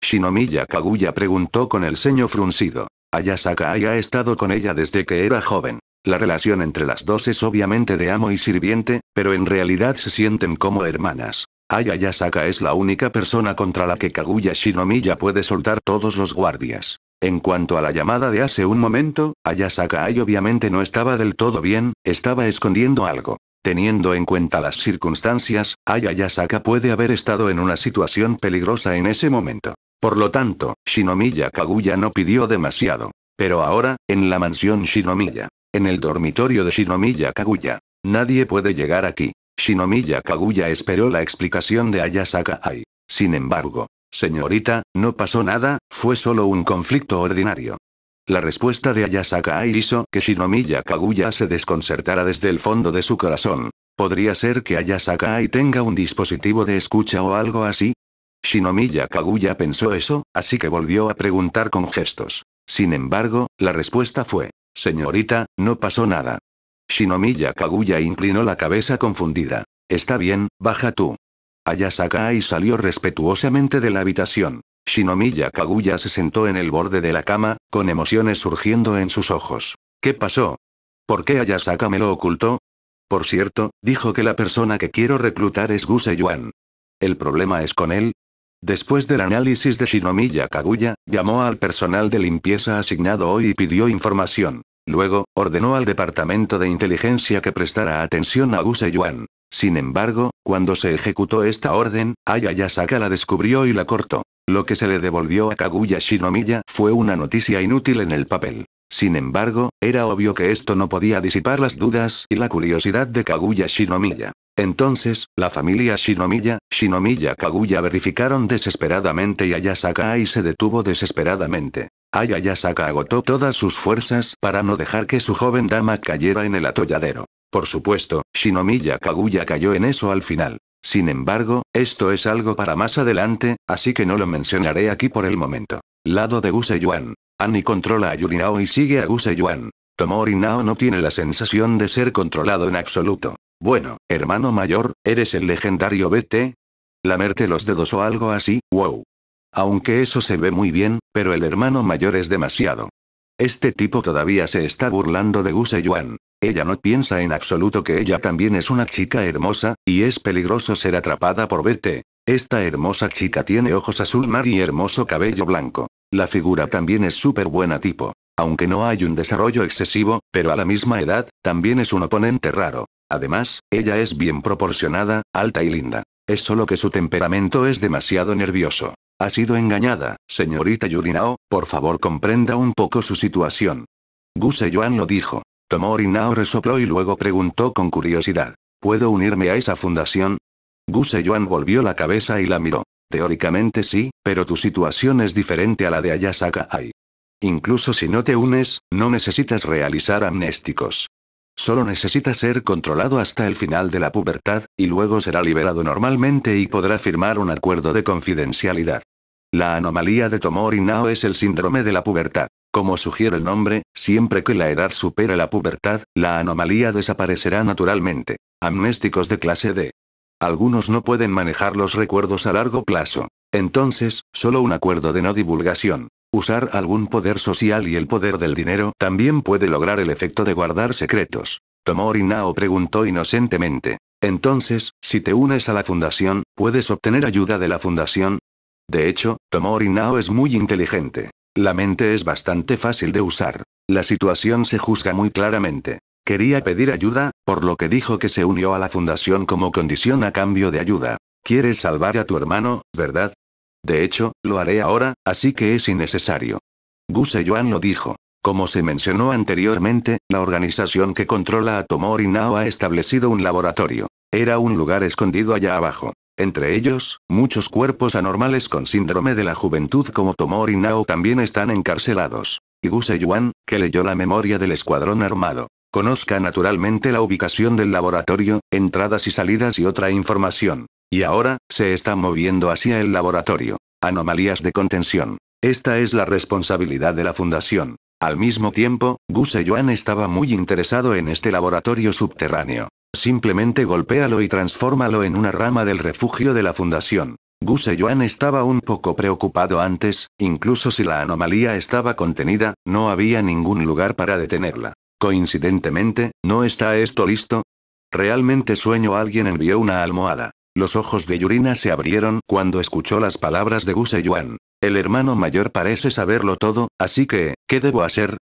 Shinomiya Kaguya preguntó con el ceño fruncido. Ayasaka Ai ha estado con ella desde que era joven. La relación entre las dos es obviamente de amo y sirviente, pero en realidad se sienten como hermanas. Ayasaka es la única persona contra la que Kaguya Shinomiya puede soltar todos los guardias. En cuanto a la llamada de hace un momento, Ayasaka Ai obviamente no estaba del todo bien, estaba escondiendo algo. Teniendo en cuenta las circunstancias, Ayasaka puede haber estado en una situación peligrosa en ese momento. Por lo tanto, Shinomiya Kaguya no pidió demasiado. Pero ahora, en la mansión Shinomiya, en el dormitorio de Shinomiya Kaguya, nadie puede llegar aquí. Shinomiya Kaguya esperó la explicación de Ayasaka Ai. Sin embargo, Señorita, no pasó nada, fue solo un conflicto ordinario. La respuesta de Ayasaka hizo que Shinomiya Kaguya se desconcertara desde el fondo de su corazón. ¿Podría ser que Ayasaka Ai tenga un dispositivo de escucha o algo así? Shinomiya Kaguya pensó eso, así que volvió a preguntar con gestos. Sin embargo, la respuesta fue, señorita, no pasó nada. Shinomiya Kaguya inclinó la cabeza confundida. Está bien, baja tú. Ayasaka y salió respetuosamente de la habitación. Shinomiya Kaguya se sentó en el borde de la cama, con emociones surgiendo en sus ojos. ¿Qué pasó? ¿Por qué Ayasaka me lo ocultó? Por cierto, dijo que la persona que quiero reclutar es Guse Yuan. ¿El problema es con él? Después del análisis de Shinomiya Kaguya, llamó al personal de limpieza asignado hoy y pidió información. Luego, ordenó al departamento de inteligencia que prestara atención a Guse Yuan. Sin embargo, cuando se ejecutó esta orden, Ayayasaka la descubrió y la cortó. Lo que se le devolvió a Kaguya Shinomiya fue una noticia inútil en el papel. Sin embargo, era obvio que esto no podía disipar las dudas y la curiosidad de Kaguya Shinomiya. Entonces, la familia Shinomiya, Shinomiya Kaguya verificaron desesperadamente y Ayasaka y se detuvo desesperadamente. Ayayasaka agotó todas sus fuerzas para no dejar que su joven dama cayera en el atolladero. Por supuesto, Shinomiya Kaguya cayó en eso al final. Sin embargo, esto es algo para más adelante, así que no lo mencionaré aquí por el momento. Lado de Yuan. Annie controla a Yurinao y sigue a Yuan. Tomori Nao no tiene la sensación de ser controlado en absoluto. Bueno, hermano mayor, ¿eres el legendario BT? Lamerte los dedos o algo así, wow. Aunque eso se ve muy bien, pero el hermano mayor es demasiado. Este tipo todavía se está burlando de Guse Yuan. Ella no piensa en absoluto que ella también es una chica hermosa, y es peligroso ser atrapada por Bete. Esta hermosa chica tiene ojos azul mar y hermoso cabello blanco. La figura también es súper buena tipo. Aunque no hay un desarrollo excesivo, pero a la misma edad, también es un oponente raro. Además, ella es bien proporcionada, alta y linda. Es solo que su temperamento es demasiado nervioso. Ha sido engañada, señorita Yurinao, por favor comprenda un poco su situación. Gu lo dijo. Tomori Nao resopló y luego preguntó con curiosidad. ¿Puedo unirme a esa fundación? Gu Yuan volvió la cabeza y la miró. Teóricamente sí, pero tu situación es diferente a la de Ayasaka Ai. Incluso si no te unes, no necesitas realizar amnésticos. Solo necesitas ser controlado hasta el final de la pubertad, y luego será liberado normalmente y podrá firmar un acuerdo de confidencialidad. La anomalía de Tomori-Nao es el síndrome de la pubertad. Como sugiere el nombre, siempre que la edad supera la pubertad, la anomalía desaparecerá naturalmente. Amnésticos de clase D. Algunos no pueden manejar los recuerdos a largo plazo. Entonces, solo un acuerdo de no divulgación. Usar algún poder social y el poder del dinero también puede lograr el efecto de guardar secretos. Tomori Nao preguntó inocentemente. Entonces, si te unes a la fundación, ¿puedes obtener ayuda de la fundación? De hecho, Tomori Nao es muy inteligente. La mente es bastante fácil de usar. La situación se juzga muy claramente. Quería pedir ayuda, por lo que dijo que se unió a la fundación como condición a cambio de ayuda. Quieres salvar a tu hermano, ¿verdad? De hecho, lo haré ahora, así que es innecesario. Gu lo dijo. Como se mencionó anteriormente, la organización que controla a Tomori Nao ha establecido un laboratorio. Era un lugar escondido allá abajo. Entre ellos, muchos cuerpos anormales con síndrome de la juventud como y Nao también están encarcelados. Y Gu Yuan, que leyó la memoria del escuadrón armado. Conozca naturalmente la ubicación del laboratorio, entradas y salidas y otra información. Y ahora, se está moviendo hacia el laboratorio. Anomalías de contención. Esta es la responsabilidad de la Fundación. Al mismo tiempo, Gu Yuan estaba muy interesado en este laboratorio subterráneo. Simplemente golpéalo y transfórmalo en una rama del refugio de la fundación. Gu Yuan estaba un poco preocupado antes, incluso si la anomalía estaba contenida, no había ningún lugar para detenerla. Coincidentemente, ¿no está esto listo? Realmente sueño alguien envió una almohada. Los ojos de Yurina se abrieron cuando escuchó las palabras de Gu Yuan. El hermano mayor parece saberlo todo, así que, ¿qué debo hacer?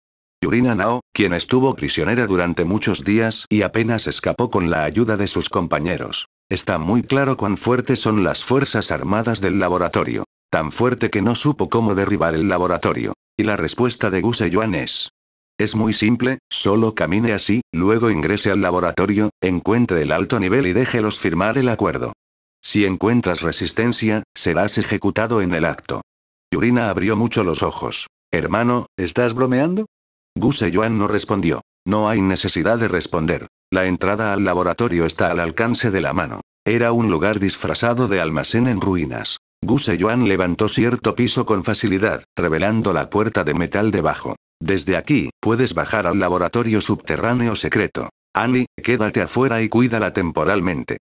Yurina Nao, quien estuvo prisionera durante muchos días y apenas escapó con la ayuda de sus compañeros. Está muy claro cuán fuertes son las fuerzas armadas del laboratorio. Tan fuerte que no supo cómo derribar el laboratorio. Y la respuesta de Guseyuan Yuan es. Es muy simple, solo camine así, luego ingrese al laboratorio, encuentre el alto nivel y déjelos firmar el acuerdo. Si encuentras resistencia, serás ejecutado en el acto. Yurina abrió mucho los ojos. Hermano, ¿estás bromeando? Gu Yuan no respondió. No hay necesidad de responder. La entrada al laboratorio está al alcance de la mano. Era un lugar disfrazado de almacén en ruinas. Gu Yuan levantó cierto piso con facilidad, revelando la puerta de metal debajo. Desde aquí, puedes bajar al laboratorio subterráneo secreto. Annie, quédate afuera y cuídala temporalmente.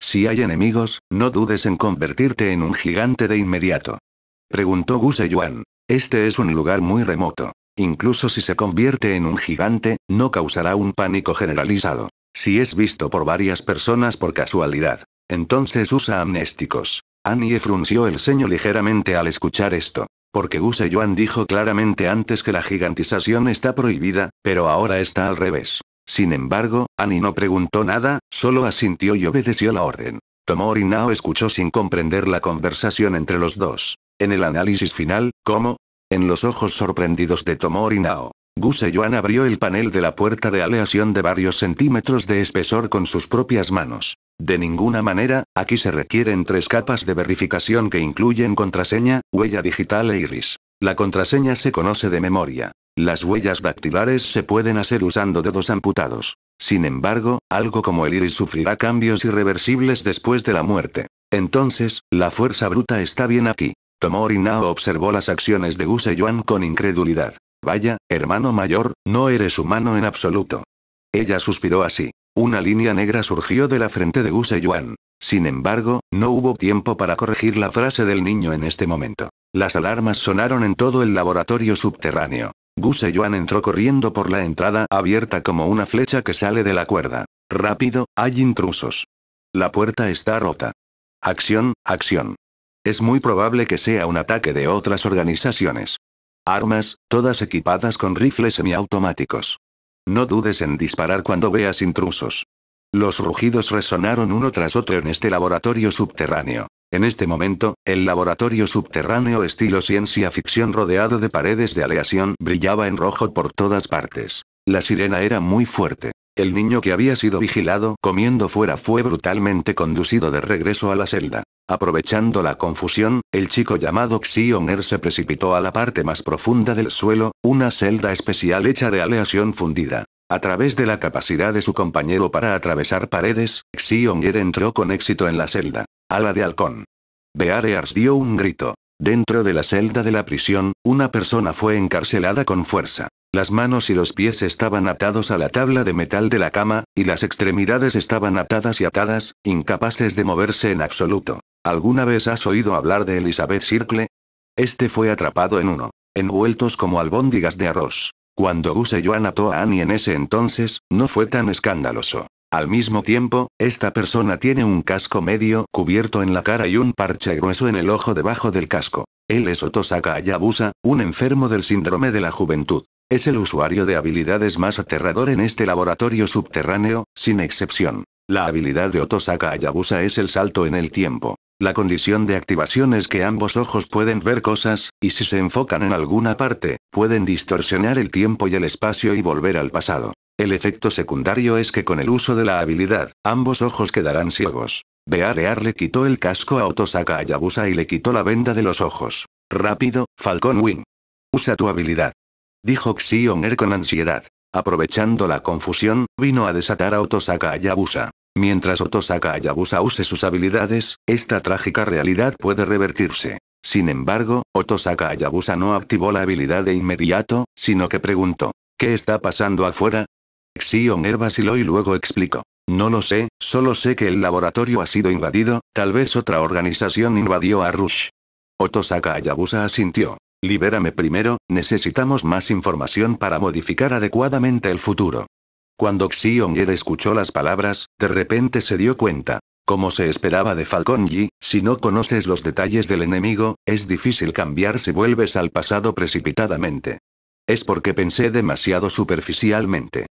Si hay enemigos, no dudes en convertirte en un gigante de inmediato. Preguntó Gu Yuan. Este es un lugar muy remoto. Incluso si se convierte en un gigante, no causará un pánico generalizado. Si es visto por varias personas por casualidad. Entonces usa amnésticos. Annie frunció el ceño ligeramente al escuchar esto. Porque Use Yuan dijo claramente antes que la gigantización está prohibida, pero ahora está al revés. Sin embargo, Annie no preguntó nada, solo asintió y obedeció la orden. Tomori Nao escuchó sin comprender la conversación entre los dos. En el análisis final, ¿cómo? En los ojos sorprendidos de Tomori Nao. Guseyuan abrió el panel de la puerta de aleación de varios centímetros de espesor con sus propias manos. De ninguna manera, aquí se requieren tres capas de verificación que incluyen contraseña, huella digital e iris. La contraseña se conoce de memoria. Las huellas dactilares se pueden hacer usando dedos amputados. Sin embargo, algo como el iris sufrirá cambios irreversibles después de la muerte. Entonces, la fuerza bruta está bien aquí. Tomori Nao observó las acciones de Guseyuan con incredulidad. Vaya, hermano mayor, no eres humano en absoluto. Ella suspiró así. Una línea negra surgió de la frente de Guseyuan. Sin embargo, no hubo tiempo para corregir la frase del niño en este momento. Las alarmas sonaron en todo el laboratorio subterráneo. Guseyuan entró corriendo por la entrada abierta como una flecha que sale de la cuerda. Rápido, hay intrusos. La puerta está rota. Acción, acción. Es muy probable que sea un ataque de otras organizaciones. Armas, todas equipadas con rifles semiautomáticos. No dudes en disparar cuando veas intrusos. Los rugidos resonaron uno tras otro en este laboratorio subterráneo. En este momento, el laboratorio subterráneo estilo ciencia ficción rodeado de paredes de aleación brillaba en rojo por todas partes. La sirena era muy fuerte. El niño que había sido vigilado comiendo fuera fue brutalmente conducido de regreso a la celda. Aprovechando la confusión, el chico llamado Xioner se precipitó a la parte más profunda del suelo, una celda especial hecha de aleación fundida. A través de la capacidad de su compañero para atravesar paredes, Xioner entró con éxito en la celda. Ala de halcón. Bearears dio un grito. Dentro de la celda de la prisión, una persona fue encarcelada con fuerza. Las manos y los pies estaban atados a la tabla de metal de la cama, y las extremidades estaban atadas y atadas, incapaces de moverse en absoluto. ¿Alguna vez has oído hablar de Elizabeth Circle? Este fue atrapado en uno, envueltos como albóndigas de arroz. Cuando Gus y ató a Annie en ese entonces, no fue tan escandaloso. Al mismo tiempo, esta persona tiene un casco medio cubierto en la cara y un parche grueso en el ojo debajo del casco. Él es Otosaka Ayabusa, un enfermo del síndrome de la juventud. Es el usuario de habilidades más aterrador en este laboratorio subterráneo, sin excepción. La habilidad de Otosaka Ayabusa es el salto en el tiempo. La condición de activación es que ambos ojos pueden ver cosas, y si se enfocan en alguna parte, pueden distorsionar el tiempo y el espacio y volver al pasado. El efecto secundario es que con el uso de la habilidad, ambos ojos quedarán ciegos. Bearear le quitó el casco a Otosaka Ayabusa y le quitó la venda de los ojos. Rápido, Falcon Wing. Usa tu habilidad dijo Xioner con ansiedad. Aprovechando la confusión, vino a desatar a Otosaka Ayabusa. Mientras Otosaka Ayabusa use sus habilidades, esta trágica realidad puede revertirse. Sin embargo, Otosaka Ayabusa no activó la habilidad de inmediato, sino que preguntó, ¿qué está pasando afuera? Xioner vaciló y luego explicó. No lo sé, solo sé que el laboratorio ha sido invadido, tal vez otra organización invadió a Rush. Otosaka Ayabusa asintió. Libérame primero, necesitamos más información para modificar adecuadamente el futuro. Cuando Xiong'er escuchó las palabras, de repente se dio cuenta. Como se esperaba de Falcon Yi, si no conoces los detalles del enemigo, es difícil cambiar si vuelves al pasado precipitadamente. Es porque pensé demasiado superficialmente.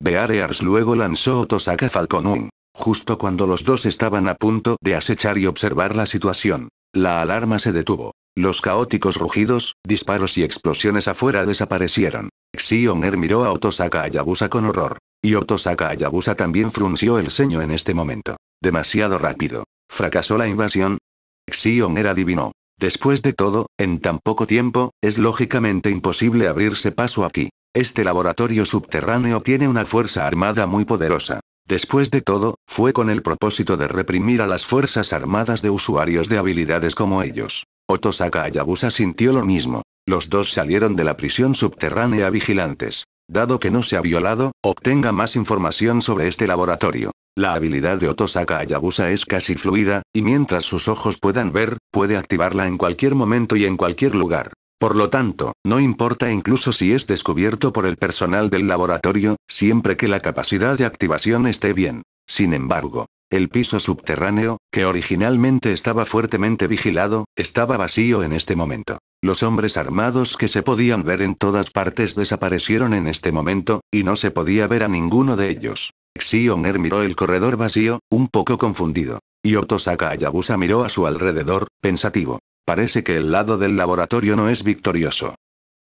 Bearears luego lanzó Otosaka Falcon Wing. justo cuando los dos estaban a punto de acechar y observar la situación. La alarma se detuvo. Los caóticos rugidos, disparos y explosiones afuera desaparecieron. Er miró a Otosaka Ayabusa con horror. Y Otosaka Ayabusa también frunció el ceño en este momento. Demasiado rápido. ¿Fracasó la invasión? Er adivinó. Después de todo, en tan poco tiempo, es lógicamente imposible abrirse paso aquí. Este laboratorio subterráneo tiene una fuerza armada muy poderosa. Después de todo, fue con el propósito de reprimir a las fuerzas armadas de usuarios de habilidades como ellos. Otosaka Ayabusa sintió lo mismo. Los dos salieron de la prisión subterránea vigilantes. Dado que no se ha violado, obtenga más información sobre este laboratorio. La habilidad de Otosaka Ayabusa es casi fluida, y mientras sus ojos puedan ver, puede activarla en cualquier momento y en cualquier lugar. Por lo tanto, no importa incluso si es descubierto por el personal del laboratorio, siempre que la capacidad de activación esté bien. Sin embargo, el piso subterráneo, que originalmente estaba fuertemente vigilado, estaba vacío en este momento. Los hombres armados que se podían ver en todas partes desaparecieron en este momento, y no se podía ver a ninguno de ellos. Xioner miró el corredor vacío, un poco confundido. Y Otosaka Ayabusa miró a su alrededor, pensativo. Parece que el lado del laboratorio no es victorioso.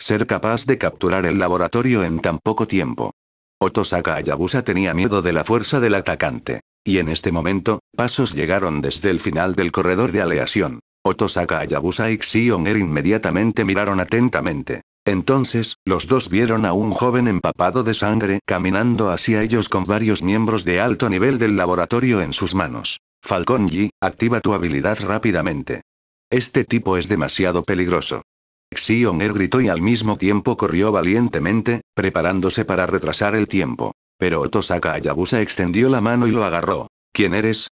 Ser capaz de capturar el laboratorio en tan poco tiempo. Otosaka Ayabusa tenía miedo de la fuerza del atacante. Y en este momento, pasos llegaron desde el final del corredor de aleación. Otosaka Ayabusa y Xiong'er inmediatamente miraron atentamente. Entonces, los dos vieron a un joven empapado de sangre caminando hacia ellos con varios miembros de alto nivel del laboratorio en sus manos. Falcón Yi, activa tu habilidad rápidamente. Este tipo es demasiado peligroso. Er gritó y al mismo tiempo corrió valientemente, preparándose para retrasar el tiempo. Pero Otosaka Ayabusa extendió la mano y lo agarró. ¿Quién eres?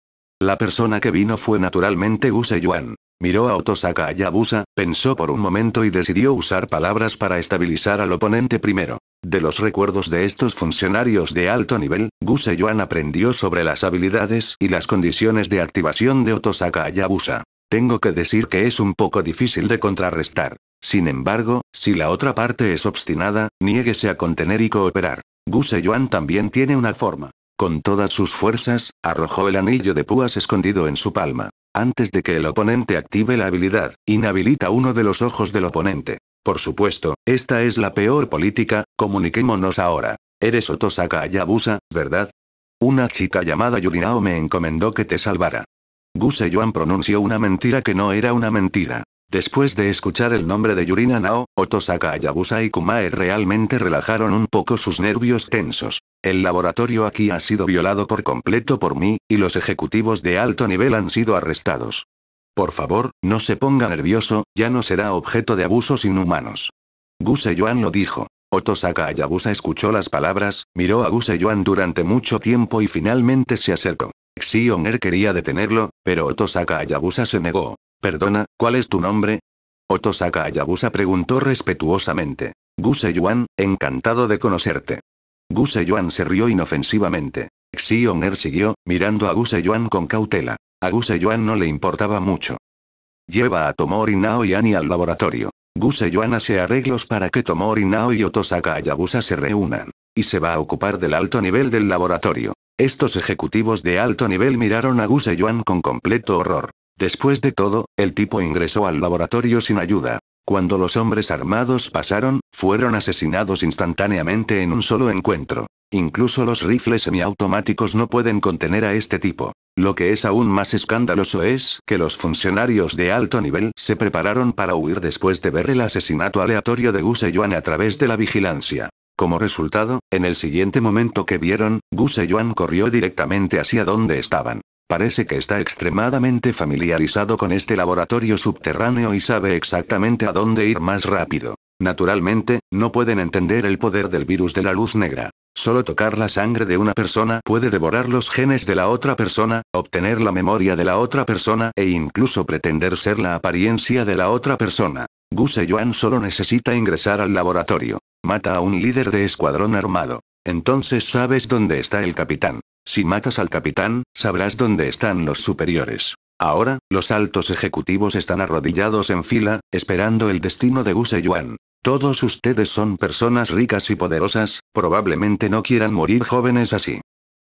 La persona que vino fue naturalmente Guseyuan. Miró a Otosaka Ayabusa, pensó por un momento y decidió usar palabras para estabilizar al oponente primero. De los recuerdos de estos funcionarios de alto nivel, Guseyuan aprendió sobre las habilidades y las condiciones de activación de Otosaka Ayabusa. Tengo que decir que es un poco difícil de contrarrestar. Sin embargo, si la otra parte es obstinada, niéguese a contener y cooperar. Guseyuan también tiene una forma. Con todas sus fuerzas, arrojó el anillo de púas escondido en su palma. Antes de que el oponente active la habilidad, inhabilita uno de los ojos del oponente. Por supuesto, esta es la peor política, comuniquémonos ahora. Eres Otosaka Ayabusa, ¿verdad? Una chica llamada Yurinao me encomendó que te salvara. Guseyuan pronunció una mentira que no era una mentira. Después de escuchar el nombre de Yurina Nao, Otosaka Ayabusa y Kumae realmente relajaron un poco sus nervios tensos. El laboratorio aquí ha sido violado por completo por mí, y los ejecutivos de alto nivel han sido arrestados. Por favor, no se ponga nervioso, ya no será objeto de abusos inhumanos. Guseyuan lo dijo. Otosaka Ayabusa escuchó las palabras, miró a guseyuan durante mucho tiempo y finalmente se acercó. Xioner quería detenerlo, pero Otosaka Ayabusa se negó. Perdona, ¿cuál es tu nombre? Otosaka Ayabusa preguntó respetuosamente. Guseyuan, encantado de conocerte. Guseyuan se rió inofensivamente. Xioner siguió, mirando a Guseyuan con cautela. A Guseyuan no le importaba mucho. Lleva a Tomori Nao y Ani al laboratorio. Guseyuan hace arreglos para que Tomori Nao y Otosaka Ayabusa se reúnan. Y se va a ocupar del alto nivel del laboratorio. Estos ejecutivos de alto nivel miraron a Guseyuan con completo horror. Después de todo, el tipo ingresó al laboratorio sin ayuda. Cuando los hombres armados pasaron, fueron asesinados instantáneamente en un solo encuentro. Incluso los rifles semiautomáticos no pueden contener a este tipo. Lo que es aún más escandaloso es que los funcionarios de alto nivel se prepararon para huir después de ver el asesinato aleatorio de Gu a través de la vigilancia. Como resultado, en el siguiente momento que vieron, Gu Yuan corrió directamente hacia donde estaban. Parece que está extremadamente familiarizado con este laboratorio subterráneo y sabe exactamente a dónde ir más rápido. Naturalmente, no pueden entender el poder del virus de la luz negra. Solo tocar la sangre de una persona puede devorar los genes de la otra persona, obtener la memoria de la otra persona e incluso pretender ser la apariencia de la otra persona. Guseyuan Yuan solo necesita ingresar al laboratorio. Mata a un líder de escuadrón armado. Entonces sabes dónde está el capitán. Si matas al capitán, sabrás dónde están los superiores. Ahora, los altos ejecutivos están arrodillados en fila, esperando el destino de Guseyuan. Yuan. Todos ustedes son personas ricas y poderosas, probablemente no quieran morir jóvenes así.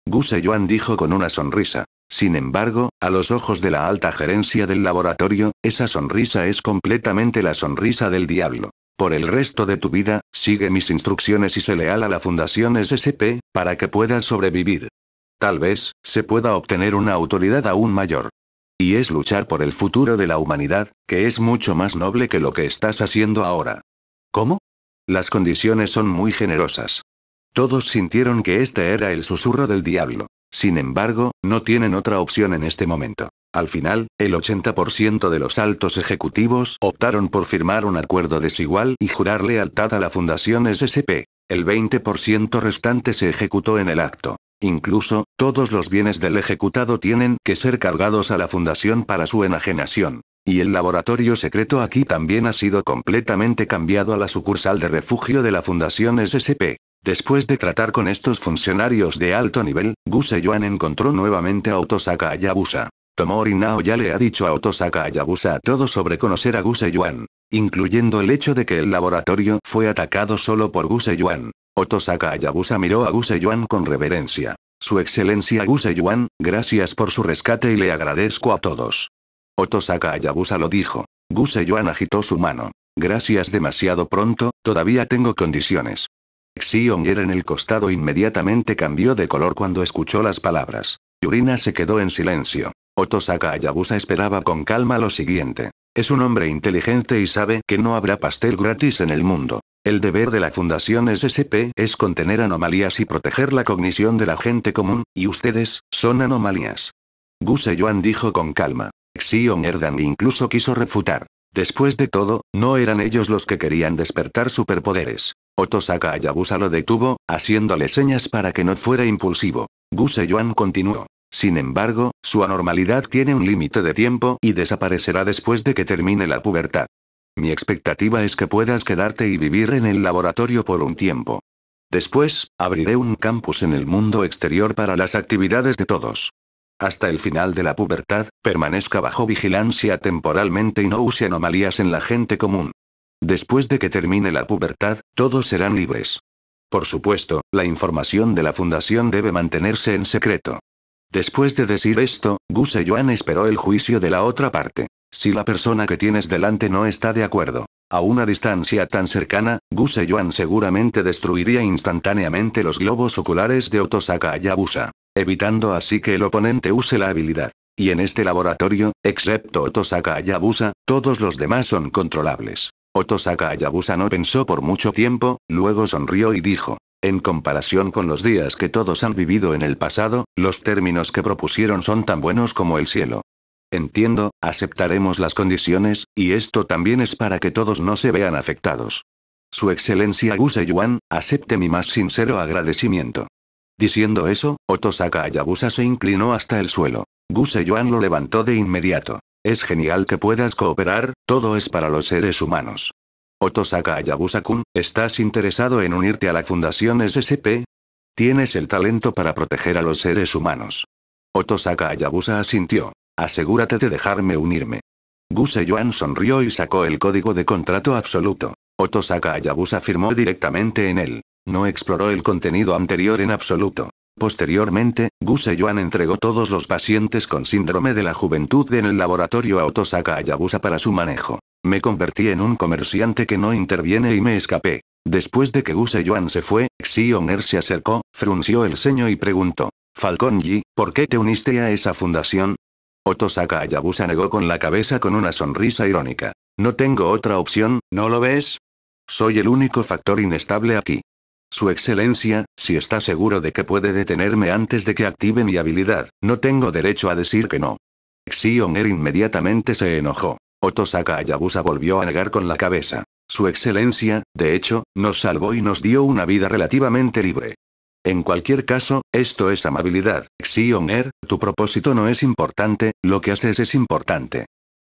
Gu Yuan dijo con una sonrisa. Sin embargo, a los ojos de la alta gerencia del laboratorio, esa sonrisa es completamente la sonrisa del diablo. Por el resto de tu vida, sigue mis instrucciones y sé leal a la Fundación SCP, para que puedas sobrevivir. Tal vez, se pueda obtener una autoridad aún mayor. Y es luchar por el futuro de la humanidad, que es mucho más noble que lo que estás haciendo ahora. ¿Cómo? Las condiciones son muy generosas. Todos sintieron que este era el susurro del diablo. Sin embargo, no tienen otra opción en este momento. Al final, el 80% de los altos ejecutivos optaron por firmar un acuerdo desigual y jurar lealtad a la Fundación SSP. El 20% restante se ejecutó en el acto. Incluso, todos los bienes del ejecutado tienen que ser cargados a la fundación para su enajenación. Y el laboratorio secreto aquí también ha sido completamente cambiado a la sucursal de refugio de la Fundación SSP. Después de tratar con estos funcionarios de alto nivel, Yuan encontró nuevamente a Otosaka Ayabusa. Tomori Nao ya le ha dicho a Otosaka Ayabusa todo sobre conocer a Yuan. incluyendo el hecho de que el laboratorio fue atacado solo por Yuan. Otosaka Ayabusa miró a Yuan con reverencia. Su excelencia Yuan, gracias por su rescate y le agradezco a todos. Otosaka Ayabusa lo dijo. Yuan agitó su mano. Gracias demasiado pronto, todavía tengo condiciones. Xiong en el costado inmediatamente cambió de color cuando escuchó las palabras. Yurina se quedó en silencio. Otosaka Ayabusa esperaba con calma lo siguiente. Es un hombre inteligente y sabe que no habrá pastel gratis en el mundo. El deber de la Fundación SSP es contener anomalías y proteger la cognición de la gente común, y ustedes, son anomalías. Guseyuan dijo con calma. Xion Erdan incluso quiso refutar. Después de todo, no eran ellos los que querían despertar superpoderes. Otosaka Ayabusa lo detuvo, haciéndole señas para que no fuera impulsivo. Guseyuan continuó. Sin embargo, su anormalidad tiene un límite de tiempo y desaparecerá después de que termine la pubertad. Mi expectativa es que puedas quedarte y vivir en el laboratorio por un tiempo. Después, abriré un campus en el mundo exterior para las actividades de todos. Hasta el final de la pubertad, permanezca bajo vigilancia temporalmente y no use anomalías en la gente común. Después de que termine la pubertad, todos serán libres. Por supuesto, la información de la fundación debe mantenerse en secreto. Después de decir esto, Guseyuan Yuan esperó el juicio de la otra parte. Si la persona que tienes delante no está de acuerdo, a una distancia tan cercana, Guseyuan Yuan seguramente destruiría instantáneamente los globos oculares de Otosaka Ayabusa. evitando así que el oponente use la habilidad. Y en este laboratorio, excepto Otosaka Ayabusa, todos los demás son controlables. Otosaka Ayabusa no pensó por mucho tiempo, luego sonrió y dijo. En comparación con los días que todos han vivido en el pasado, los términos que propusieron son tan buenos como el cielo. Entiendo, aceptaremos las condiciones, y esto también es para que todos no se vean afectados. Su Excelencia Guseyuan, acepte mi más sincero agradecimiento. Diciendo eso, Otosaka Ayabusa se inclinó hasta el suelo. Guseyuan lo levantó de inmediato. Es genial que puedas cooperar, todo es para los seres humanos. Otosaka ayabusa kun ¿estás interesado en unirte a la Fundación SSP? Tienes el talento para proteger a los seres humanos. Otosaka Ayabusa asintió. Asegúrate de dejarme unirme. Guse sonrió y sacó el código de contrato absoluto. Otosaka Ayabusa firmó directamente en él. No exploró el contenido anterior en absoluto. Posteriormente, Guseyuan entregó todos los pacientes con síndrome de la juventud en el laboratorio a Otosaka Ayabusa para su manejo. Me convertí en un comerciante que no interviene y me escapé. Después de que Guseyuan se fue, Xioner se acercó, frunció el ceño y preguntó. Falcón Yi, ¿por qué te uniste a esa fundación? Otosaka Ayabusa negó con la cabeza con una sonrisa irónica. No tengo otra opción, ¿no lo ves? Soy el único factor inestable aquí. Su Excelencia, si está seguro de que puede detenerme antes de que active mi habilidad, no tengo derecho a decir que no. Xion inmediatamente se enojó. Otosaka Ayabusa volvió a negar con la cabeza. Su Excelencia, de hecho, nos salvó y nos dio una vida relativamente libre. En cualquier caso, esto es amabilidad. Xion tu propósito no es importante, lo que haces es importante.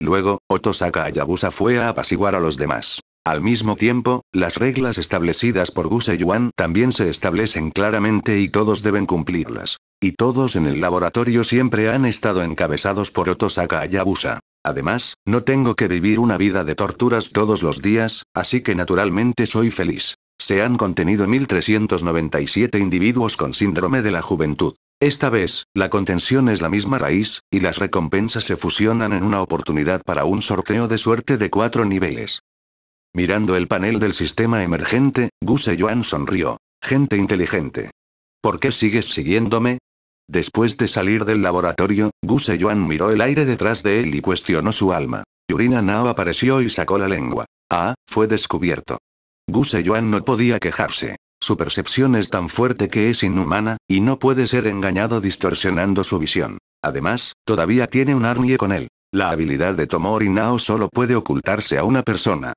Luego, Otosaka Ayabusa fue a apaciguar a los demás. Al mismo tiempo, las reglas establecidas por Guse Yuan también se establecen claramente y todos deben cumplirlas. Y todos en el laboratorio siempre han estado encabezados por Otosaka Ayabusa. Además, no tengo que vivir una vida de torturas todos los días, así que naturalmente soy feliz. Se han contenido 1.397 individuos con síndrome de la juventud. Esta vez, la contención es la misma raíz, y las recompensas se fusionan en una oportunidad para un sorteo de suerte de cuatro niveles. Mirando el panel del sistema emergente, Se Yuan sonrió. Gente inteligente. ¿Por qué sigues siguiéndome? Después de salir del laboratorio, Se Yuan miró el aire detrás de él y cuestionó su alma. Yurina Nao apareció y sacó la lengua. Ah, fue descubierto. Se Yuan no podía quejarse. Su percepción es tan fuerte que es inhumana, y no puede ser engañado distorsionando su visión. Además, todavía tiene un arnie con él. La habilidad de Tomori Nao solo puede ocultarse a una persona.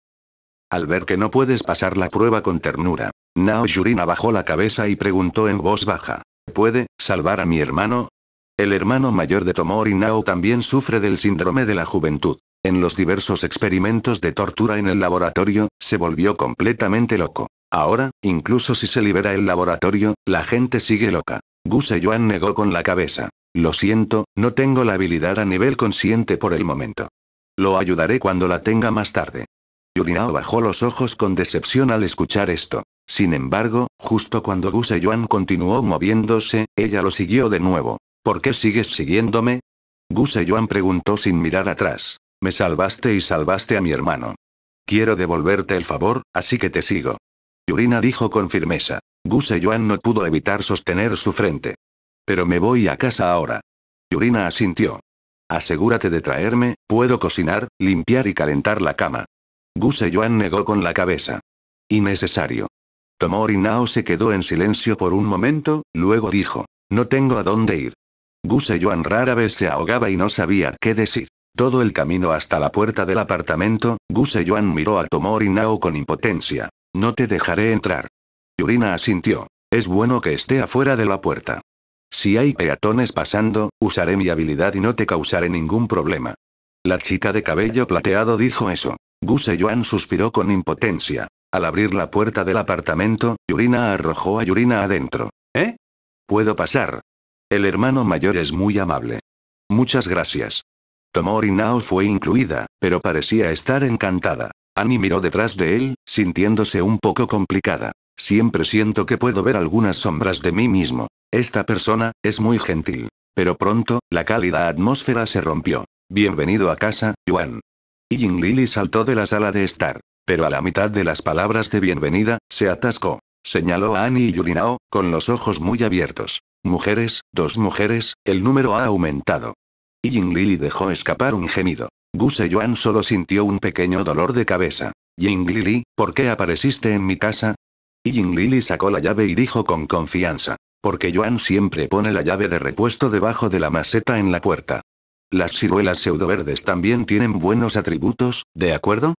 Al ver que no puedes pasar la prueba con ternura, Nao Yurina bajó la cabeza y preguntó en voz baja. ¿Puede salvar a mi hermano? El hermano mayor de Tomori Nao también sufre del síndrome de la juventud. En los diversos experimentos de tortura en el laboratorio, se volvió completamente loco. Ahora, incluso si se libera el laboratorio, la gente sigue loca. Gu Yuan negó con la cabeza. Lo siento, no tengo la habilidad a nivel consciente por el momento. Lo ayudaré cuando la tenga más tarde. Yurina bajó los ojos con decepción al escuchar esto. Sin embargo, justo cuando Guseyuan continuó moviéndose, ella lo siguió de nuevo. ¿Por qué sigues siguiéndome? Guseyuan preguntó sin mirar atrás. Me salvaste y salvaste a mi hermano. Quiero devolverte el favor, así que te sigo. Yurina dijo con firmeza. Guseyuan no pudo evitar sostener su frente. Pero me voy a casa ahora. Yurina asintió. Asegúrate de traerme, puedo cocinar, limpiar y calentar la cama. Guseyuan negó con la cabeza. Innecesario. Tomori Nao se quedó en silencio por un momento, luego dijo, no tengo a dónde ir. Guseyuan rara vez se ahogaba y no sabía qué decir. Todo el camino hasta la puerta del apartamento, Guseyuan miró a Tomori Nao con impotencia. No te dejaré entrar. Yurina asintió. Es bueno que esté afuera de la puerta. Si hay peatones pasando, usaré mi habilidad y no te causaré ningún problema. La chica de cabello plateado dijo eso. Gu Yuan suspiró con impotencia. Al abrir la puerta del apartamento, Yurina arrojó a Yurina adentro. ¿Eh? ¿Puedo pasar? El hermano mayor es muy amable. Muchas gracias. Tomori Nao fue incluida, pero parecía estar encantada. Ani miró detrás de él, sintiéndose un poco complicada. Siempre siento que puedo ver algunas sombras de mí mismo. Esta persona, es muy gentil. Pero pronto, la cálida atmósfera se rompió. Bienvenido a casa, Yuan. Yin Lili saltó de la sala de estar. Pero a la mitad de las palabras de bienvenida, se atascó. Señaló a Annie y Yurinao, con los ojos muy abiertos. Mujeres, dos mujeres, el número ha aumentado. Y Yin Lili dejó escapar un gemido. Guse Yuan solo sintió un pequeño dolor de cabeza. Ying Lili, ¿por qué apareciste en mi casa? Ying Lili sacó la llave y dijo con confianza. Porque Yuan siempre pone la llave de repuesto debajo de la maceta en la puerta. Las ciruelas pseudoverdes también tienen buenos atributos, ¿de acuerdo?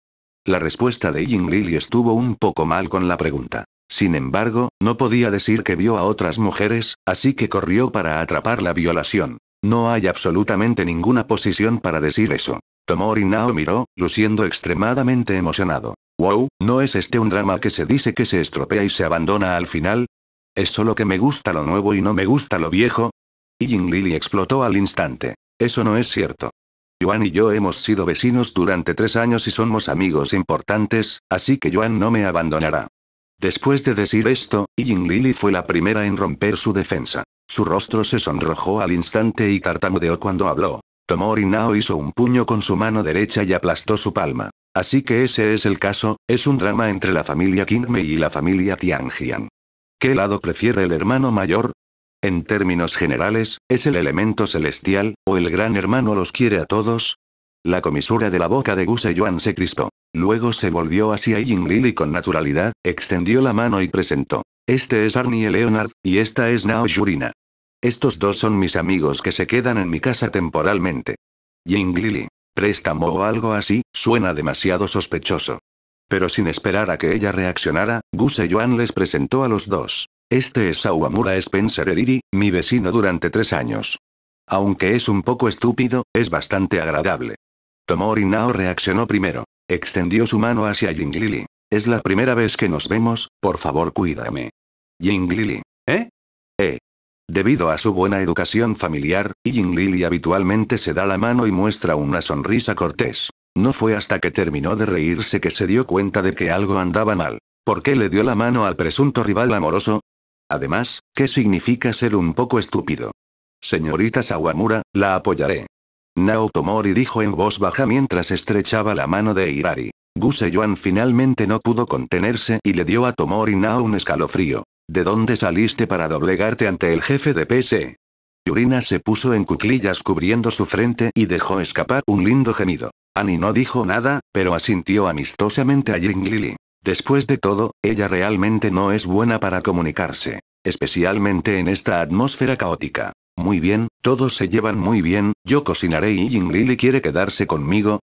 La respuesta de Ying Lily estuvo un poco mal con la pregunta. Sin embargo, no podía decir que vio a otras mujeres, así que corrió para atrapar la violación. No hay absolutamente ninguna posición para decir eso. Tomori Nao miró, luciendo extremadamente emocionado. Wow, ¿no es este un drama que se dice que se estropea y se abandona al final? ¿Es solo que me gusta lo nuevo y no me gusta lo viejo? Y Lily explotó al instante. Eso no es cierto. Yuan y yo hemos sido vecinos durante tres años y somos amigos importantes, así que Yuan no me abandonará. Después de decir esto, Ying Lili fue la primera en romper su defensa. Su rostro se sonrojó al instante y tartamudeó cuando habló. Tomori Nao hizo un puño con su mano derecha y aplastó su palma. Así que ese es el caso, es un drama entre la familia Kinmei y la familia Tianjian. ¿Qué lado prefiere el hermano mayor? En términos generales, es el elemento celestial, o el gran hermano los quiere a todos. La comisura de la boca de Guse Yuan se crispó. Luego se volvió hacia Ying Lily con naturalidad, extendió la mano y presentó. Este es Arnie Leonard, y esta es Nao Yurina. Estos dos son mis amigos que se quedan en mi casa temporalmente. Ying Lili. Préstamo o algo así, suena demasiado sospechoso. Pero sin esperar a que ella reaccionara, Guseyuan les presentó a los dos. Este es Sawamura Spencer Eriri, mi vecino durante tres años. Aunque es un poco estúpido, es bastante agradable. Tomori Nao reaccionó primero. Extendió su mano hacia Jinglili. Es la primera vez que nos vemos, por favor cuídame. Jinglili. ¿Eh? Eh. Debido a su buena educación familiar, Jinglili habitualmente se da la mano y muestra una sonrisa cortés. No fue hasta que terminó de reírse que se dio cuenta de que algo andaba mal. ¿Por qué le dio la mano al presunto rival amoroso? Además, ¿qué significa ser un poco estúpido? Señorita Sawamura, la apoyaré. Nao Tomori dijo en voz baja mientras estrechaba la mano de Irari. Guseyuan finalmente no pudo contenerse y le dio a Tomori Nao un escalofrío. ¿De dónde saliste para doblegarte ante el jefe de P.C.? Yurina se puso en cuclillas cubriendo su frente y dejó escapar un lindo gemido. Ani no dijo nada, pero asintió amistosamente a Jinglili. Después de todo, ella realmente no es buena para comunicarse, especialmente en esta atmósfera caótica. Muy bien, todos se llevan muy bien, yo cocinaré y Ying Lili quiere quedarse conmigo.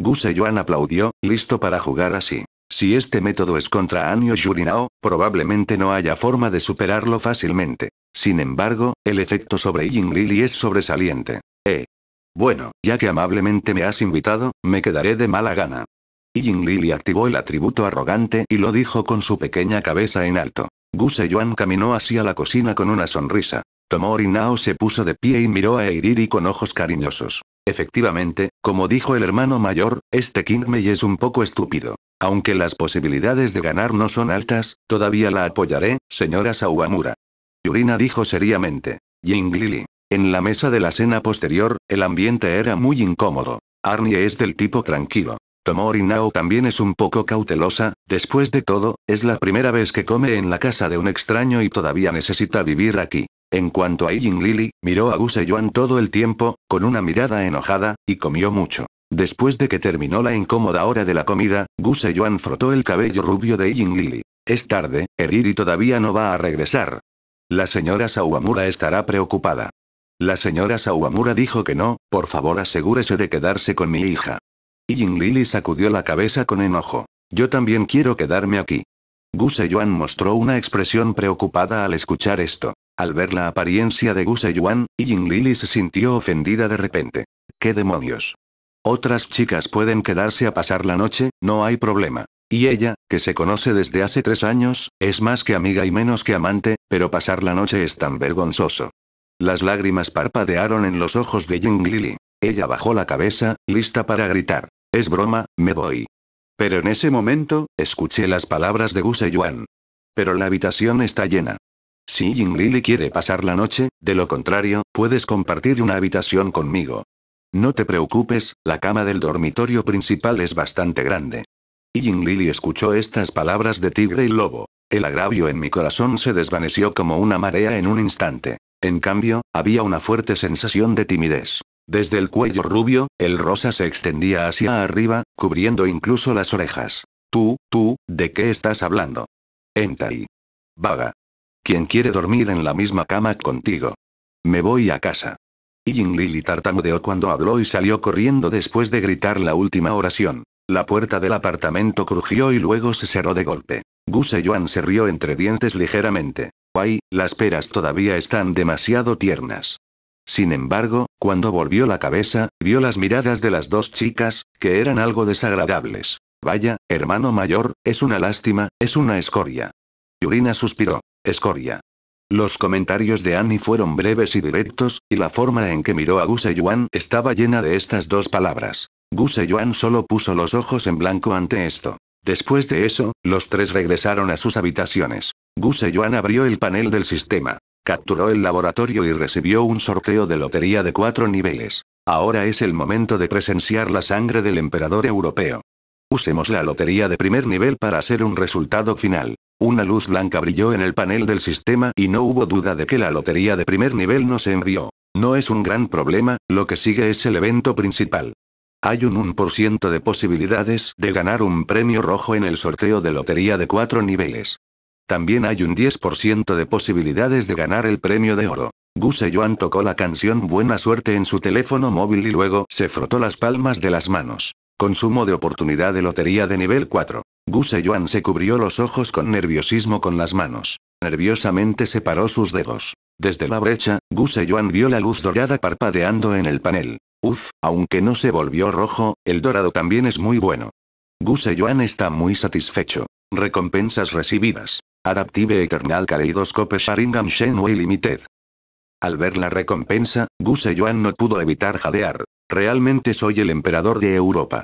Gu Seyuan aplaudió, listo para jugar así. Si este método es contra Anio Yurinao, probablemente no haya forma de superarlo fácilmente. Sin embargo, el efecto sobre Ying Lili es sobresaliente. Eh. Bueno, ya que amablemente me has invitado, me quedaré de mala gana jing Lili activó el atributo arrogante y lo dijo con su pequeña cabeza en alto. Gu Yuan caminó hacia la cocina con una sonrisa. Tomori Nao se puso de pie y miró a Eiriri con ojos cariñosos. Efectivamente, como dijo el hermano mayor, este Mei es un poco estúpido. Aunque las posibilidades de ganar no son altas, todavía la apoyaré, señora Sawamura. Yurina dijo seriamente. Ying Lili. En la mesa de la cena posterior, el ambiente era muy incómodo. Arnie es del tipo tranquilo. Tomori Nao también es un poco cautelosa, después de todo, es la primera vez que come en la casa de un extraño y todavía necesita vivir aquí. En cuanto a Ying Lili, miró a Guseyuan todo el tiempo, con una mirada enojada, y comió mucho. Después de que terminó la incómoda hora de la comida, Guseyuan frotó el cabello rubio de Ying Lili. Es tarde, Eriri todavía no va a regresar. La señora Sawamura estará preocupada. La señora Sawamura dijo que no, por favor asegúrese de quedarse con mi hija. Ying Lili sacudió la cabeza con enojo. Yo también quiero quedarme aquí. Gu Yuan mostró una expresión preocupada al escuchar esto. Al ver la apariencia de Gu Yuan, Ying Lily se sintió ofendida de repente. ¿Qué demonios? Otras chicas pueden quedarse a pasar la noche, no hay problema. Y ella, que se conoce desde hace tres años, es más que amiga y menos que amante, pero pasar la noche es tan vergonzoso. Las lágrimas parpadearon en los ojos de Ying Lili. Ella bajó la cabeza, lista para gritar. Es broma, me voy. Pero en ese momento, escuché las palabras de Gu Yuan. Pero la habitación está llena. Si ying Lili quiere pasar la noche, de lo contrario, puedes compartir una habitación conmigo. No te preocupes, la cama del dormitorio principal es bastante grande. ying Lili escuchó estas palabras de tigre y lobo. El agravio en mi corazón se desvaneció como una marea en un instante. En cambio, había una fuerte sensación de timidez. Desde el cuello rubio, el rosa se extendía hacia arriba, cubriendo incluso las orejas. Tú, tú, ¿de qué estás hablando? Entai. Vaga. ¿Quién quiere dormir en la misma cama contigo? Me voy a casa. Ying Lili tartamudeó cuando habló y salió corriendo después de gritar la última oración. La puerta del apartamento crujió y luego se cerró de golpe. Gu Yuan se rió entre dientes ligeramente. Guay, las peras todavía están demasiado tiernas. Sin embargo, cuando volvió la cabeza, vio las miradas de las dos chicas, que eran algo desagradables. Vaya, hermano mayor, es una lástima, es una escoria. Yurina suspiró. Escoria. Los comentarios de Annie fueron breves y directos, y la forma en que miró a Gu Yuan estaba llena de estas dos palabras. Gu Yuan solo puso los ojos en blanco ante esto. Después de eso, los tres regresaron a sus habitaciones. Gu Yuan abrió el panel del sistema. Capturó el laboratorio y recibió un sorteo de lotería de cuatro niveles. Ahora es el momento de presenciar la sangre del emperador europeo. Usemos la lotería de primer nivel para hacer un resultado final. Una luz blanca brilló en el panel del sistema y no hubo duda de que la lotería de primer nivel no se envió. No es un gran problema, lo que sigue es el evento principal. Hay un 1% de posibilidades de ganar un premio rojo en el sorteo de lotería de cuatro niveles. También hay un 10% de posibilidades de ganar el premio de oro. Gu tocó la canción Buena Suerte en su teléfono móvil y luego se frotó las palmas de las manos. Consumo de oportunidad de lotería de nivel 4. Gu Yuan se cubrió los ojos con nerviosismo con las manos. Nerviosamente separó sus dedos. Desde la brecha, Gu vio la luz dorada parpadeando en el panel. Uf, aunque no se volvió rojo, el dorado también es muy bueno. Gu Yuan está muy satisfecho. Recompensas recibidas. Adaptive Eternal Kaleidoscope Sharingan Shenwei Limited. Al ver la recompensa, Gu Yuan no pudo evitar jadear. Realmente soy el emperador de Europa.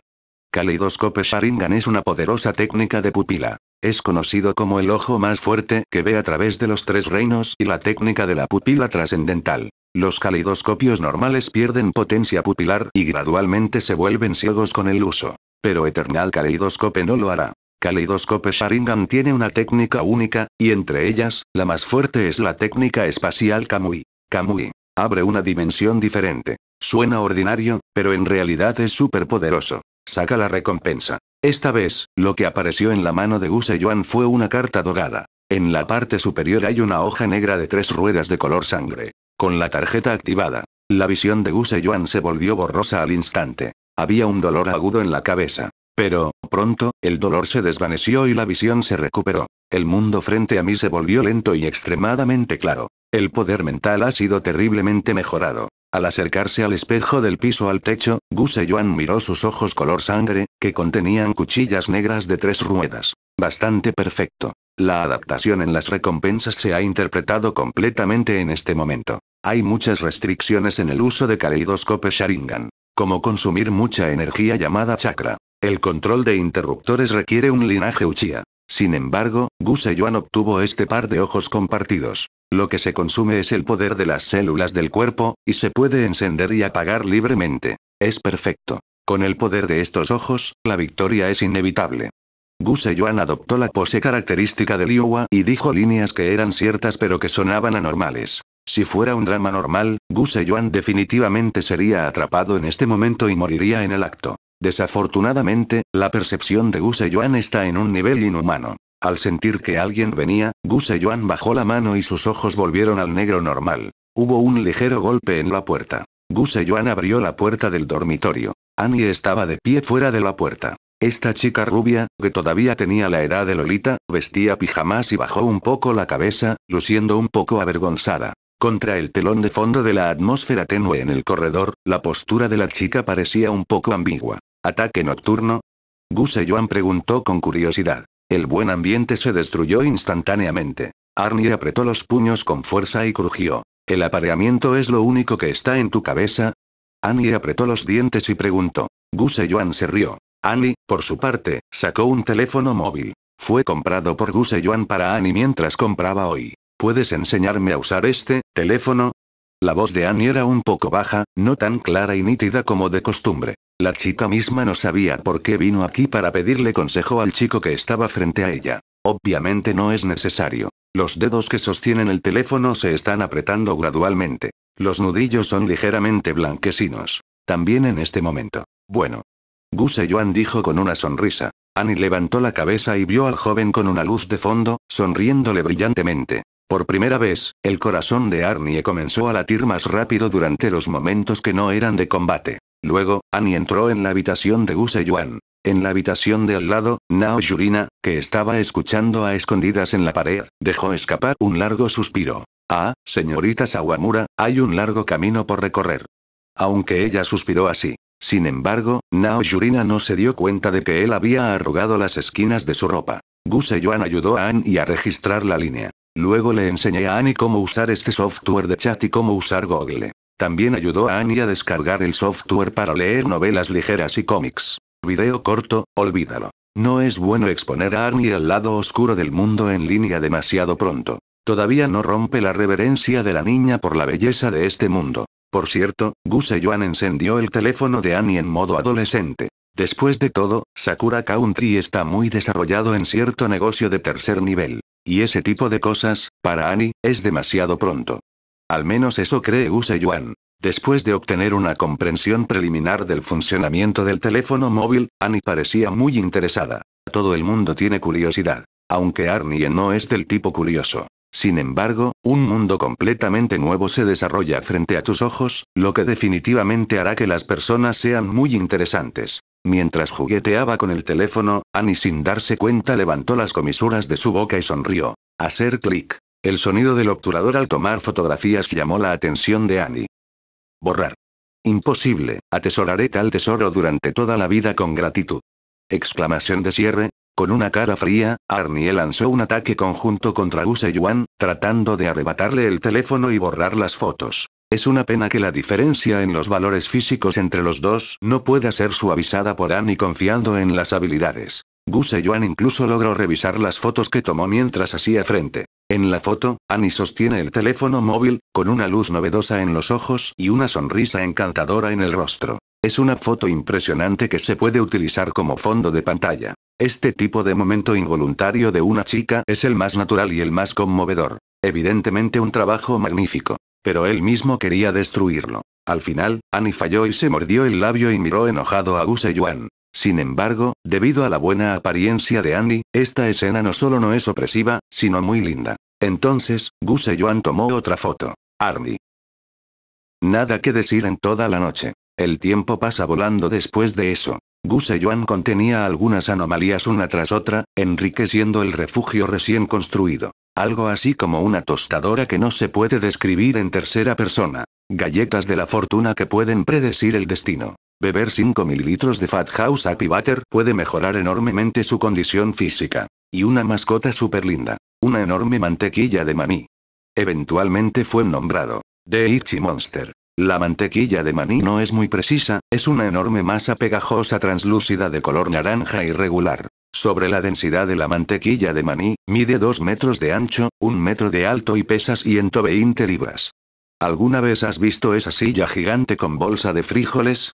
Kaleidoscope Sharingan es una poderosa técnica de pupila. Es conocido como el ojo más fuerte que ve a través de los tres reinos y la técnica de la pupila trascendental. Los caleidoscopios normales pierden potencia pupilar y gradualmente se vuelven ciegos con el uso. Pero Eternal Kaleidoscope no lo hará. Kaleidoscope Sharingan tiene una técnica única, y entre ellas, la más fuerte es la técnica espacial Kamui. Kamui abre una dimensión diferente. Suena ordinario, pero en realidad es súper poderoso. Saca la recompensa. Esta vez, lo que apareció en la mano de use Yuan fue una carta dorada. En la parte superior hay una hoja negra de tres ruedas de color sangre. Con la tarjeta activada, la visión de Guseyuan Yuan se volvió borrosa al instante. Había un dolor agudo en la cabeza. Pero, pronto, el dolor se desvaneció y la visión se recuperó. El mundo frente a mí se volvió lento y extremadamente claro. El poder mental ha sido terriblemente mejorado. Al acercarse al espejo del piso al techo, Gu Yuan miró sus ojos color sangre, que contenían cuchillas negras de tres ruedas. Bastante perfecto. La adaptación en las recompensas se ha interpretado completamente en este momento. Hay muchas restricciones en el uso de Kaleidoscope Sharingan. Como consumir mucha energía llamada chakra. El control de interruptores requiere un linaje Uchiha. Sin embargo, Guseyuan Yuan obtuvo este par de ojos compartidos. Lo que se consume es el poder de las células del cuerpo, y se puede encender y apagar libremente. Es perfecto. Con el poder de estos ojos, la victoria es inevitable. Gu Yuan adoptó la pose característica de Liuwa y dijo líneas que eran ciertas pero que sonaban anormales. Si fuera un drama normal, Gu Yuan definitivamente sería atrapado en este momento y moriría en el acto. Desafortunadamente, la percepción de Guseyuan está en un nivel inhumano. Al sentir que alguien venía, Guseyuan bajó la mano y sus ojos volvieron al negro normal. Hubo un ligero golpe en la puerta. Guseyuan abrió la puerta del dormitorio. Annie estaba de pie fuera de la puerta. Esta chica rubia, que todavía tenía la edad de Lolita, vestía pijamas y bajó un poco la cabeza, luciendo un poco avergonzada. Contra el telón de fondo de la atmósfera tenue en el corredor, la postura de la chica parecía un poco ambigua. ¿Ataque nocturno? Guseyuan preguntó con curiosidad. El buen ambiente se destruyó instantáneamente. Arnie apretó los puños con fuerza y crujió. ¿El apareamiento es lo único que está en tu cabeza? Annie apretó los dientes y preguntó. Guseyuan se rió. Annie, por su parte, sacó un teléfono móvil. Fue comprado por Guseyuan para Annie mientras compraba hoy. ¿Puedes enseñarme a usar este teléfono? La voz de Annie era un poco baja, no tan clara y nítida como de costumbre. La chica misma no sabía por qué vino aquí para pedirle consejo al chico que estaba frente a ella. Obviamente no es necesario. Los dedos que sostienen el teléfono se están apretando gradualmente. Los nudillos son ligeramente blanquecinos. También en este momento. Bueno. Gu Yuan dijo con una sonrisa. Annie levantó la cabeza y vio al joven con una luz de fondo, sonriéndole brillantemente. Por primera vez, el corazón de Arnie comenzó a latir más rápido durante los momentos que no eran de combate. Luego, Annie entró en la habitación de Guseyuan. Yuan. En la habitación de al lado, Nao Yurina, que estaba escuchando a escondidas en la pared, dejó escapar un largo suspiro. Ah, señorita Sawamura, hay un largo camino por recorrer. Aunque ella suspiró así. Sin embargo, Nao Yurina no se dio cuenta de que él había arrugado las esquinas de su ropa. Guseyuan Yuan ayudó a Annie a registrar la línea. Luego le enseñé a Annie cómo usar este software de chat y cómo usar Google. También ayudó a Annie a descargar el software para leer novelas ligeras y cómics. Video corto, olvídalo. No es bueno exponer a Annie al lado oscuro del mundo en línea demasiado pronto. Todavía no rompe la reverencia de la niña por la belleza de este mundo. Por cierto, Guseyuan encendió el teléfono de Annie en modo adolescente. Después de todo, Sakura Country está muy desarrollado en cierto negocio de tercer nivel. Y ese tipo de cosas, para Annie, es demasiado pronto. Al menos eso cree Use Yuan. Después de obtener una comprensión preliminar del funcionamiento del teléfono móvil, Annie parecía muy interesada. Todo el mundo tiene curiosidad. Aunque Arnie no es del tipo curioso. Sin embargo, un mundo completamente nuevo se desarrolla frente a tus ojos, lo que definitivamente hará que las personas sean muy interesantes. Mientras jugueteaba con el teléfono, Annie sin darse cuenta levantó las comisuras de su boca y sonrió. Hacer clic. El sonido del obturador al tomar fotografías llamó la atención de Annie. Borrar. Imposible, atesoraré tal tesoro durante toda la vida con gratitud. Exclamación de cierre. Con una cara fría, Arnie lanzó un ataque conjunto contra y Yuan, tratando de arrebatarle el teléfono y borrar las fotos. Es una pena que la diferencia en los valores físicos entre los dos no pueda ser suavizada por Annie confiando en las habilidades. Gu Yuan incluso logró revisar las fotos que tomó mientras hacía frente. En la foto, Annie sostiene el teléfono móvil, con una luz novedosa en los ojos y una sonrisa encantadora en el rostro. Es una foto impresionante que se puede utilizar como fondo de pantalla. Este tipo de momento involuntario de una chica es el más natural y el más conmovedor. Evidentemente un trabajo magnífico. Pero él mismo quería destruirlo. Al final, Annie falló y se mordió el labio y miró enojado a y Sin embargo, debido a la buena apariencia de Annie, esta escena no solo no es opresiva, sino muy linda. Entonces, Guseyuan tomó otra foto. Army. Nada que decir en toda la noche. El tiempo pasa volando después de eso. Guseyuan contenía algunas anomalías una tras otra, enriqueciendo el refugio recién construido. Algo así como una tostadora que no se puede describir en tercera persona. Galletas de la fortuna que pueden predecir el destino. Beber 5 mililitros de Fat House Happy Butter puede mejorar enormemente su condición física. Y una mascota súper linda. Una enorme mantequilla de maní. Eventualmente fue nombrado. The Itchy Monster. La mantequilla de maní no es muy precisa, es una enorme masa pegajosa translúcida de color naranja irregular. Sobre la densidad de la mantequilla de maní, mide 2 metros de ancho, 1 metro de alto y pesa 120 libras. ¿Alguna vez has visto esa silla gigante con bolsa de frijoles?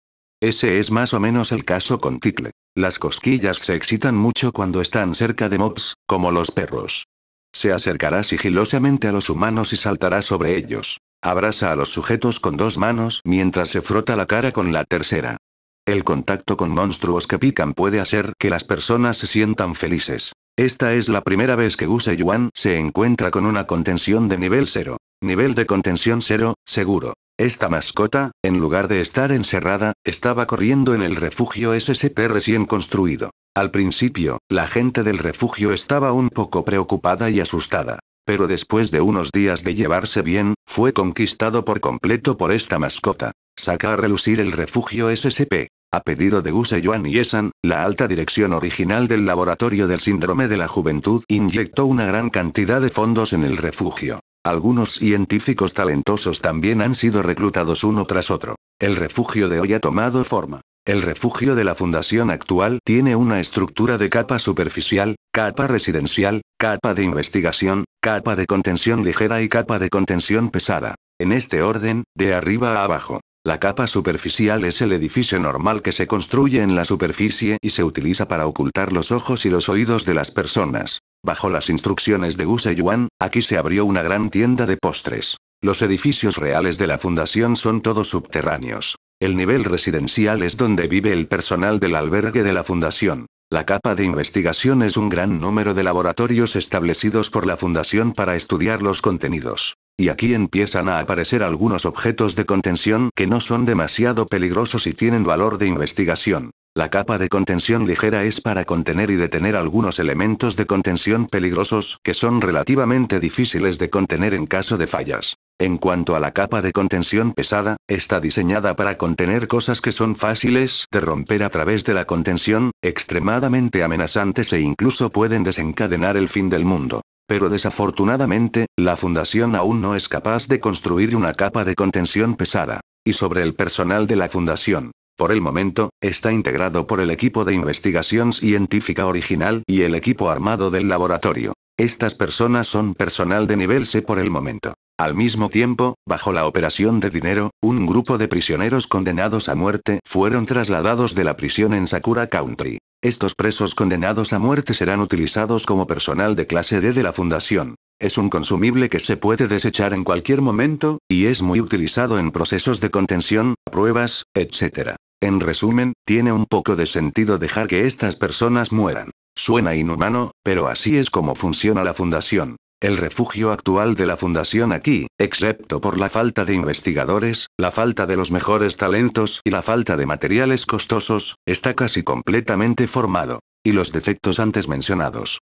Ese es más o menos el caso con Tickle. Las cosquillas se excitan mucho cuando están cerca de mobs, como los perros. Se acercará sigilosamente a los humanos y saltará sobre ellos. Abraza a los sujetos con dos manos mientras se frota la cara con la tercera. El contacto con monstruos que pican puede hacer que las personas se sientan felices. Esta es la primera vez que Guse Yuan se encuentra con una contención de nivel 0. Nivel de contención 0, seguro. Esta mascota, en lugar de estar encerrada, estaba corriendo en el refugio SCP recién construido. Al principio, la gente del refugio estaba un poco preocupada y asustada. Pero después de unos días de llevarse bien, fue conquistado por completo por esta mascota. Saca a relucir el refugio SCP. A pedido de Use Yuan y Esan, la alta dirección original del laboratorio del síndrome de la juventud inyectó una gran cantidad de fondos en el refugio. Algunos científicos talentosos también han sido reclutados uno tras otro. El refugio de hoy ha tomado forma. El refugio de la fundación actual tiene una estructura de capa superficial, capa residencial, capa de investigación, capa de contención ligera y capa de contención pesada. En este orden, de arriba a abajo. La capa superficial es el edificio normal que se construye en la superficie y se utiliza para ocultar los ojos y los oídos de las personas. Bajo las instrucciones de Wu Yuan, aquí se abrió una gran tienda de postres. Los edificios reales de la fundación son todos subterráneos. El nivel residencial es donde vive el personal del albergue de la fundación. La capa de investigación es un gran número de laboratorios establecidos por la Fundación para estudiar los contenidos. Y aquí empiezan a aparecer algunos objetos de contención que no son demasiado peligrosos y tienen valor de investigación. La capa de contención ligera es para contener y detener algunos elementos de contención peligrosos que son relativamente difíciles de contener en caso de fallas. En cuanto a la capa de contención pesada, está diseñada para contener cosas que son fáciles de romper a través de la contención, extremadamente amenazantes e incluso pueden desencadenar el fin del mundo. Pero desafortunadamente, la Fundación aún no es capaz de construir una capa de contención pesada. Y sobre el personal de la Fundación, por el momento, está integrado por el equipo de investigación científica original y el equipo armado del laboratorio. Estas personas son personal de nivel C por el momento. Al mismo tiempo, bajo la operación de dinero, un grupo de prisioneros condenados a muerte fueron trasladados de la prisión en Sakura Country. Estos presos condenados a muerte serán utilizados como personal de clase D de la Fundación. Es un consumible que se puede desechar en cualquier momento, y es muy utilizado en procesos de contención, pruebas, etc. En resumen, tiene un poco de sentido dejar que estas personas mueran. Suena inhumano, pero así es como funciona la fundación. El refugio actual de la fundación aquí, excepto por la falta de investigadores, la falta de los mejores talentos y la falta de materiales costosos, está casi completamente formado. Y los defectos antes mencionados.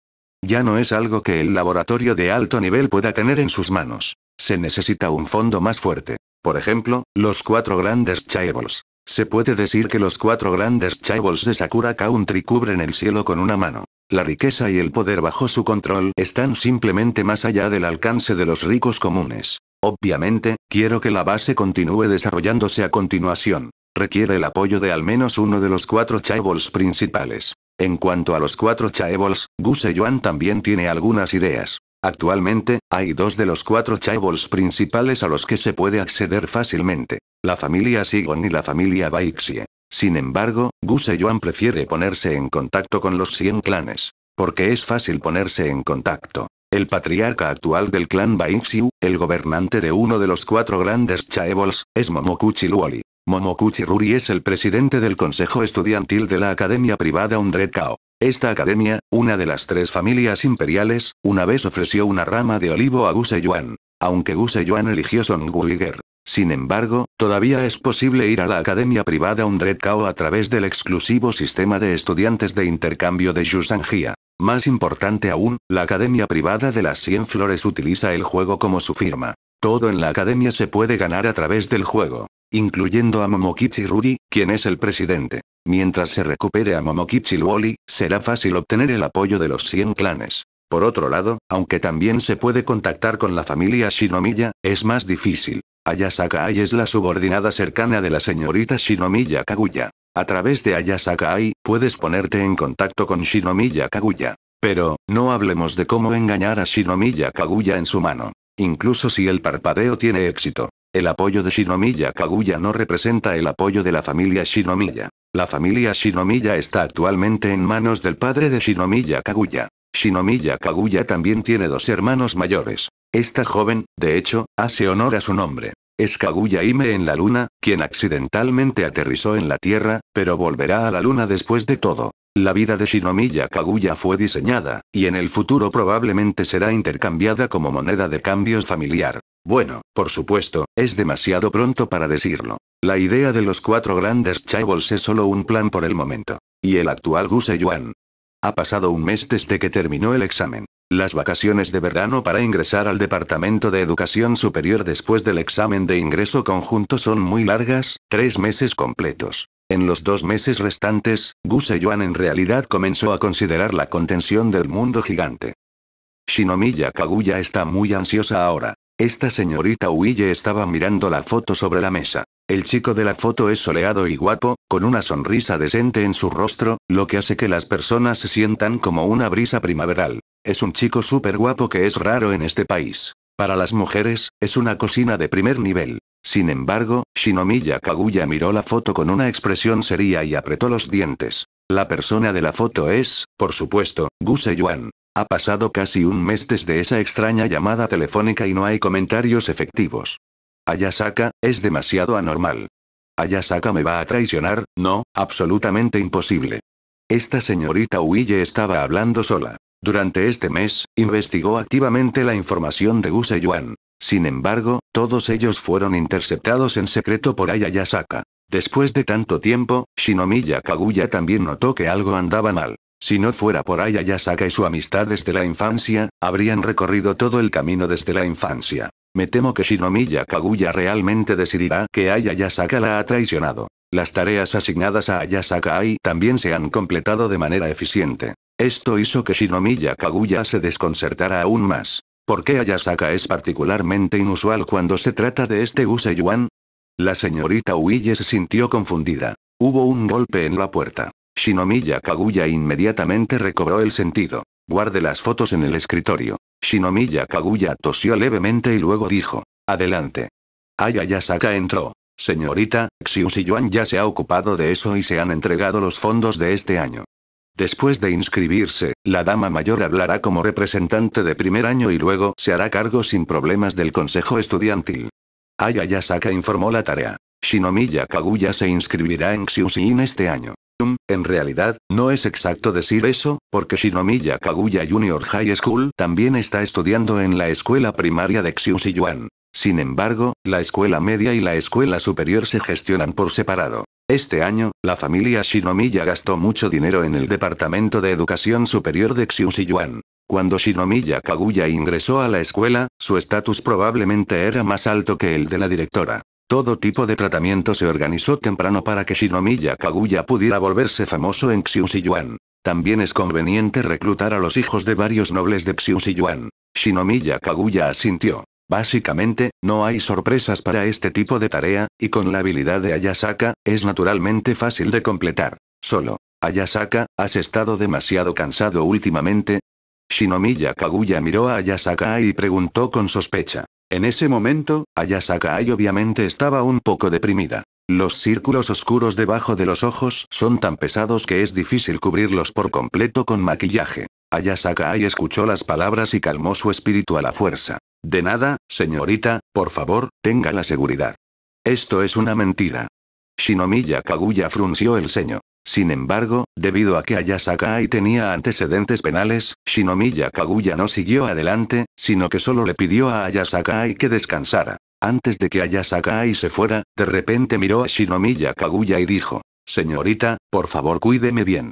Ya no es algo que el laboratorio de alto nivel pueda tener en sus manos. Se necesita un fondo más fuerte. Por ejemplo, los cuatro grandes chaebols. Se puede decir que los cuatro grandes chaebols de Sakura Country cubren el cielo con una mano. La riqueza y el poder bajo su control están simplemente más allá del alcance de los ricos comunes. Obviamente, quiero que la base continúe desarrollándose a continuación. Requiere el apoyo de al menos uno de los cuatro chaebols principales. En cuanto a los cuatro chaebols, Guseyuan Yuan también tiene algunas ideas. Actualmente, hay dos de los cuatro chaebols principales a los que se puede acceder fácilmente. La familia Sigon y la familia Baixie. Sin embargo, Gu Yuan prefiere ponerse en contacto con los 100 clanes. Porque es fácil ponerse en contacto. El patriarca actual del clan Baixiu, el gobernante de uno de los cuatro grandes chaebols, es Momokuchi Luoli. Momokuchi Ruri es el presidente del consejo estudiantil de la academia privada Undred Kao. Esta academia, una de las tres familias imperiales, una vez ofreció una rama de olivo a Guseyuan, Aunque Guseyuan eligió Son Sin embargo, todavía es posible ir a la academia privada Undred Kao a través del exclusivo sistema de estudiantes de intercambio de Yusangia. Más importante aún, la academia privada de las 100 flores utiliza el juego como su firma. Todo en la academia se puede ganar a través del juego incluyendo a Momokichi Ruri, quien es el presidente. Mientras se recupere a Momokichi Luoli, será fácil obtener el apoyo de los 100 clanes. Por otro lado, aunque también se puede contactar con la familia Shinomiya, es más difícil. Ayasaka Ai es la subordinada cercana de la señorita Shinomiya Kaguya. A través de Ayasaka Ai, puedes ponerte en contacto con Shinomiya Kaguya. Pero, no hablemos de cómo engañar a Shinomiya Kaguya en su mano. Incluso si el parpadeo tiene éxito. El apoyo de Shinomiya Kaguya no representa el apoyo de la familia Shinomiya. La familia Shinomiya está actualmente en manos del padre de Shinomiya Kaguya. Shinomiya Kaguya también tiene dos hermanos mayores. Esta joven, de hecho, hace honor a su nombre. Es Kaguya Ime en la luna, quien accidentalmente aterrizó en la Tierra, pero volverá a la luna después de todo. La vida de Shinomiya Kaguya fue diseñada, y en el futuro probablemente será intercambiada como moneda de cambios familiar. Bueno, por supuesto, es demasiado pronto para decirlo. La idea de los cuatro grandes chaebols es solo un plan por el momento. Y el actual Guse Yuan. Ha pasado un mes desde que terminó el examen. Las vacaciones de verano para ingresar al Departamento de Educación Superior después del examen de ingreso conjunto son muy largas, tres meses completos. En los dos meses restantes, Gu Yuan en realidad comenzó a considerar la contención del mundo gigante. Shinomiya Kaguya está muy ansiosa ahora. Esta señorita Huille estaba mirando la foto sobre la mesa. El chico de la foto es soleado y guapo, con una sonrisa decente en su rostro, lo que hace que las personas se sientan como una brisa primaveral. Es un chico súper guapo que es raro en este país. Para las mujeres, es una cocina de primer nivel. Sin embargo, Shinomiya Kaguya miró la foto con una expresión seria y apretó los dientes. La persona de la foto es, por supuesto, Gu Yuan. Ha pasado casi un mes desde esa extraña llamada telefónica y no hay comentarios efectivos. Ayasaka, es demasiado anormal. Ayasaka me va a traicionar, no, absolutamente imposible. Esta señorita Uille estaba hablando sola. Durante este mes, investigó activamente la información de Gu Yuan. Sin embargo, todos ellos fueron interceptados en secreto por Ayayasaka. Después de tanto tiempo, Shinomiya Kaguya también notó que algo andaba mal. Si no fuera por Ayayasaka y su amistad desde la infancia, habrían recorrido todo el camino desde la infancia. Me temo que Shinomiya Kaguya realmente decidirá que Ayayasaka la ha traicionado. Las tareas asignadas a Ayasaka también se han completado de manera eficiente. Esto hizo que Shinomiya Kaguya se desconcertara aún más. ¿Por qué Ayasaka es particularmente inusual cuando se trata de este Yuan? La señorita Uille se sintió confundida. Hubo un golpe en la puerta. Shinomiya Kaguya inmediatamente recobró el sentido. Guarde las fotos en el escritorio. Shinomiya Kaguya tosió levemente y luego dijo. Adelante. Ayasaka entró. Señorita, Xiu Yuan ya se ha ocupado de eso y se han entregado los fondos de este año. Después de inscribirse, la dama mayor hablará como representante de primer año y luego se hará cargo sin problemas del consejo estudiantil. Ayayasaka informó la tarea. Shinomiya Kaguya se inscribirá en Xiuxin este año. en realidad, no es exacto decir eso, porque Shinomiya Kaguya Junior High School también está estudiando en la escuela primaria de Yuan. Sin embargo, la escuela media y la escuela superior se gestionan por separado. Este año, la familia Shinomiya gastó mucho dinero en el Departamento de Educación Superior de Yuan. Cuando Shinomiya Kaguya ingresó a la escuela, su estatus probablemente era más alto que el de la directora. Todo tipo de tratamiento se organizó temprano para que Shinomiya Kaguya pudiera volverse famoso en Yuan. También es conveniente reclutar a los hijos de varios nobles de Yuan. Shinomiya Kaguya asintió. Básicamente, no hay sorpresas para este tipo de tarea, y con la habilidad de Ayasaka, es naturalmente fácil de completar. Solo. Ayasaka, ¿has estado demasiado cansado últimamente? Shinomiya Kaguya miró a Ayasaka y preguntó con sospecha. En ese momento, Ayasaka Ai obviamente estaba un poco deprimida. Los círculos oscuros debajo de los ojos son tan pesados que es difícil cubrirlos por completo con maquillaje. Ayasaka escuchó las palabras y calmó su espíritu a la fuerza. De nada, señorita, por favor, tenga la seguridad. Esto es una mentira. Shinomiya Kaguya frunció el ceño. Sin embargo, debido a que Ayasakai tenía antecedentes penales, Shinomiya Kaguya no siguió adelante, sino que solo le pidió a Ayasakai que descansara. Antes de que Ayasakai se fuera, de repente miró a Shinomiya Kaguya y dijo, Señorita, por favor cuídeme bien.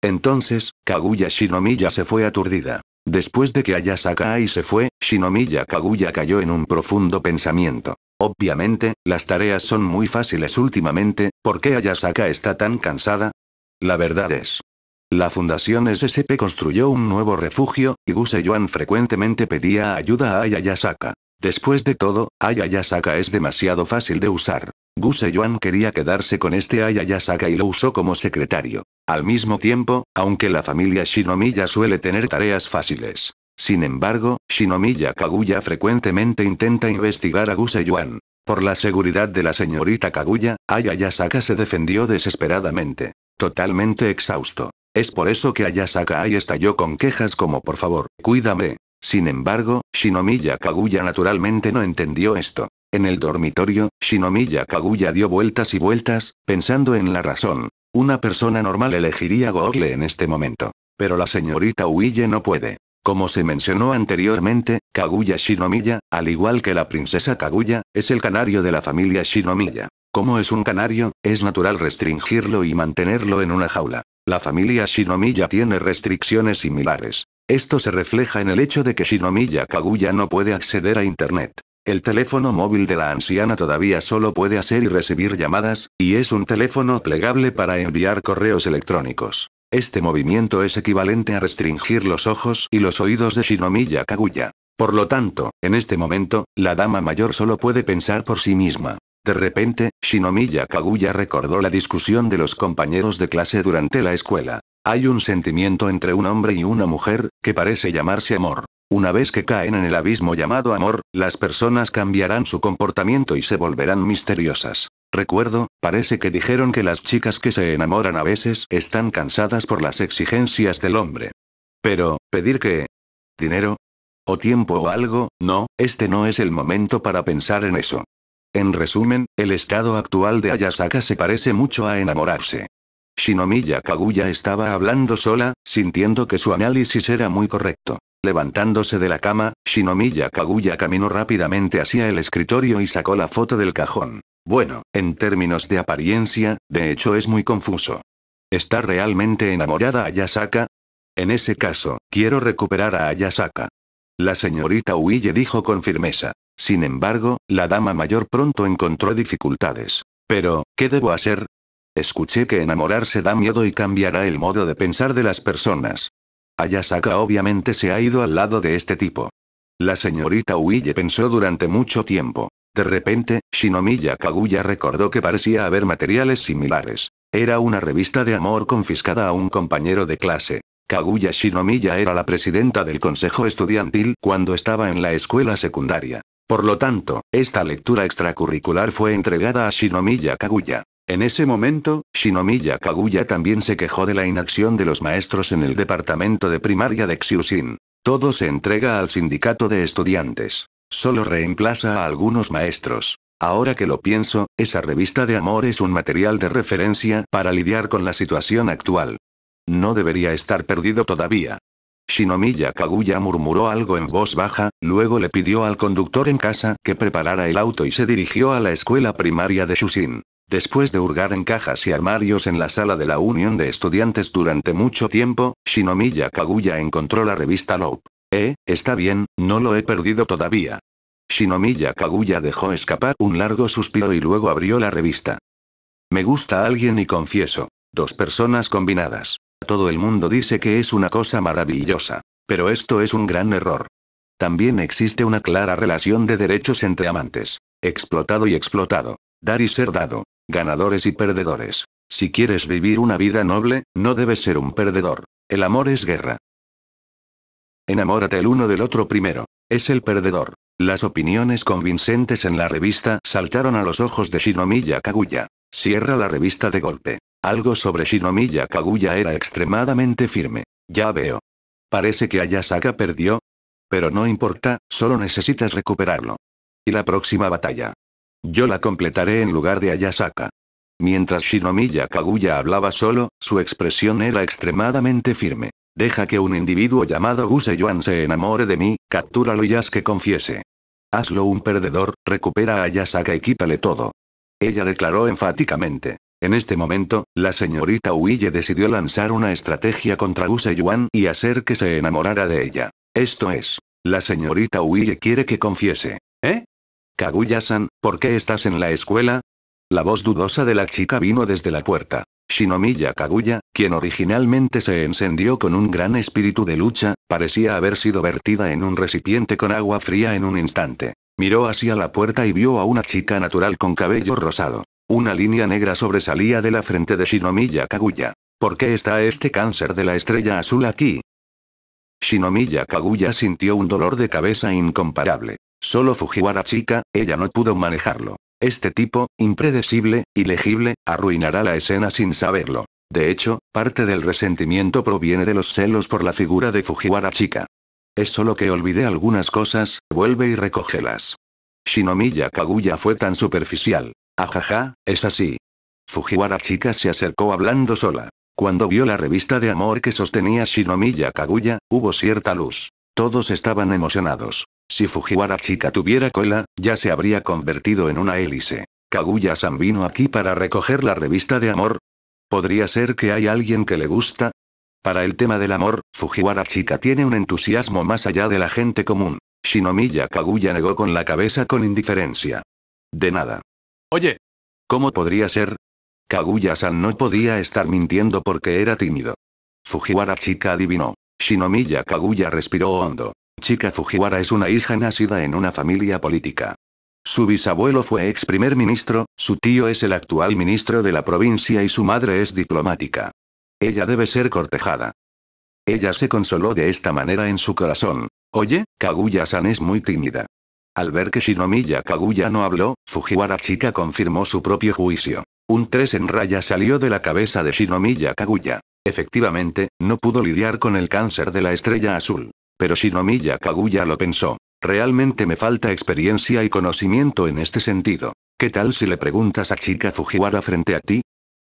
Entonces, Kaguya Shinomiya se fue aturdida. Después de que Ayasaka Ai se fue, Shinomiya Kaguya cayó en un profundo pensamiento. Obviamente, las tareas son muy fáciles últimamente, ¿por qué Ayasaka está tan cansada? La verdad es. La Fundación SSP construyó un nuevo refugio, y Guseyuan frecuentemente pedía ayuda a Ayasaka. Después de todo, Ayasaka es demasiado fácil de usar. Guseyuan quería quedarse con este Ayasaka y lo usó como secretario. Al mismo tiempo, aunque la familia Shinomiya suele tener tareas fáciles. Sin embargo, Shinomiya Kaguya frecuentemente intenta investigar a Guseyuan. Por la seguridad de la señorita Kaguya, Ayayasaka se defendió desesperadamente. Totalmente exhausto. Es por eso que Ayasaka Ay estalló con quejas como por favor, cuídame. Sin embargo, Shinomiya Kaguya naturalmente no entendió esto. En el dormitorio, Shinomiya Kaguya dio vueltas y vueltas, pensando en la razón. Una persona normal elegiría Google en este momento. Pero la señorita Huille no puede. Como se mencionó anteriormente, Kaguya Shinomiya, al igual que la princesa Kaguya, es el canario de la familia Shinomiya. Como es un canario, es natural restringirlo y mantenerlo en una jaula. La familia Shinomiya tiene restricciones similares. Esto se refleja en el hecho de que Shinomiya Kaguya no puede acceder a Internet. El teléfono móvil de la anciana todavía solo puede hacer y recibir llamadas, y es un teléfono plegable para enviar correos electrónicos. Este movimiento es equivalente a restringir los ojos y los oídos de Shinomiya Kaguya. Por lo tanto, en este momento, la dama mayor solo puede pensar por sí misma. De repente, Shinomiya Kaguya recordó la discusión de los compañeros de clase durante la escuela. Hay un sentimiento entre un hombre y una mujer, que parece llamarse amor. Una vez que caen en el abismo llamado amor, las personas cambiarán su comportamiento y se volverán misteriosas. Recuerdo, parece que dijeron que las chicas que se enamoran a veces están cansadas por las exigencias del hombre. Pero, pedir que... dinero? ¿O tiempo o algo? No, este no es el momento para pensar en eso. En resumen, el estado actual de Ayasaka se parece mucho a enamorarse. Shinomiya Kaguya estaba hablando sola, sintiendo que su análisis era muy correcto. Levantándose de la cama, Shinomiya Kaguya caminó rápidamente hacia el escritorio y sacó la foto del cajón. Bueno, en términos de apariencia, de hecho es muy confuso. ¿Está realmente enamorada Ayasaka? En ese caso, quiero recuperar a Ayasaka. La señorita Uille dijo con firmeza. Sin embargo, la dama mayor pronto encontró dificultades. Pero, ¿qué debo hacer? Escuché que enamorarse da miedo y cambiará el modo de pensar de las personas. Ayasaka obviamente se ha ido al lado de este tipo. La señorita Uille pensó durante mucho tiempo. De repente, Shinomiya Kaguya recordó que parecía haber materiales similares. Era una revista de amor confiscada a un compañero de clase. Kaguya Shinomiya era la presidenta del consejo estudiantil cuando estaba en la escuela secundaria. Por lo tanto, esta lectura extracurricular fue entregada a Shinomiya Kaguya. En ese momento, Shinomiya Kaguya también se quejó de la inacción de los maestros en el departamento de primaria de Xiusin. Todo se entrega al sindicato de estudiantes. Solo reemplaza a algunos maestros. Ahora que lo pienso, esa revista de amor es un material de referencia para lidiar con la situación actual. No debería estar perdido todavía. Shinomiya Kaguya murmuró algo en voz baja, luego le pidió al conductor en casa que preparara el auto y se dirigió a la escuela primaria de Shushin. Después de hurgar en cajas y armarios en la sala de la Unión de Estudiantes durante mucho tiempo, Shinomiya Kaguya encontró la revista Love. Eh, está bien, no lo he perdido todavía. Shinomiya Kaguya dejó escapar un largo suspiro y luego abrió la revista. Me gusta alguien y confieso. Dos personas combinadas. Todo el mundo dice que es una cosa maravillosa. Pero esto es un gran error. También existe una clara relación de derechos entre amantes. Explotado y explotado. Dar y ser dado. Ganadores y perdedores. Si quieres vivir una vida noble, no debes ser un perdedor. El amor es guerra. Enamórate el uno del otro primero. Es el perdedor. Las opiniones convincentes en la revista saltaron a los ojos de Shinomiya Kaguya. Cierra la revista de golpe. Algo sobre Shinomiya Kaguya era extremadamente firme. Ya veo. Parece que Ayasaka perdió. Pero no importa, solo necesitas recuperarlo. Y la próxima batalla. Yo la completaré en lugar de Ayasaka. Mientras Shinomiya Kaguya hablaba solo, su expresión era extremadamente firme. Deja que un individuo llamado Yuan se enamore de mí, captúralo y haz que confiese. Hazlo un perdedor, recupera a Ayasaka y quítale todo. Ella declaró enfáticamente. En este momento, la señorita Huille decidió lanzar una estrategia contra Yuan y hacer que se enamorara de ella. Esto es. La señorita Huille quiere que confiese. ¿Eh? Kaguya-san, ¿por qué estás en la escuela? La voz dudosa de la chica vino desde la puerta. Shinomiya Kaguya, quien originalmente se encendió con un gran espíritu de lucha, parecía haber sido vertida en un recipiente con agua fría en un instante. Miró hacia la puerta y vio a una chica natural con cabello rosado. Una línea negra sobresalía de la frente de Shinomiya Kaguya. ¿Por qué está este cáncer de la estrella azul aquí? Shinomiya Kaguya sintió un dolor de cabeza incomparable. Solo Fujiwara chica, ella no pudo manejarlo. Este tipo, impredecible, ilegible, arruinará la escena sin saberlo. De hecho, parte del resentimiento proviene de los celos por la figura de Fujiwara chica. Es solo que olvidé algunas cosas, vuelve y recógelas. Shinomiya Kaguya fue tan superficial. Ajaja, es así. Fujiwara chica se acercó hablando sola. Cuando vio la revista de amor que sostenía Shinomiya Kaguya, hubo cierta luz. Todos estaban emocionados. Si Fujiwara chica tuviera cola, ya se habría convertido en una hélice. Kaguya-san vino aquí para recoger la revista de amor. ¿Podría ser que hay alguien que le gusta? Para el tema del amor, Fujiwara chica tiene un entusiasmo más allá de la gente común. Shinomiya Kaguya negó con la cabeza con indiferencia. De nada. Oye. ¿Cómo podría ser? Kaguya-san no podía estar mintiendo porque era tímido. Fujiwara chica adivinó. Shinomiya Kaguya respiró hondo. Chica Fujiwara es una hija nacida en una familia política. Su bisabuelo fue ex primer ministro, su tío es el actual ministro de la provincia y su madre es diplomática. Ella debe ser cortejada. Ella se consoló de esta manera en su corazón. Oye, Kaguya-san es muy tímida. Al ver que Shinomiya Kaguya no habló, Fujiwara Chica confirmó su propio juicio. Un tres en raya salió de la cabeza de Shinomiya Kaguya. Efectivamente, no pudo lidiar con el cáncer de la estrella azul. Pero Shinomiya Kaguya lo pensó. Realmente me falta experiencia y conocimiento en este sentido. ¿Qué tal si le preguntas a Chica Fujiwara frente a ti?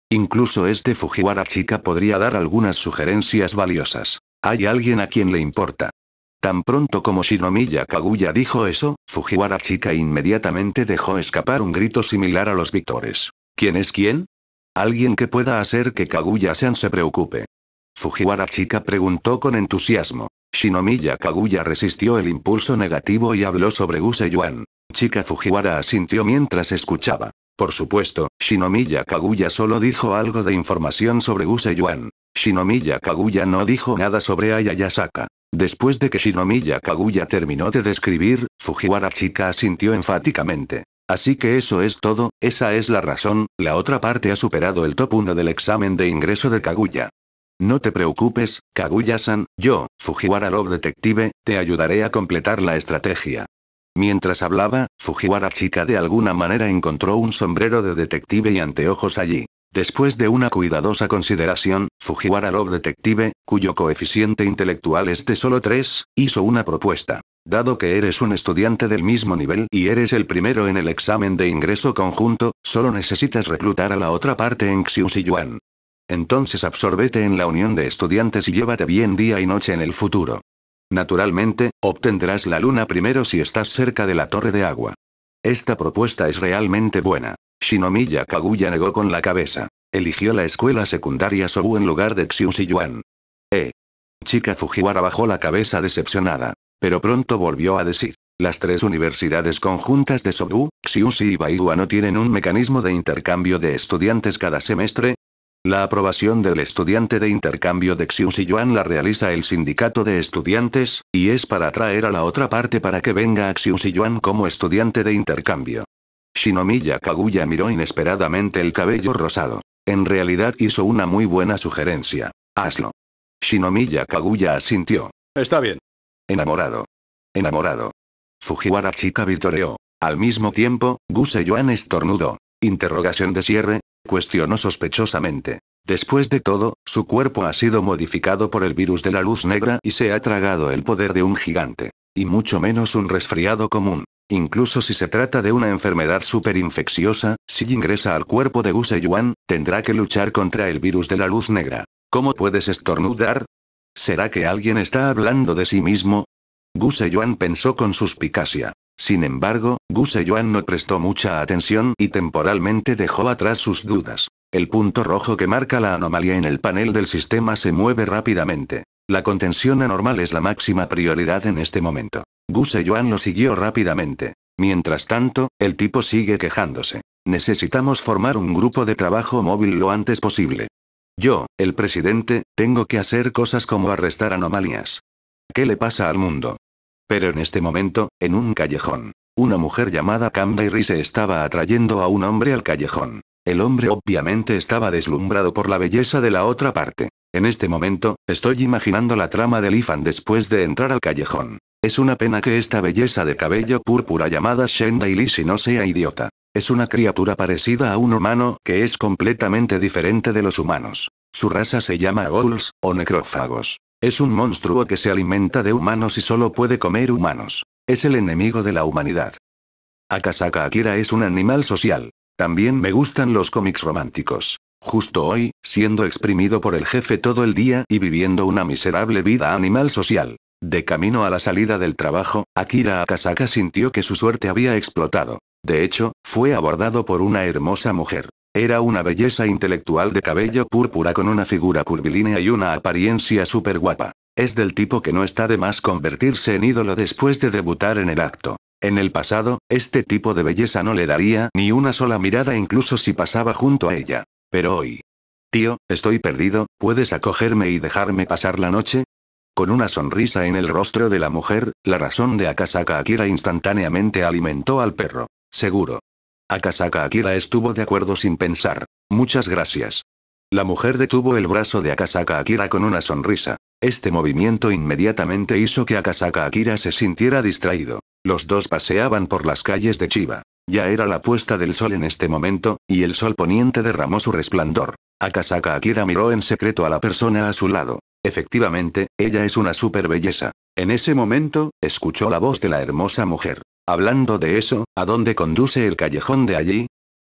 Incluso este Fujiwara Chica podría dar algunas sugerencias valiosas. Hay alguien a quien le importa. Tan pronto como Shinomiya Kaguya dijo eso, Fujiwara Chica inmediatamente dejó escapar un grito similar a los Víctores. ¿Quién es quién? Alguien que pueda hacer que Kaguya-san se preocupe. Fujiwara Chica preguntó con entusiasmo. Shinomiya Kaguya resistió el impulso negativo y habló sobre Yuan. Chica Fujiwara asintió mientras escuchaba. Por supuesto, Shinomiya Kaguya solo dijo algo de información sobre Yuan. Shinomiya Kaguya no dijo nada sobre Ayayasaka. Después de que Shinomiya Kaguya terminó de describir, Fujiwara Chica asintió enfáticamente. Así que eso es todo, esa es la razón, la otra parte ha superado el top 1 del examen de ingreso de Kaguya. No te preocupes, Kaguya-san, yo, Fujiwara Love Detective, te ayudaré a completar la estrategia. Mientras hablaba, Fujiwara chica de alguna manera encontró un sombrero de detective y anteojos allí. Después de una cuidadosa consideración, Fujiwara Love Detective, cuyo coeficiente intelectual es de solo 3, hizo una propuesta. Dado que eres un estudiante del mismo nivel y eres el primero en el examen de ingreso conjunto, solo necesitas reclutar a la otra parte en Xiu Yuan. Entonces absorbete en la unión de estudiantes y llévate bien día y noche en el futuro. Naturalmente, obtendrás la luna primero si estás cerca de la torre de agua. Esta propuesta es realmente buena. Shinomiya Kaguya negó con la cabeza. Eligió la escuela secundaria Sobu en lugar de Xiushi Yuan. Eh. Chica Fujiwara bajó la cabeza decepcionada. Pero pronto volvió a decir. Las tres universidades conjuntas de Sobu, Xiuxi y Baidu no tienen un mecanismo de intercambio de estudiantes cada semestre, la aprobación del estudiante de intercambio de Xiu Yuan la realiza el sindicato de estudiantes, y es para atraer a la otra parte para que venga a Xiu Yuan como estudiante de intercambio. Shinomiya Kaguya miró inesperadamente el cabello rosado. En realidad hizo una muy buena sugerencia. Hazlo. Shinomiya Kaguya asintió. Está bien. Enamorado. Enamorado. Fujiwara chica vitoreó. Al mismo tiempo, Guse Yuan estornudó. Interrogación de cierre, cuestionó sospechosamente. Después de todo, su cuerpo ha sido modificado por el virus de la luz negra y se ha tragado el poder de un gigante. Y mucho menos un resfriado común. Incluso si se trata de una enfermedad superinfecciosa, si ingresa al cuerpo de Guse Yuan, tendrá que luchar contra el virus de la luz negra. ¿Cómo puedes estornudar? ¿Será que alguien está hablando de sí mismo? Guseyuan Yuan pensó con suspicacia. Sin embargo, Gu Yuan no prestó mucha atención y temporalmente dejó atrás sus dudas. El punto rojo que marca la anomalía en el panel del sistema se mueve rápidamente. La contención anormal es la máxima prioridad en este momento. Gu Yuan lo siguió rápidamente. Mientras tanto, el tipo sigue quejándose. Necesitamos formar un grupo de trabajo móvil lo antes posible. Yo, el presidente, tengo que hacer cosas como arrestar anomalías. ¿Qué le pasa al mundo? Pero en este momento, en un callejón, una mujer llamada Camberry se estaba atrayendo a un hombre al callejón. El hombre obviamente estaba deslumbrado por la belleza de la otra parte. En este momento, estoy imaginando la trama de Lifan después de entrar al callejón. Es una pena que esta belleza de cabello púrpura llamada Shenda si no sea idiota. Es una criatura parecida a un humano que es completamente diferente de los humanos. Su raza se llama Ghouls, o necrófagos. Es un monstruo que se alimenta de humanos y solo puede comer humanos. Es el enemigo de la humanidad. Akasaka Akira es un animal social. También me gustan los cómics románticos. Justo hoy, siendo exprimido por el jefe todo el día y viviendo una miserable vida animal social. De camino a la salida del trabajo, Akira Akasaka sintió que su suerte había explotado. De hecho, fue abordado por una hermosa mujer. Era una belleza intelectual de cabello púrpura con una figura curvilínea y una apariencia súper guapa. Es del tipo que no está de más convertirse en ídolo después de debutar en el acto. En el pasado, este tipo de belleza no le daría ni una sola mirada incluso si pasaba junto a ella. Pero hoy. Tío, estoy perdido, ¿puedes acogerme y dejarme pasar la noche? Con una sonrisa en el rostro de la mujer, la razón de Akasaka Akira instantáneamente alimentó al perro. Seguro, Akasaka Akira estuvo de acuerdo sin pensar. Muchas gracias. La mujer detuvo el brazo de Akasaka Akira con una sonrisa. Este movimiento inmediatamente hizo que Akasaka Akira se sintiera distraído. Los dos paseaban por las calles de Chiba. Ya era la puesta del sol en este momento, y el sol poniente derramó su resplandor. Akasaka Akira miró en secreto a la persona a su lado. Efectivamente, ella es una super belleza. En ese momento, escuchó la voz de la hermosa mujer. Hablando de eso, ¿a dónde conduce el callejón de allí?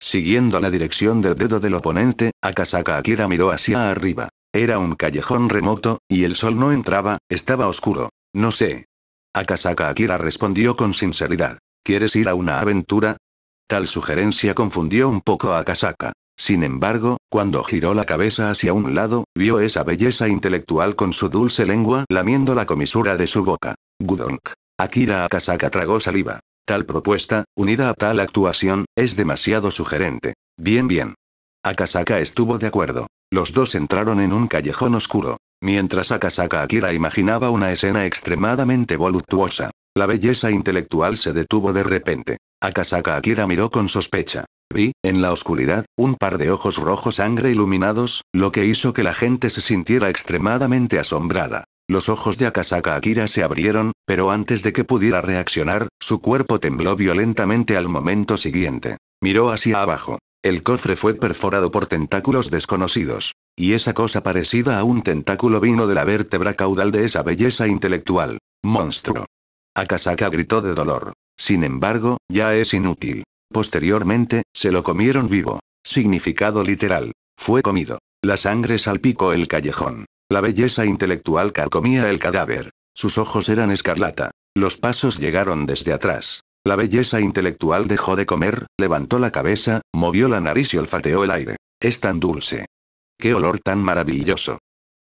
Siguiendo la dirección del dedo del oponente, Akasaka Akira miró hacia arriba. Era un callejón remoto, y el sol no entraba, estaba oscuro. No sé. Akasaka Akira respondió con sinceridad. ¿Quieres ir a una aventura? Tal sugerencia confundió un poco a Akasaka. Sin embargo, cuando giró la cabeza hacia un lado, vio esa belleza intelectual con su dulce lengua lamiendo la comisura de su boca. Gudonk. Akira Akasaka tragó saliva. Tal propuesta, unida a tal actuación, es demasiado sugerente. Bien, bien. Akasaka estuvo de acuerdo. Los dos entraron en un callejón oscuro. Mientras Akasaka Akira imaginaba una escena extremadamente voluptuosa, la belleza intelectual se detuvo de repente. Akasaka Akira miró con sospecha. Vi, en la oscuridad, un par de ojos rojos sangre iluminados, lo que hizo que la gente se sintiera extremadamente asombrada. Los ojos de Akasaka Akira se abrieron, pero antes de que pudiera reaccionar, su cuerpo tembló violentamente al momento siguiente. Miró hacia abajo. El cofre fue perforado por tentáculos desconocidos. Y esa cosa parecida a un tentáculo vino de la vértebra caudal de esa belleza intelectual. Monstruo. Akasaka gritó de dolor. Sin embargo, ya es inútil. Posteriormente, se lo comieron vivo. Significado literal. Fue comido. La sangre salpicó el callejón. La belleza intelectual carcomía el cadáver. Sus ojos eran escarlata. Los pasos llegaron desde atrás. La belleza intelectual dejó de comer, levantó la cabeza, movió la nariz y olfateó el aire. Es tan dulce. Qué olor tan maravilloso.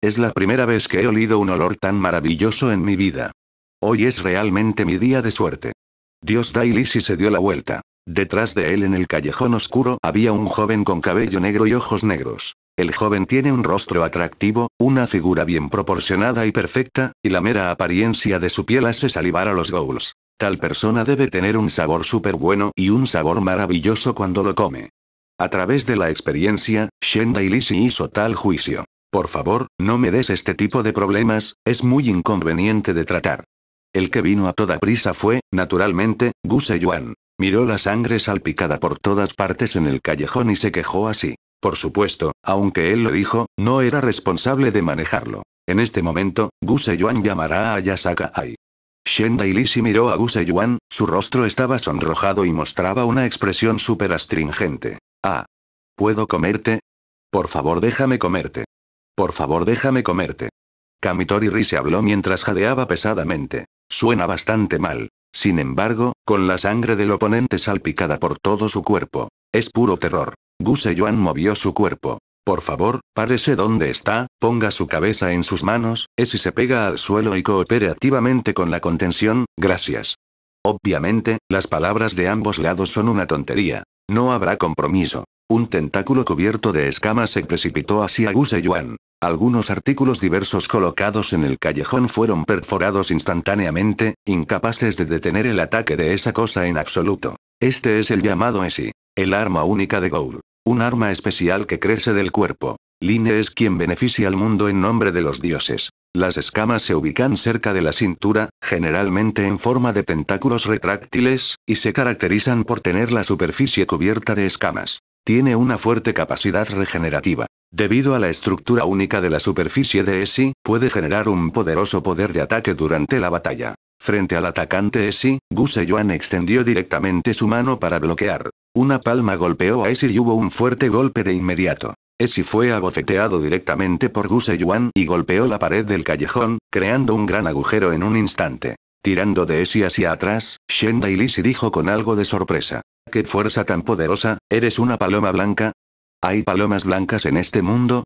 Es la primera vez que he olido un olor tan maravilloso en mi vida. Hoy es realmente mi día de suerte. Dios da y se dio la vuelta. Detrás de él en el callejón oscuro había un joven con cabello negro y ojos negros. El joven tiene un rostro atractivo, una figura bien proporcionada y perfecta, y la mera apariencia de su piel hace salivar a los ghouls. Tal persona debe tener un sabor súper bueno y un sabor maravilloso cuando lo come. A través de la experiencia, Shenda Lisi hizo tal juicio. Por favor, no me des este tipo de problemas, es muy inconveniente de tratar. El que vino a toda prisa fue, naturalmente, Gu Yuan. Miró la sangre salpicada por todas partes en el callejón y se quejó así. Por supuesto, aunque él lo dijo, no era responsable de manejarlo. En este momento, Gu Yuan llamará a Yasaka Ai. Shen si miró a Gu Yuan, su rostro estaba sonrojado y mostraba una expresión súper astringente. Ah. ¿Puedo comerte? Por favor déjame comerte. Por favor déjame comerte. Kamitori Ri se habló mientras jadeaba pesadamente. Suena bastante mal. Sin embargo, con la sangre del oponente salpicada por todo su cuerpo. Es puro terror. Guseyuan movió su cuerpo. Por favor, párese donde está, ponga su cabeza en sus manos, es se pega al suelo y coopere activamente con la contención, gracias. Obviamente, las palabras de ambos lados son una tontería. No habrá compromiso. Un tentáculo cubierto de escamas se precipitó hacia Guse Yuan. Algunos artículos diversos colocados en el callejón fueron perforados instantáneamente, incapaces de detener el ataque de esa cosa en absoluto. Este es el llamado ESI, el arma única de Goul. Un arma especial que crece del cuerpo. Line es quien beneficia al mundo en nombre de los dioses. Las escamas se ubican cerca de la cintura, generalmente en forma de tentáculos retráctiles, y se caracterizan por tener la superficie cubierta de escamas. Tiene una fuerte capacidad regenerativa. Debido a la estructura única de la superficie de Esi, puede generar un poderoso poder de ataque durante la batalla. Frente al atacante Esi, Gu Yuan extendió directamente su mano para bloquear. Una palma golpeó a Esi y hubo un fuerte golpe de inmediato. Esi fue abofeteado directamente por Gu Yuan y golpeó la pared del callejón, creando un gran agujero en un instante. Tirando de Esi hacia atrás, Shen Lisi dijo con algo de sorpresa. ¿Qué fuerza tan poderosa? ¿Eres una paloma blanca? ¿Hay palomas blancas en este mundo?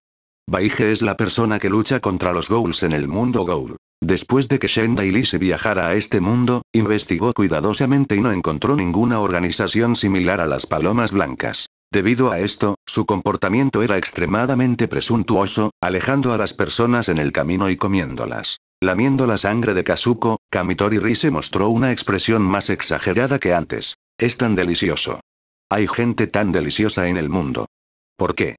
Baige es la persona que lucha contra los ghouls en el mundo ghoul. Después de que shenda y se viajara a este mundo, investigó cuidadosamente y no encontró ninguna organización similar a las Palomas Blancas. Debido a esto, su comportamiento era extremadamente presuntuoso, alejando a las personas en el camino y comiéndolas. Lamiendo la sangre de Kazuko, Kamitori se mostró una expresión más exagerada que antes. Es tan delicioso. Hay gente tan deliciosa en el mundo. ¿Por qué?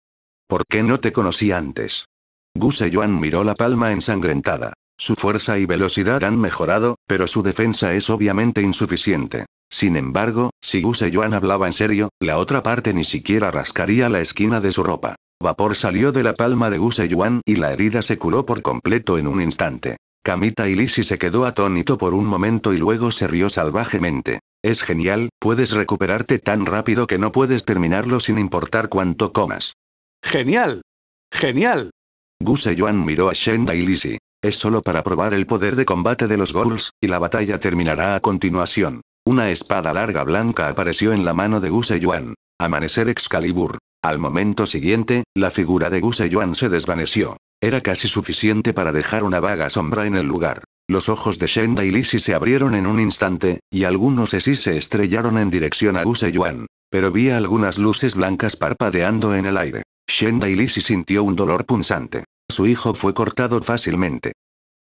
¿Por qué no te conocí antes? Guse miró la palma ensangrentada. Su fuerza y velocidad han mejorado, pero su defensa es obviamente insuficiente. Sin embargo, si Gu Yuan hablaba en serio, la otra parte ni siquiera rascaría la esquina de su ropa. Vapor salió de la palma de Gu Yuan y la herida se curó por completo en un instante. Kamita y Lisi se quedó atónito por un momento y luego se rió salvajemente. Es genial, puedes recuperarte tan rápido que no puedes terminarlo sin importar cuánto comas. ¡Genial! ¡Genial! Gu Yuan miró a Shen y Lisi. Es solo para probar el poder de combate de los Ghouls, y la batalla terminará a continuación. Una espada larga blanca apareció en la mano de Yuan. Amanecer Excalibur. Al momento siguiente, la figura de Guseyuan se desvaneció. Era casi suficiente para dejar una vaga sombra en el lugar. Los ojos de Shenda y Lisi se abrieron en un instante, y algunos Esi se estrellaron en dirección a Yuan. Pero vi algunas luces blancas parpadeando en el aire. Shenda y Lisi sintió un dolor punzante. Su hijo fue cortado fácilmente.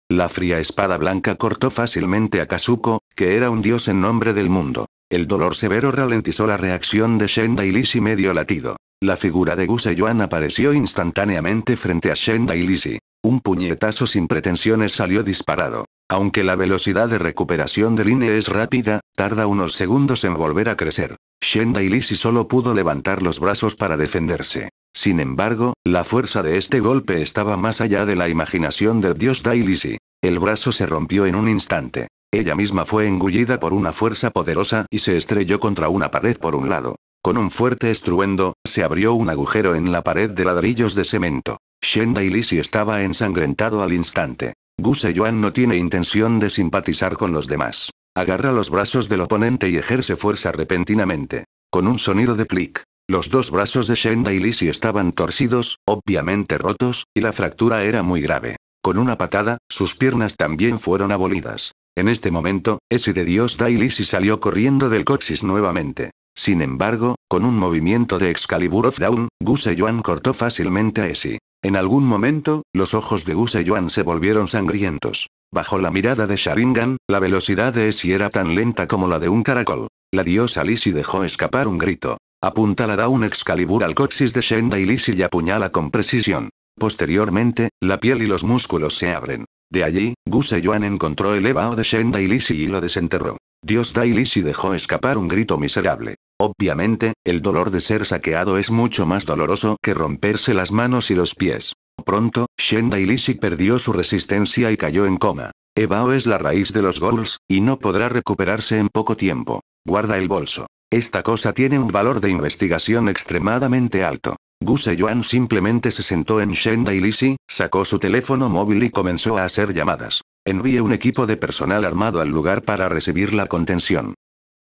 La fría espada blanca cortó fácilmente a Kazuko, que era un dios en nombre del mundo. El dolor severo ralentizó la reacción de Shen Dailishi medio latido. La figura de Guseyuan apareció instantáneamente frente a Shen Dailishi. Un puñetazo sin pretensiones salió disparado. Aunque la velocidad de recuperación del INE es rápida, tarda unos segundos en volver a crecer. Shen y solo pudo levantar los brazos para defenderse. Sin embargo, la fuerza de este golpe estaba más allá de la imaginación del dios Dailisi. El brazo se rompió en un instante. Ella misma fue engullida por una fuerza poderosa y se estrelló contra una pared por un lado. Con un fuerte estruendo, se abrió un agujero en la pared de ladrillos de cemento. Shen Dailisi estaba ensangrentado al instante gusse Yuan no tiene intención de simpatizar con los demás. Agarra los brazos del oponente y ejerce fuerza repentinamente. Con un sonido de clic. Los dos brazos de Shen y estaban torcidos, obviamente rotos, y la fractura era muy grave. Con una patada, sus piernas también fueron abolidas. En este momento, ese de Dios Dailisi salió corriendo del coxis nuevamente. Sin embargo, con un movimiento de Excalibur of Down, Guse Yuan cortó fácilmente a Esi. En algún momento, los ojos de Yuan se volvieron sangrientos. Bajo la mirada de Sharingan, la velocidad de Esi era tan lenta como la de un caracol. La diosa Lisi dejó escapar un grito. Apunta la da un Excalibur al coxis de Shenda y Lisi y apuñala con precisión. Posteriormente, la piel y los músculos se abren. De allí, Yuan encontró el evao de Shenda y Lisi y lo desenterró. Dios Da Lisi dejó escapar un grito miserable. Obviamente, el dolor de ser saqueado es mucho más doloroso que romperse las manos y los pies. Pronto, Shenda Lisi perdió su resistencia y cayó en coma. Evao es la raíz de los ghouls, y no podrá recuperarse en poco tiempo. Guarda el bolso. Esta cosa tiene un valor de investigación extremadamente alto. Guse Yuan simplemente se sentó en Shenda Lisi, sacó su teléfono móvil y comenzó a hacer llamadas. Envíe un equipo de personal armado al lugar para recibir la contención.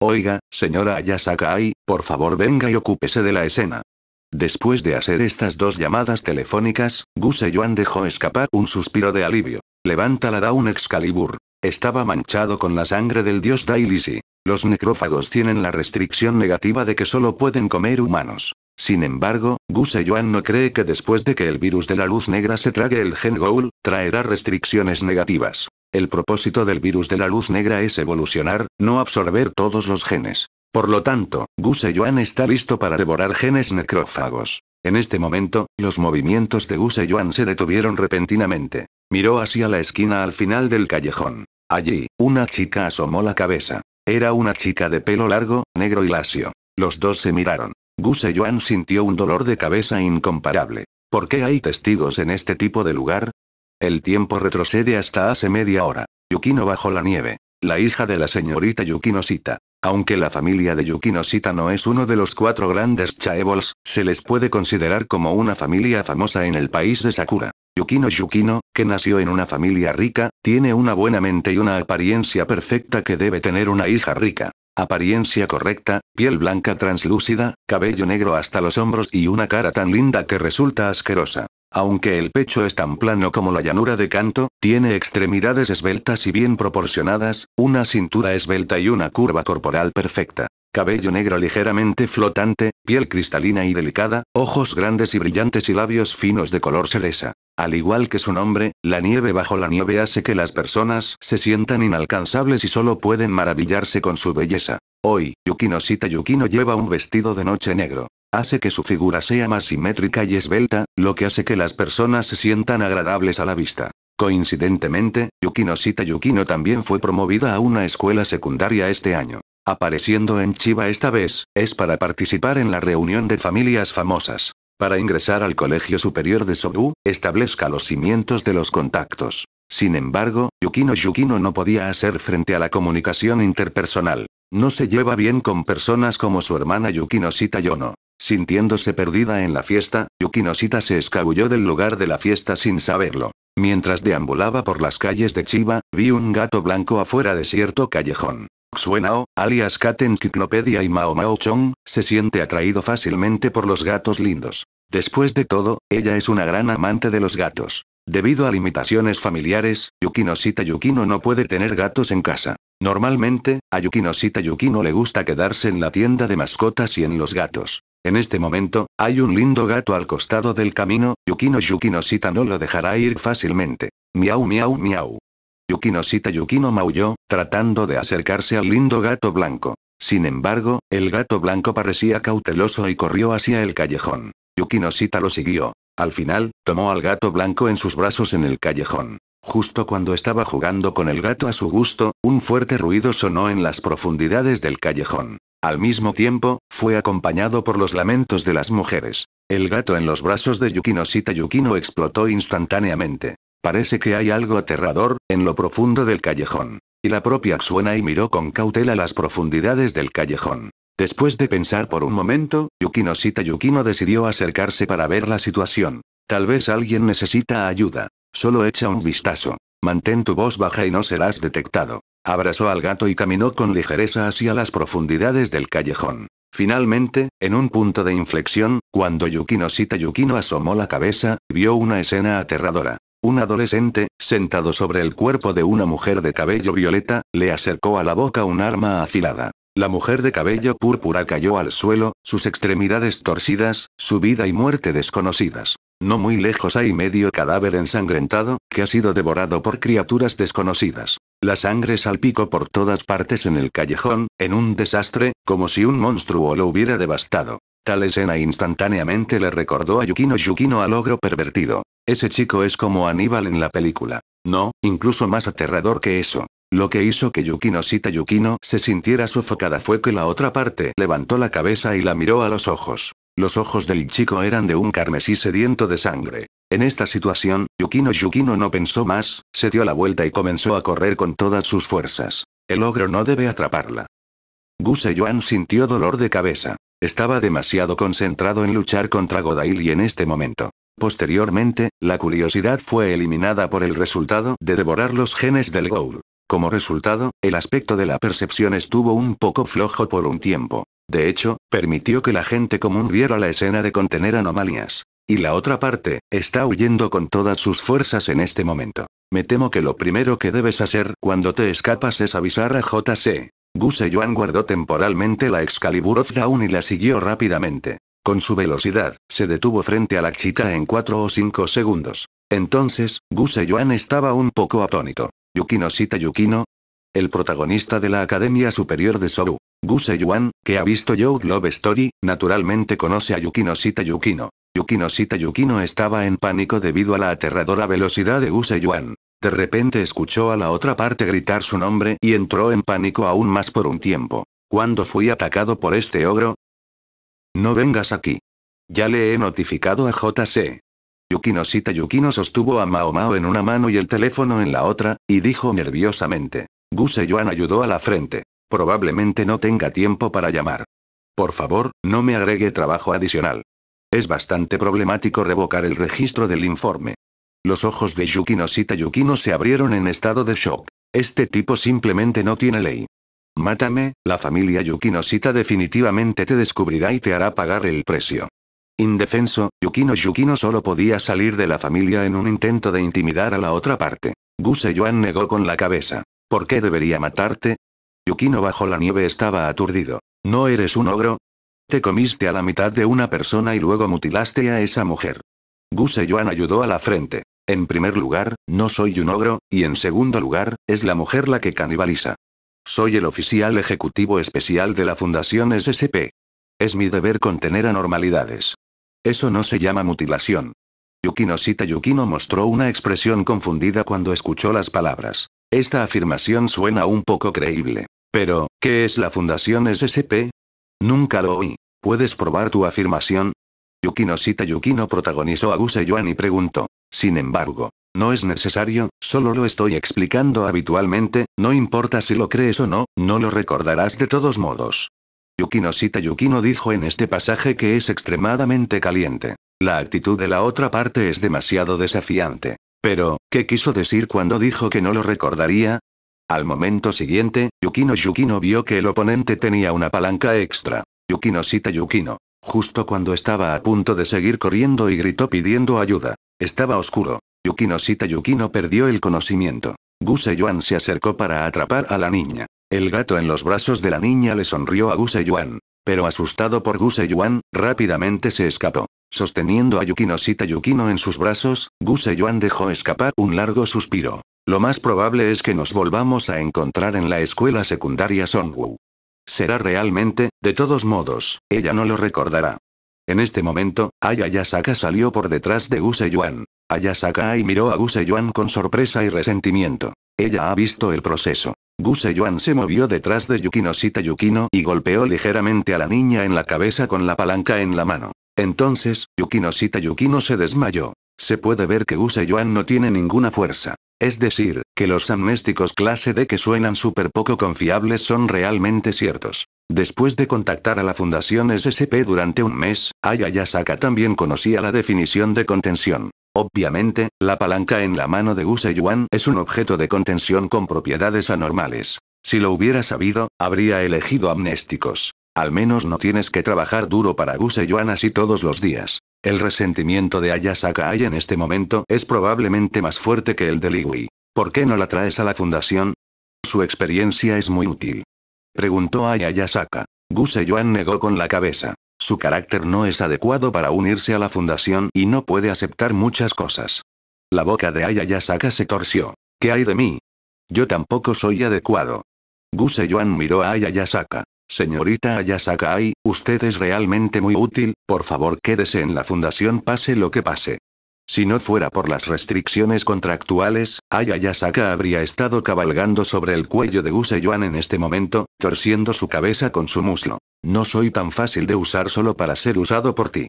Oiga, señora Yasaka, por favor venga y ocúpese de la escena. Después de hacer estas dos llamadas telefónicas, Guse Yuan dejó escapar un suspiro de alivio. Levántala da un Excalibur. Estaba manchado con la sangre del dios Dailisi. Los necrófagos tienen la restricción negativa de que solo pueden comer humanos. Sin embargo, Gu Yuan no cree que después de que el virus de la luz negra se trague el gen Goul, traerá restricciones negativas. El propósito del virus de la luz negra es evolucionar, no absorber todos los genes. Por lo tanto, Gu Yuan está listo para devorar genes necrófagos. En este momento, los movimientos de Gu Yuan se detuvieron repentinamente. Miró hacia la esquina al final del callejón. Allí, una chica asomó la cabeza. Era una chica de pelo largo, negro y lacio. Los dos se miraron. Guseyuan sintió un dolor de cabeza incomparable. ¿Por qué hay testigos en este tipo de lugar? El tiempo retrocede hasta hace media hora. Yukino bajo la nieve. La hija de la señorita Yukinosita. Aunque la familia de Yukinosita no es uno de los cuatro grandes chaebols, se les puede considerar como una familia famosa en el país de Sakura. Yukino Yukino, que nació en una familia rica, tiene una buena mente y una apariencia perfecta que debe tener una hija rica. Apariencia correcta, piel blanca translúcida, cabello negro hasta los hombros y una cara tan linda que resulta asquerosa. Aunque el pecho es tan plano como la llanura de canto, tiene extremidades esbeltas y bien proporcionadas, una cintura esbelta y una curva corporal perfecta. Cabello negro ligeramente flotante, piel cristalina y delicada, ojos grandes y brillantes y labios finos de color cereza. Al igual que su nombre, la nieve bajo la nieve hace que las personas se sientan inalcanzables y solo pueden maravillarse con su belleza. Hoy, Yukino Sita Yukino lleva un vestido de noche negro hace que su figura sea más simétrica y esbelta, lo que hace que las personas se sientan agradables a la vista. Coincidentemente, Sita Yukino también fue promovida a una escuela secundaria este año. Apareciendo en Chiba esta vez, es para participar en la reunión de familias famosas. Para ingresar al Colegio Superior de Sobu, establezca los cimientos de los contactos. Sin embargo, Yukino Yukino no podía hacer frente a la comunicación interpersonal. No se lleva bien con personas como su hermana Yukino Yono. Sintiéndose perdida en la fiesta, Yukinosita se escabulló del lugar de la fiesta sin saberlo. Mientras deambulaba por las calles de Chiba, vi un gato blanco afuera de cierto callejón. Xuenao, alias Cat Enciclopedia y Mao Mao Chong, se siente atraído fácilmente por los gatos lindos. Después de todo, ella es una gran amante de los gatos. Debido a limitaciones familiares, Yukinosita Yukino no puede tener gatos en casa. Normalmente, a Yukinosita Yukino le gusta quedarse en la tienda de mascotas y en los gatos. En este momento, hay un lindo gato al costado del camino, Yukino Yukinosita no lo dejará ir fácilmente. Miau miau miau. Yukinosita Yukino maulló, tratando de acercarse al lindo gato blanco. Sin embargo, el gato blanco parecía cauteloso y corrió hacia el callejón. Yukinosita lo siguió. Al final, tomó al gato blanco en sus brazos en el callejón. Justo cuando estaba jugando con el gato a su gusto, un fuerte ruido sonó en las profundidades del callejón. Al mismo tiempo, fue acompañado por los lamentos de las mujeres. El gato en los brazos de Yukinosita Yukino explotó instantáneamente. Parece que hay algo aterrador, en lo profundo del callejón. Y la propia suena y miró con cautela las profundidades del callejón. Después de pensar por un momento, Yukinosita Yukino decidió acercarse para ver la situación. Tal vez alguien necesita ayuda. Solo echa un vistazo. Mantén tu voz baja y no serás detectado. Abrazó al gato y caminó con ligereza hacia las profundidades del callejón. Finalmente, en un punto de inflexión, cuando Yukino Sita Yukino asomó la cabeza, vio una escena aterradora. Un adolescente, sentado sobre el cuerpo de una mujer de cabello violeta, le acercó a la boca un arma afilada. La mujer de cabello púrpura cayó al suelo, sus extremidades torcidas, su vida y muerte desconocidas. No muy lejos hay medio cadáver ensangrentado, que ha sido devorado por criaturas desconocidas. La sangre salpicó por todas partes en el callejón, en un desastre, como si un monstruo lo hubiera devastado. Tal escena instantáneamente le recordó a Yukino Yukino al ogro pervertido. Ese chico es como Aníbal en la película. No, incluso más aterrador que eso. Lo que hizo que Yukino Sita Yukino se sintiera sofocada fue que la otra parte levantó la cabeza y la miró a los ojos. Los ojos del chico eran de un carmesí sediento de sangre. En esta situación, Yukino Yukino no pensó más, se dio la vuelta y comenzó a correr con todas sus fuerzas. El ogro no debe atraparla. Guse sintió dolor de cabeza. Estaba demasiado concentrado en luchar contra y en este momento. Posteriormente, la curiosidad fue eliminada por el resultado de devorar los genes del Goul. Como resultado, el aspecto de la percepción estuvo un poco flojo por un tiempo. De hecho, permitió que la gente común viera la escena de contener anomalías. Y la otra parte, está huyendo con todas sus fuerzas en este momento. Me temo que lo primero que debes hacer cuando te escapas es avisar a JC. Guseyuan Yuan guardó temporalmente la Excalibur of y la siguió rápidamente. Con su velocidad, se detuvo frente a la chica en 4 o 5 segundos. Entonces, Guseyuan Yuan estaba un poco atónito. Yukino Sita Yukino. El protagonista de la Academia Superior de Soru. Guse Yuan, que ha visto Your Love Story, naturalmente conoce a Yukino Yukino. Yukino Yukino estaba en pánico debido a la aterradora velocidad de Guse Yuan. De repente escuchó a la otra parte gritar su nombre y entró en pánico aún más por un tiempo. Cuando fui atacado por este ogro? No vengas aquí. Ya le he notificado a JC. Yukino Yukino sostuvo a Mao Mao en una mano y el teléfono en la otra, y dijo nerviosamente. Guse Yuan ayudó a la frente probablemente no tenga tiempo para llamar. Por favor, no me agregue trabajo adicional. Es bastante problemático revocar el registro del informe. Los ojos de Sita Yukino se abrieron en estado de shock. Este tipo simplemente no tiene ley. Mátame, la familia Sita definitivamente te descubrirá y te hará pagar el precio. Indefenso, Yukino Yukino solo podía salir de la familia en un intento de intimidar a la otra parte. Guseyuan negó con la cabeza. ¿Por qué debería matarte? Yukino bajo la nieve estaba aturdido. ¿No eres un ogro? Te comiste a la mitad de una persona y luego mutilaste a esa mujer. Guseyuan ayudó a la frente. En primer lugar, no soy un ogro, y en segundo lugar, es la mujer la que canibaliza. Soy el oficial ejecutivo especial de la Fundación SSP. Es mi deber contener anormalidades. Eso no se llama mutilación. Yukino Sita Yukino mostró una expresión confundida cuando escuchó las palabras. Esta afirmación suena un poco creíble. Pero, ¿qué es la Fundación SSP? Nunca lo oí. ¿Puedes probar tu afirmación? Yukino Sita Yukino protagonizó a Guse y preguntó. Sin embargo, no es necesario, solo lo estoy explicando habitualmente, no importa si lo crees o no, no lo recordarás de todos modos. Yukino Sita Yukino dijo en este pasaje que es extremadamente caliente. La actitud de la otra parte es demasiado desafiante. Pero, ¿qué quiso decir cuando dijo que no lo recordaría? Al momento siguiente, Yukino Yukino vio que el oponente tenía una palanca extra. Yukino Sita Yukino. Justo cuando estaba a punto de seguir corriendo y gritó pidiendo ayuda. Estaba oscuro. Yukino Sita Yukino perdió el conocimiento. Guse Yuan se acercó para atrapar a la niña. El gato en los brazos de la niña le sonrió a Guse Yuan. Pero asustado por Guse Yuan, rápidamente se escapó. Sosteniendo a Yukino Yukino en sus brazos, Gu Yuan dejó escapar un largo suspiro. Lo más probable es que nos volvamos a encontrar en la escuela secundaria Songwu. Será realmente, de todos modos, ella no lo recordará. En este momento, Yasaka salió por detrás de Gu Yuan. Ayasaka y miró a Gu Yuan con sorpresa y resentimiento. Ella ha visto el proceso. Gu Yuan se movió detrás de Yukino Yukino y golpeó ligeramente a la niña en la cabeza con la palanca en la mano. Entonces, Yukinosita Yukino se desmayó. Se puede ver que Usa Yuan no tiene ninguna fuerza. Es decir, que los amnésticos clase D que suenan súper poco confiables son realmente ciertos. Después de contactar a la Fundación SSP durante un mes, Aya también conocía la definición de contención. Obviamente, la palanca en la mano de Use Yuan es un objeto de contención con propiedades anormales. Si lo hubiera sabido, habría elegido amnésticos. Al menos no tienes que trabajar duro para Guseyuan así todos los días. El resentimiento de Ayasaka hay en este momento es probablemente más fuerte que el de Liwi. ¿Por qué no la traes a la fundación? Su experiencia es muy útil. Preguntó a Ayasaka. Yuan negó con la cabeza. Su carácter no es adecuado para unirse a la fundación y no puede aceptar muchas cosas. La boca de Ayasaka se torció. ¿Qué hay de mí? Yo tampoco soy adecuado. Guseyuan miró a Ayasaka. Señorita Ayasakai, usted es realmente muy útil, por favor quédese en la fundación pase lo que pase. Si no fuera por las restricciones contractuales, Ayasaka habría estado cabalgando sobre el cuello de Guseyuan en este momento, torciendo su cabeza con su muslo. No soy tan fácil de usar solo para ser usado por ti.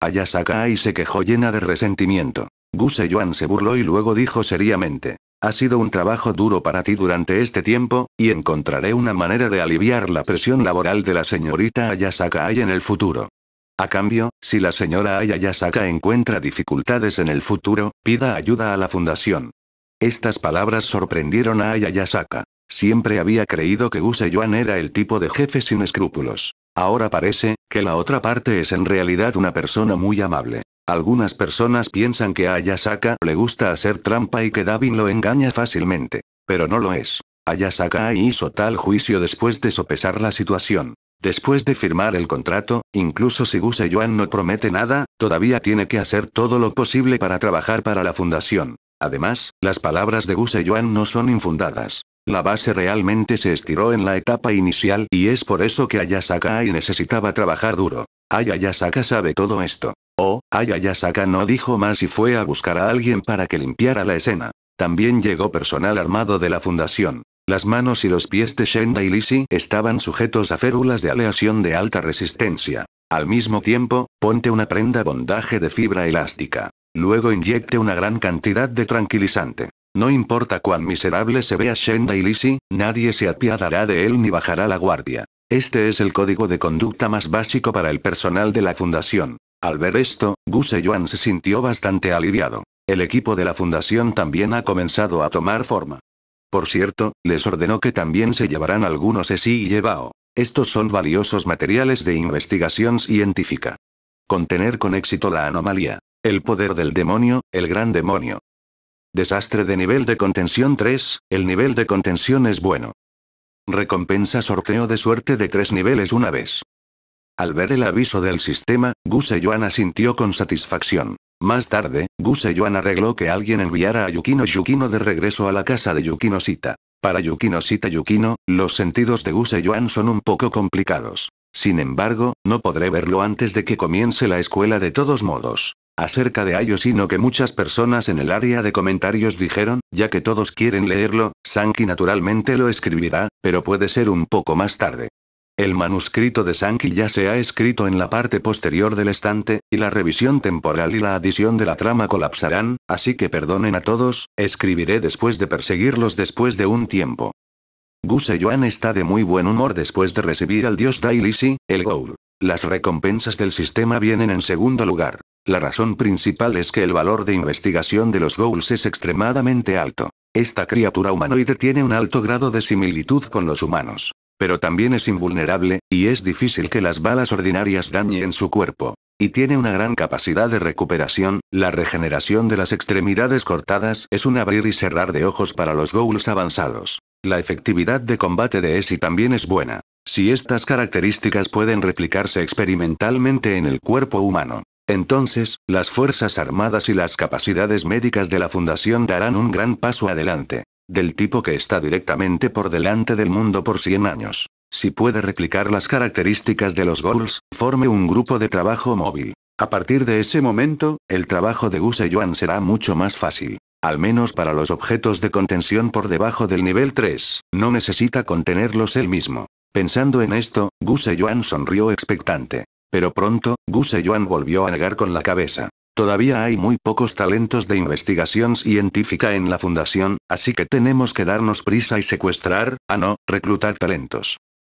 Ayasaka se quejó llena de resentimiento. Guseyuan se burló y luego dijo seriamente. Ha sido un trabajo duro para ti durante este tiempo, y encontraré una manera de aliviar la presión laboral de la señorita Ayasaka en el futuro. A cambio, si la señora Ayasaka encuentra dificultades en el futuro, pida ayuda a la fundación. Estas palabras sorprendieron a Ayasaka. Siempre había creído que Use era el tipo de jefe sin escrúpulos. Ahora parece que la otra parte es en realidad una persona muy amable. Algunas personas piensan que a Ayasaka le gusta hacer trampa y que Davin lo engaña fácilmente. Pero no lo es. Ayasaka hizo tal juicio después de sopesar la situación. Después de firmar el contrato, incluso si Guseyuan no promete nada, todavía tiene que hacer todo lo posible para trabajar para la fundación. Además, las palabras de Guseyuan no son infundadas. La base realmente se estiró en la etapa inicial y es por eso que Ayasaka necesitaba trabajar duro. Ayasaka sabe todo esto. Oh, ay no dijo más y fue a buscar a alguien para que limpiara la escena. También llegó personal armado de la fundación. Las manos y los pies de Shenda y Lisi estaban sujetos a férulas de aleación de alta resistencia. Al mismo tiempo, ponte una prenda bondaje de fibra elástica. Luego inyecte una gran cantidad de tranquilizante. No importa cuán miserable se vea Shenda y Lisi, nadie se apiadará de él ni bajará la guardia. Este es el código de conducta más básico para el personal de la fundación. Al ver esto, Gu Yuan se sintió bastante aliviado. El equipo de la fundación también ha comenzado a tomar forma. Por cierto, les ordenó que también se llevarán algunos ESI y Yebao. Estos son valiosos materiales de investigación científica. Contener con éxito la anomalía. El poder del demonio, el gran demonio. Desastre de nivel de contención 3, el nivel de contención es bueno. Recompensa sorteo de suerte de 3 niveles una vez. Al ver el aviso del sistema, Guseyuan asintió con satisfacción. Más tarde, Guseyuan arregló que alguien enviara a Yukino Yukino de regreso a la casa de Yukino Sita. Para Yukino Sita Yukino, los sentidos de Gu son un poco complicados. Sin embargo, no podré verlo antes de que comience la escuela de todos modos. Acerca de sino que muchas personas en el área de comentarios dijeron, ya que todos quieren leerlo, Sanki naturalmente lo escribirá, pero puede ser un poco más tarde. El manuscrito de Sankey ya se ha escrito en la parte posterior del estante, y la revisión temporal y la adición de la trama colapsarán, así que perdonen a todos, escribiré después de perseguirlos después de un tiempo. Guseyuan Joan está de muy buen humor después de recibir al dios Dailisi, el Goul. Las recompensas del sistema vienen en segundo lugar. La razón principal es que el valor de investigación de los Ghouls es extremadamente alto. Esta criatura humanoide tiene un alto grado de similitud con los humanos. Pero también es invulnerable, y es difícil que las balas ordinarias dañen su cuerpo. Y tiene una gran capacidad de recuperación, la regeneración de las extremidades cortadas es un abrir y cerrar de ojos para los ghouls avanzados. La efectividad de combate de Esi también es buena. Si estas características pueden replicarse experimentalmente en el cuerpo humano, entonces, las Fuerzas Armadas y las capacidades médicas de la Fundación darán un gran paso adelante. Del tipo que está directamente por delante del mundo por 100 años. Si puede replicar las características de los Ghouls, forme un grupo de trabajo móvil. A partir de ese momento, el trabajo de Yuan será mucho más fácil. Al menos para los objetos de contención por debajo del nivel 3, no necesita contenerlos él mismo. Pensando en esto, Yuan sonrió expectante. Pero pronto, Yuan volvió a negar con la cabeza. Todavía hay muy pocos talentos de investigación científica en la fundación, así que tenemos que darnos prisa y secuestrar, a ah, no, reclutar talentos.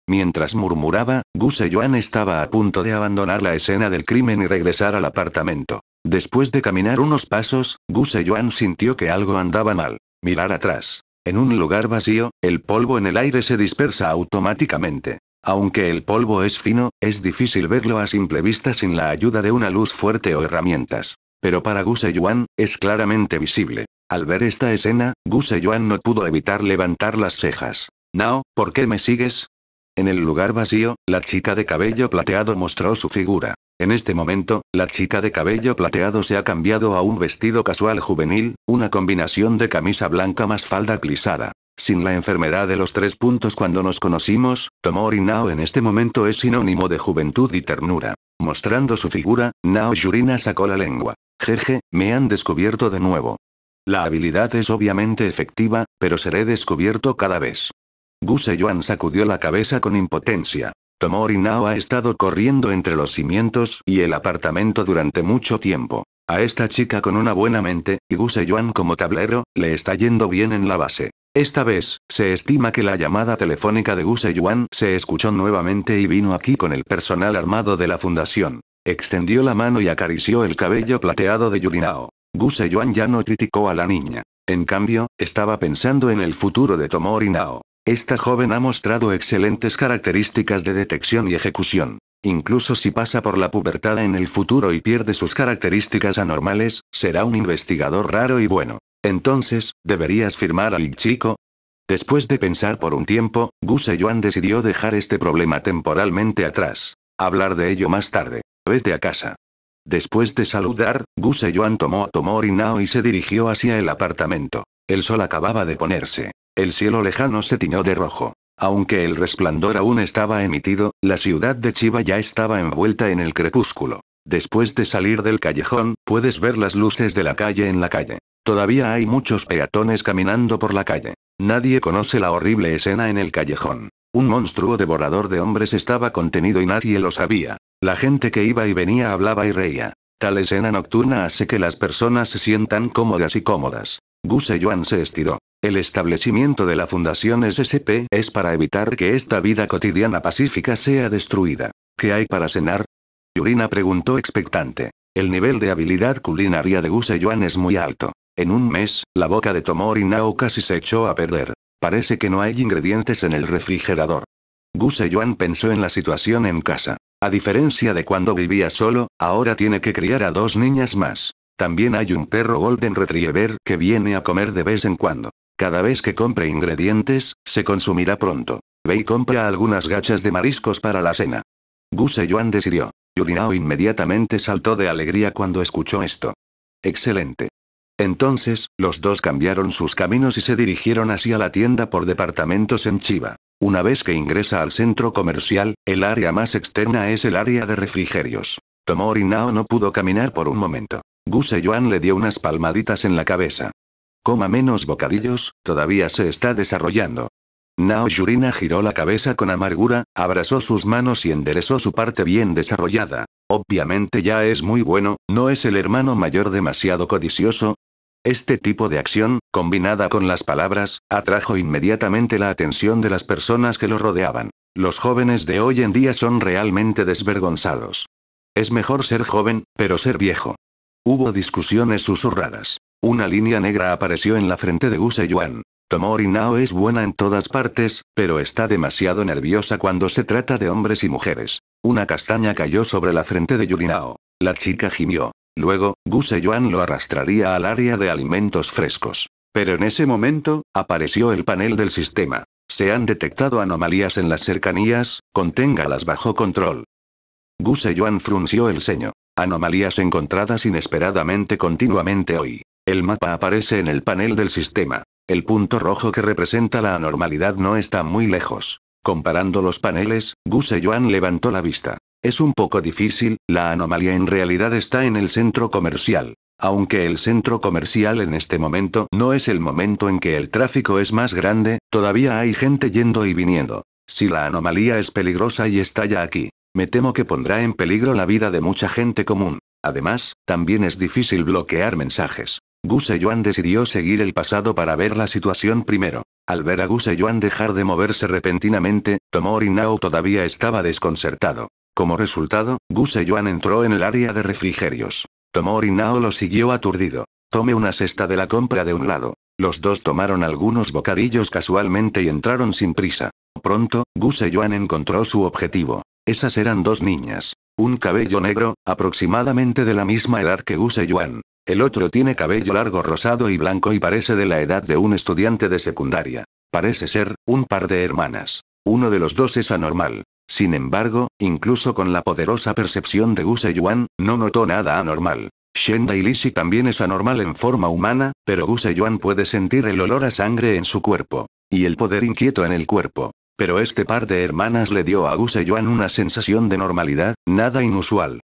Mientras murmuraba, Guseyuan estaba a punto de abandonar la escena del crimen y regresar al apartamento. Después de caminar unos pasos, Guseyuan sintió que algo andaba mal. Mirar atrás. En un lugar vacío, el polvo en el aire se dispersa automáticamente. Aunque el polvo es fino, es difícil verlo a simple vista sin la ayuda de una luz fuerte o herramientas. Pero para Gu Yuan, es claramente visible. Al ver esta escena, Gu Yuan no pudo evitar levantar las cejas. Nao, ¿por qué me sigues? En el lugar vacío, la chica de cabello plateado mostró su figura. En este momento, la chica de cabello plateado se ha cambiado a un vestido casual juvenil, una combinación de camisa blanca más falda plisada. Sin la enfermedad de los tres puntos cuando nos conocimos, Tomori Nao en este momento es sinónimo de juventud y ternura. Mostrando su figura, Nao Yurina sacó la lengua. Jeje, me han descubierto de nuevo. La habilidad es obviamente efectiva, pero seré descubierto cada vez. Guseyuan sacudió la cabeza con impotencia. Tomori Nao ha estado corriendo entre los cimientos y el apartamento durante mucho tiempo. A esta chica con una buena mente, y Guseyuan como tablero, le está yendo bien en la base. Esta vez, se estima que la llamada telefónica de Guse Yuan se escuchó nuevamente y vino aquí con el personal armado de la fundación. Extendió la mano y acarició el cabello plateado de Yurinao. Guse Yuan ya no criticó a la niña. En cambio, estaba pensando en el futuro de Tomori Nao. Esta joven ha mostrado excelentes características de detección y ejecución. Incluso si pasa por la pubertad en el futuro y pierde sus características anormales, será un investigador raro y bueno. Entonces, ¿deberías firmar al chico? Después de pensar por un tiempo, Guseyuan decidió dejar este problema temporalmente atrás. Hablar de ello más tarde. Vete a casa. Después de saludar, Guseyuan tomó a Tomori Nao y se dirigió hacia el apartamento. El sol acababa de ponerse. El cielo lejano se tiñó de rojo. Aunque el resplandor aún estaba emitido, la ciudad de Chiba ya estaba envuelta en el crepúsculo. Después de salir del callejón, puedes ver las luces de la calle en la calle. Todavía hay muchos peatones caminando por la calle. Nadie conoce la horrible escena en el callejón. Un monstruo devorador de hombres estaba contenido y nadie lo sabía. La gente que iba y venía hablaba y reía. Tal escena nocturna hace que las personas se sientan cómodas y cómodas. Guseyuan se estiró. El establecimiento de la Fundación SSP es para evitar que esta vida cotidiana pacífica sea destruida. ¿Qué hay para cenar? Yurina preguntó expectante. El nivel de habilidad culinaria de Guseyuan es muy alto. En un mes, la boca de Tomori Nao casi se echó a perder. Parece que no hay ingredientes en el refrigerador. Gu pensó en la situación en casa. A diferencia de cuando vivía solo, ahora tiene que criar a dos niñas más. También hay un perro Golden Retriever que viene a comer de vez en cuando. Cada vez que compre ingredientes, se consumirá pronto. Ve y compra algunas gachas de mariscos para la cena. Gu Seyuan decidió. Yurinao inmediatamente saltó de alegría cuando escuchó esto. Excelente. Entonces, los dos cambiaron sus caminos y se dirigieron hacia la tienda por departamentos en Chiva. Una vez que ingresa al centro comercial, el área más externa es el área de refrigerios. Tomori Nao no pudo caminar por un momento. Guse le dio unas palmaditas en la cabeza. Coma menos bocadillos, todavía se está desarrollando. Nao Yurina giró la cabeza con amargura, abrazó sus manos y enderezó su parte bien desarrollada. Obviamente ya es muy bueno, no es el hermano mayor demasiado codicioso, este tipo de acción, combinada con las palabras, atrajo inmediatamente la atención de las personas que lo rodeaban. Los jóvenes de hoy en día son realmente desvergonzados. Es mejor ser joven, pero ser viejo. Hubo discusiones susurradas. Una línea negra apareció en la frente de Use Yuan. Tomori Nao es buena en todas partes, pero está demasiado nerviosa cuando se trata de hombres y mujeres. Una castaña cayó sobre la frente de Yurinao. La chica gimió. Luego, Yuan lo arrastraría al área de alimentos frescos. Pero en ese momento, apareció el panel del sistema. Se han detectado anomalías en las cercanías, conténgalas bajo control. Yuan frunció el ceño. Anomalías encontradas inesperadamente continuamente hoy. El mapa aparece en el panel del sistema. El punto rojo que representa la anormalidad no está muy lejos. Comparando los paneles, Yuan levantó la vista. Es un poco difícil, la anomalía en realidad está en el centro comercial. Aunque el centro comercial en este momento no es el momento en que el tráfico es más grande, todavía hay gente yendo y viniendo. Si la anomalía es peligrosa y estalla aquí, me temo que pondrá en peligro la vida de mucha gente común. Además, también es difícil bloquear mensajes. Gu Yuan decidió seguir el pasado para ver la situación primero. Al ver a Gu dejar de moverse repentinamente, Tomori Nao todavía estaba desconcertado. Como resultado, Gu Yuan entró en el área de refrigerios. Tomori Nao lo siguió aturdido. Tome una cesta de la compra de un lado. Los dos tomaron algunos bocadillos casualmente y entraron sin prisa. Pronto, Gu Yuan encontró su objetivo. Esas eran dos niñas. Un cabello negro, aproximadamente de la misma edad que Gu Yuan. El otro tiene cabello largo rosado y blanco y parece de la edad de un estudiante de secundaria. Parece ser, un par de hermanas. Uno de los dos es anormal. Sin embargo, incluso con la poderosa percepción de Guse Yuan, no notó nada anormal. Shen Lisi también es anormal en forma humana, pero Guse Yuan puede sentir el olor a sangre en su cuerpo. Y el poder inquieto en el cuerpo. Pero este par de hermanas le dio a Guse Yuan una sensación de normalidad, nada inusual.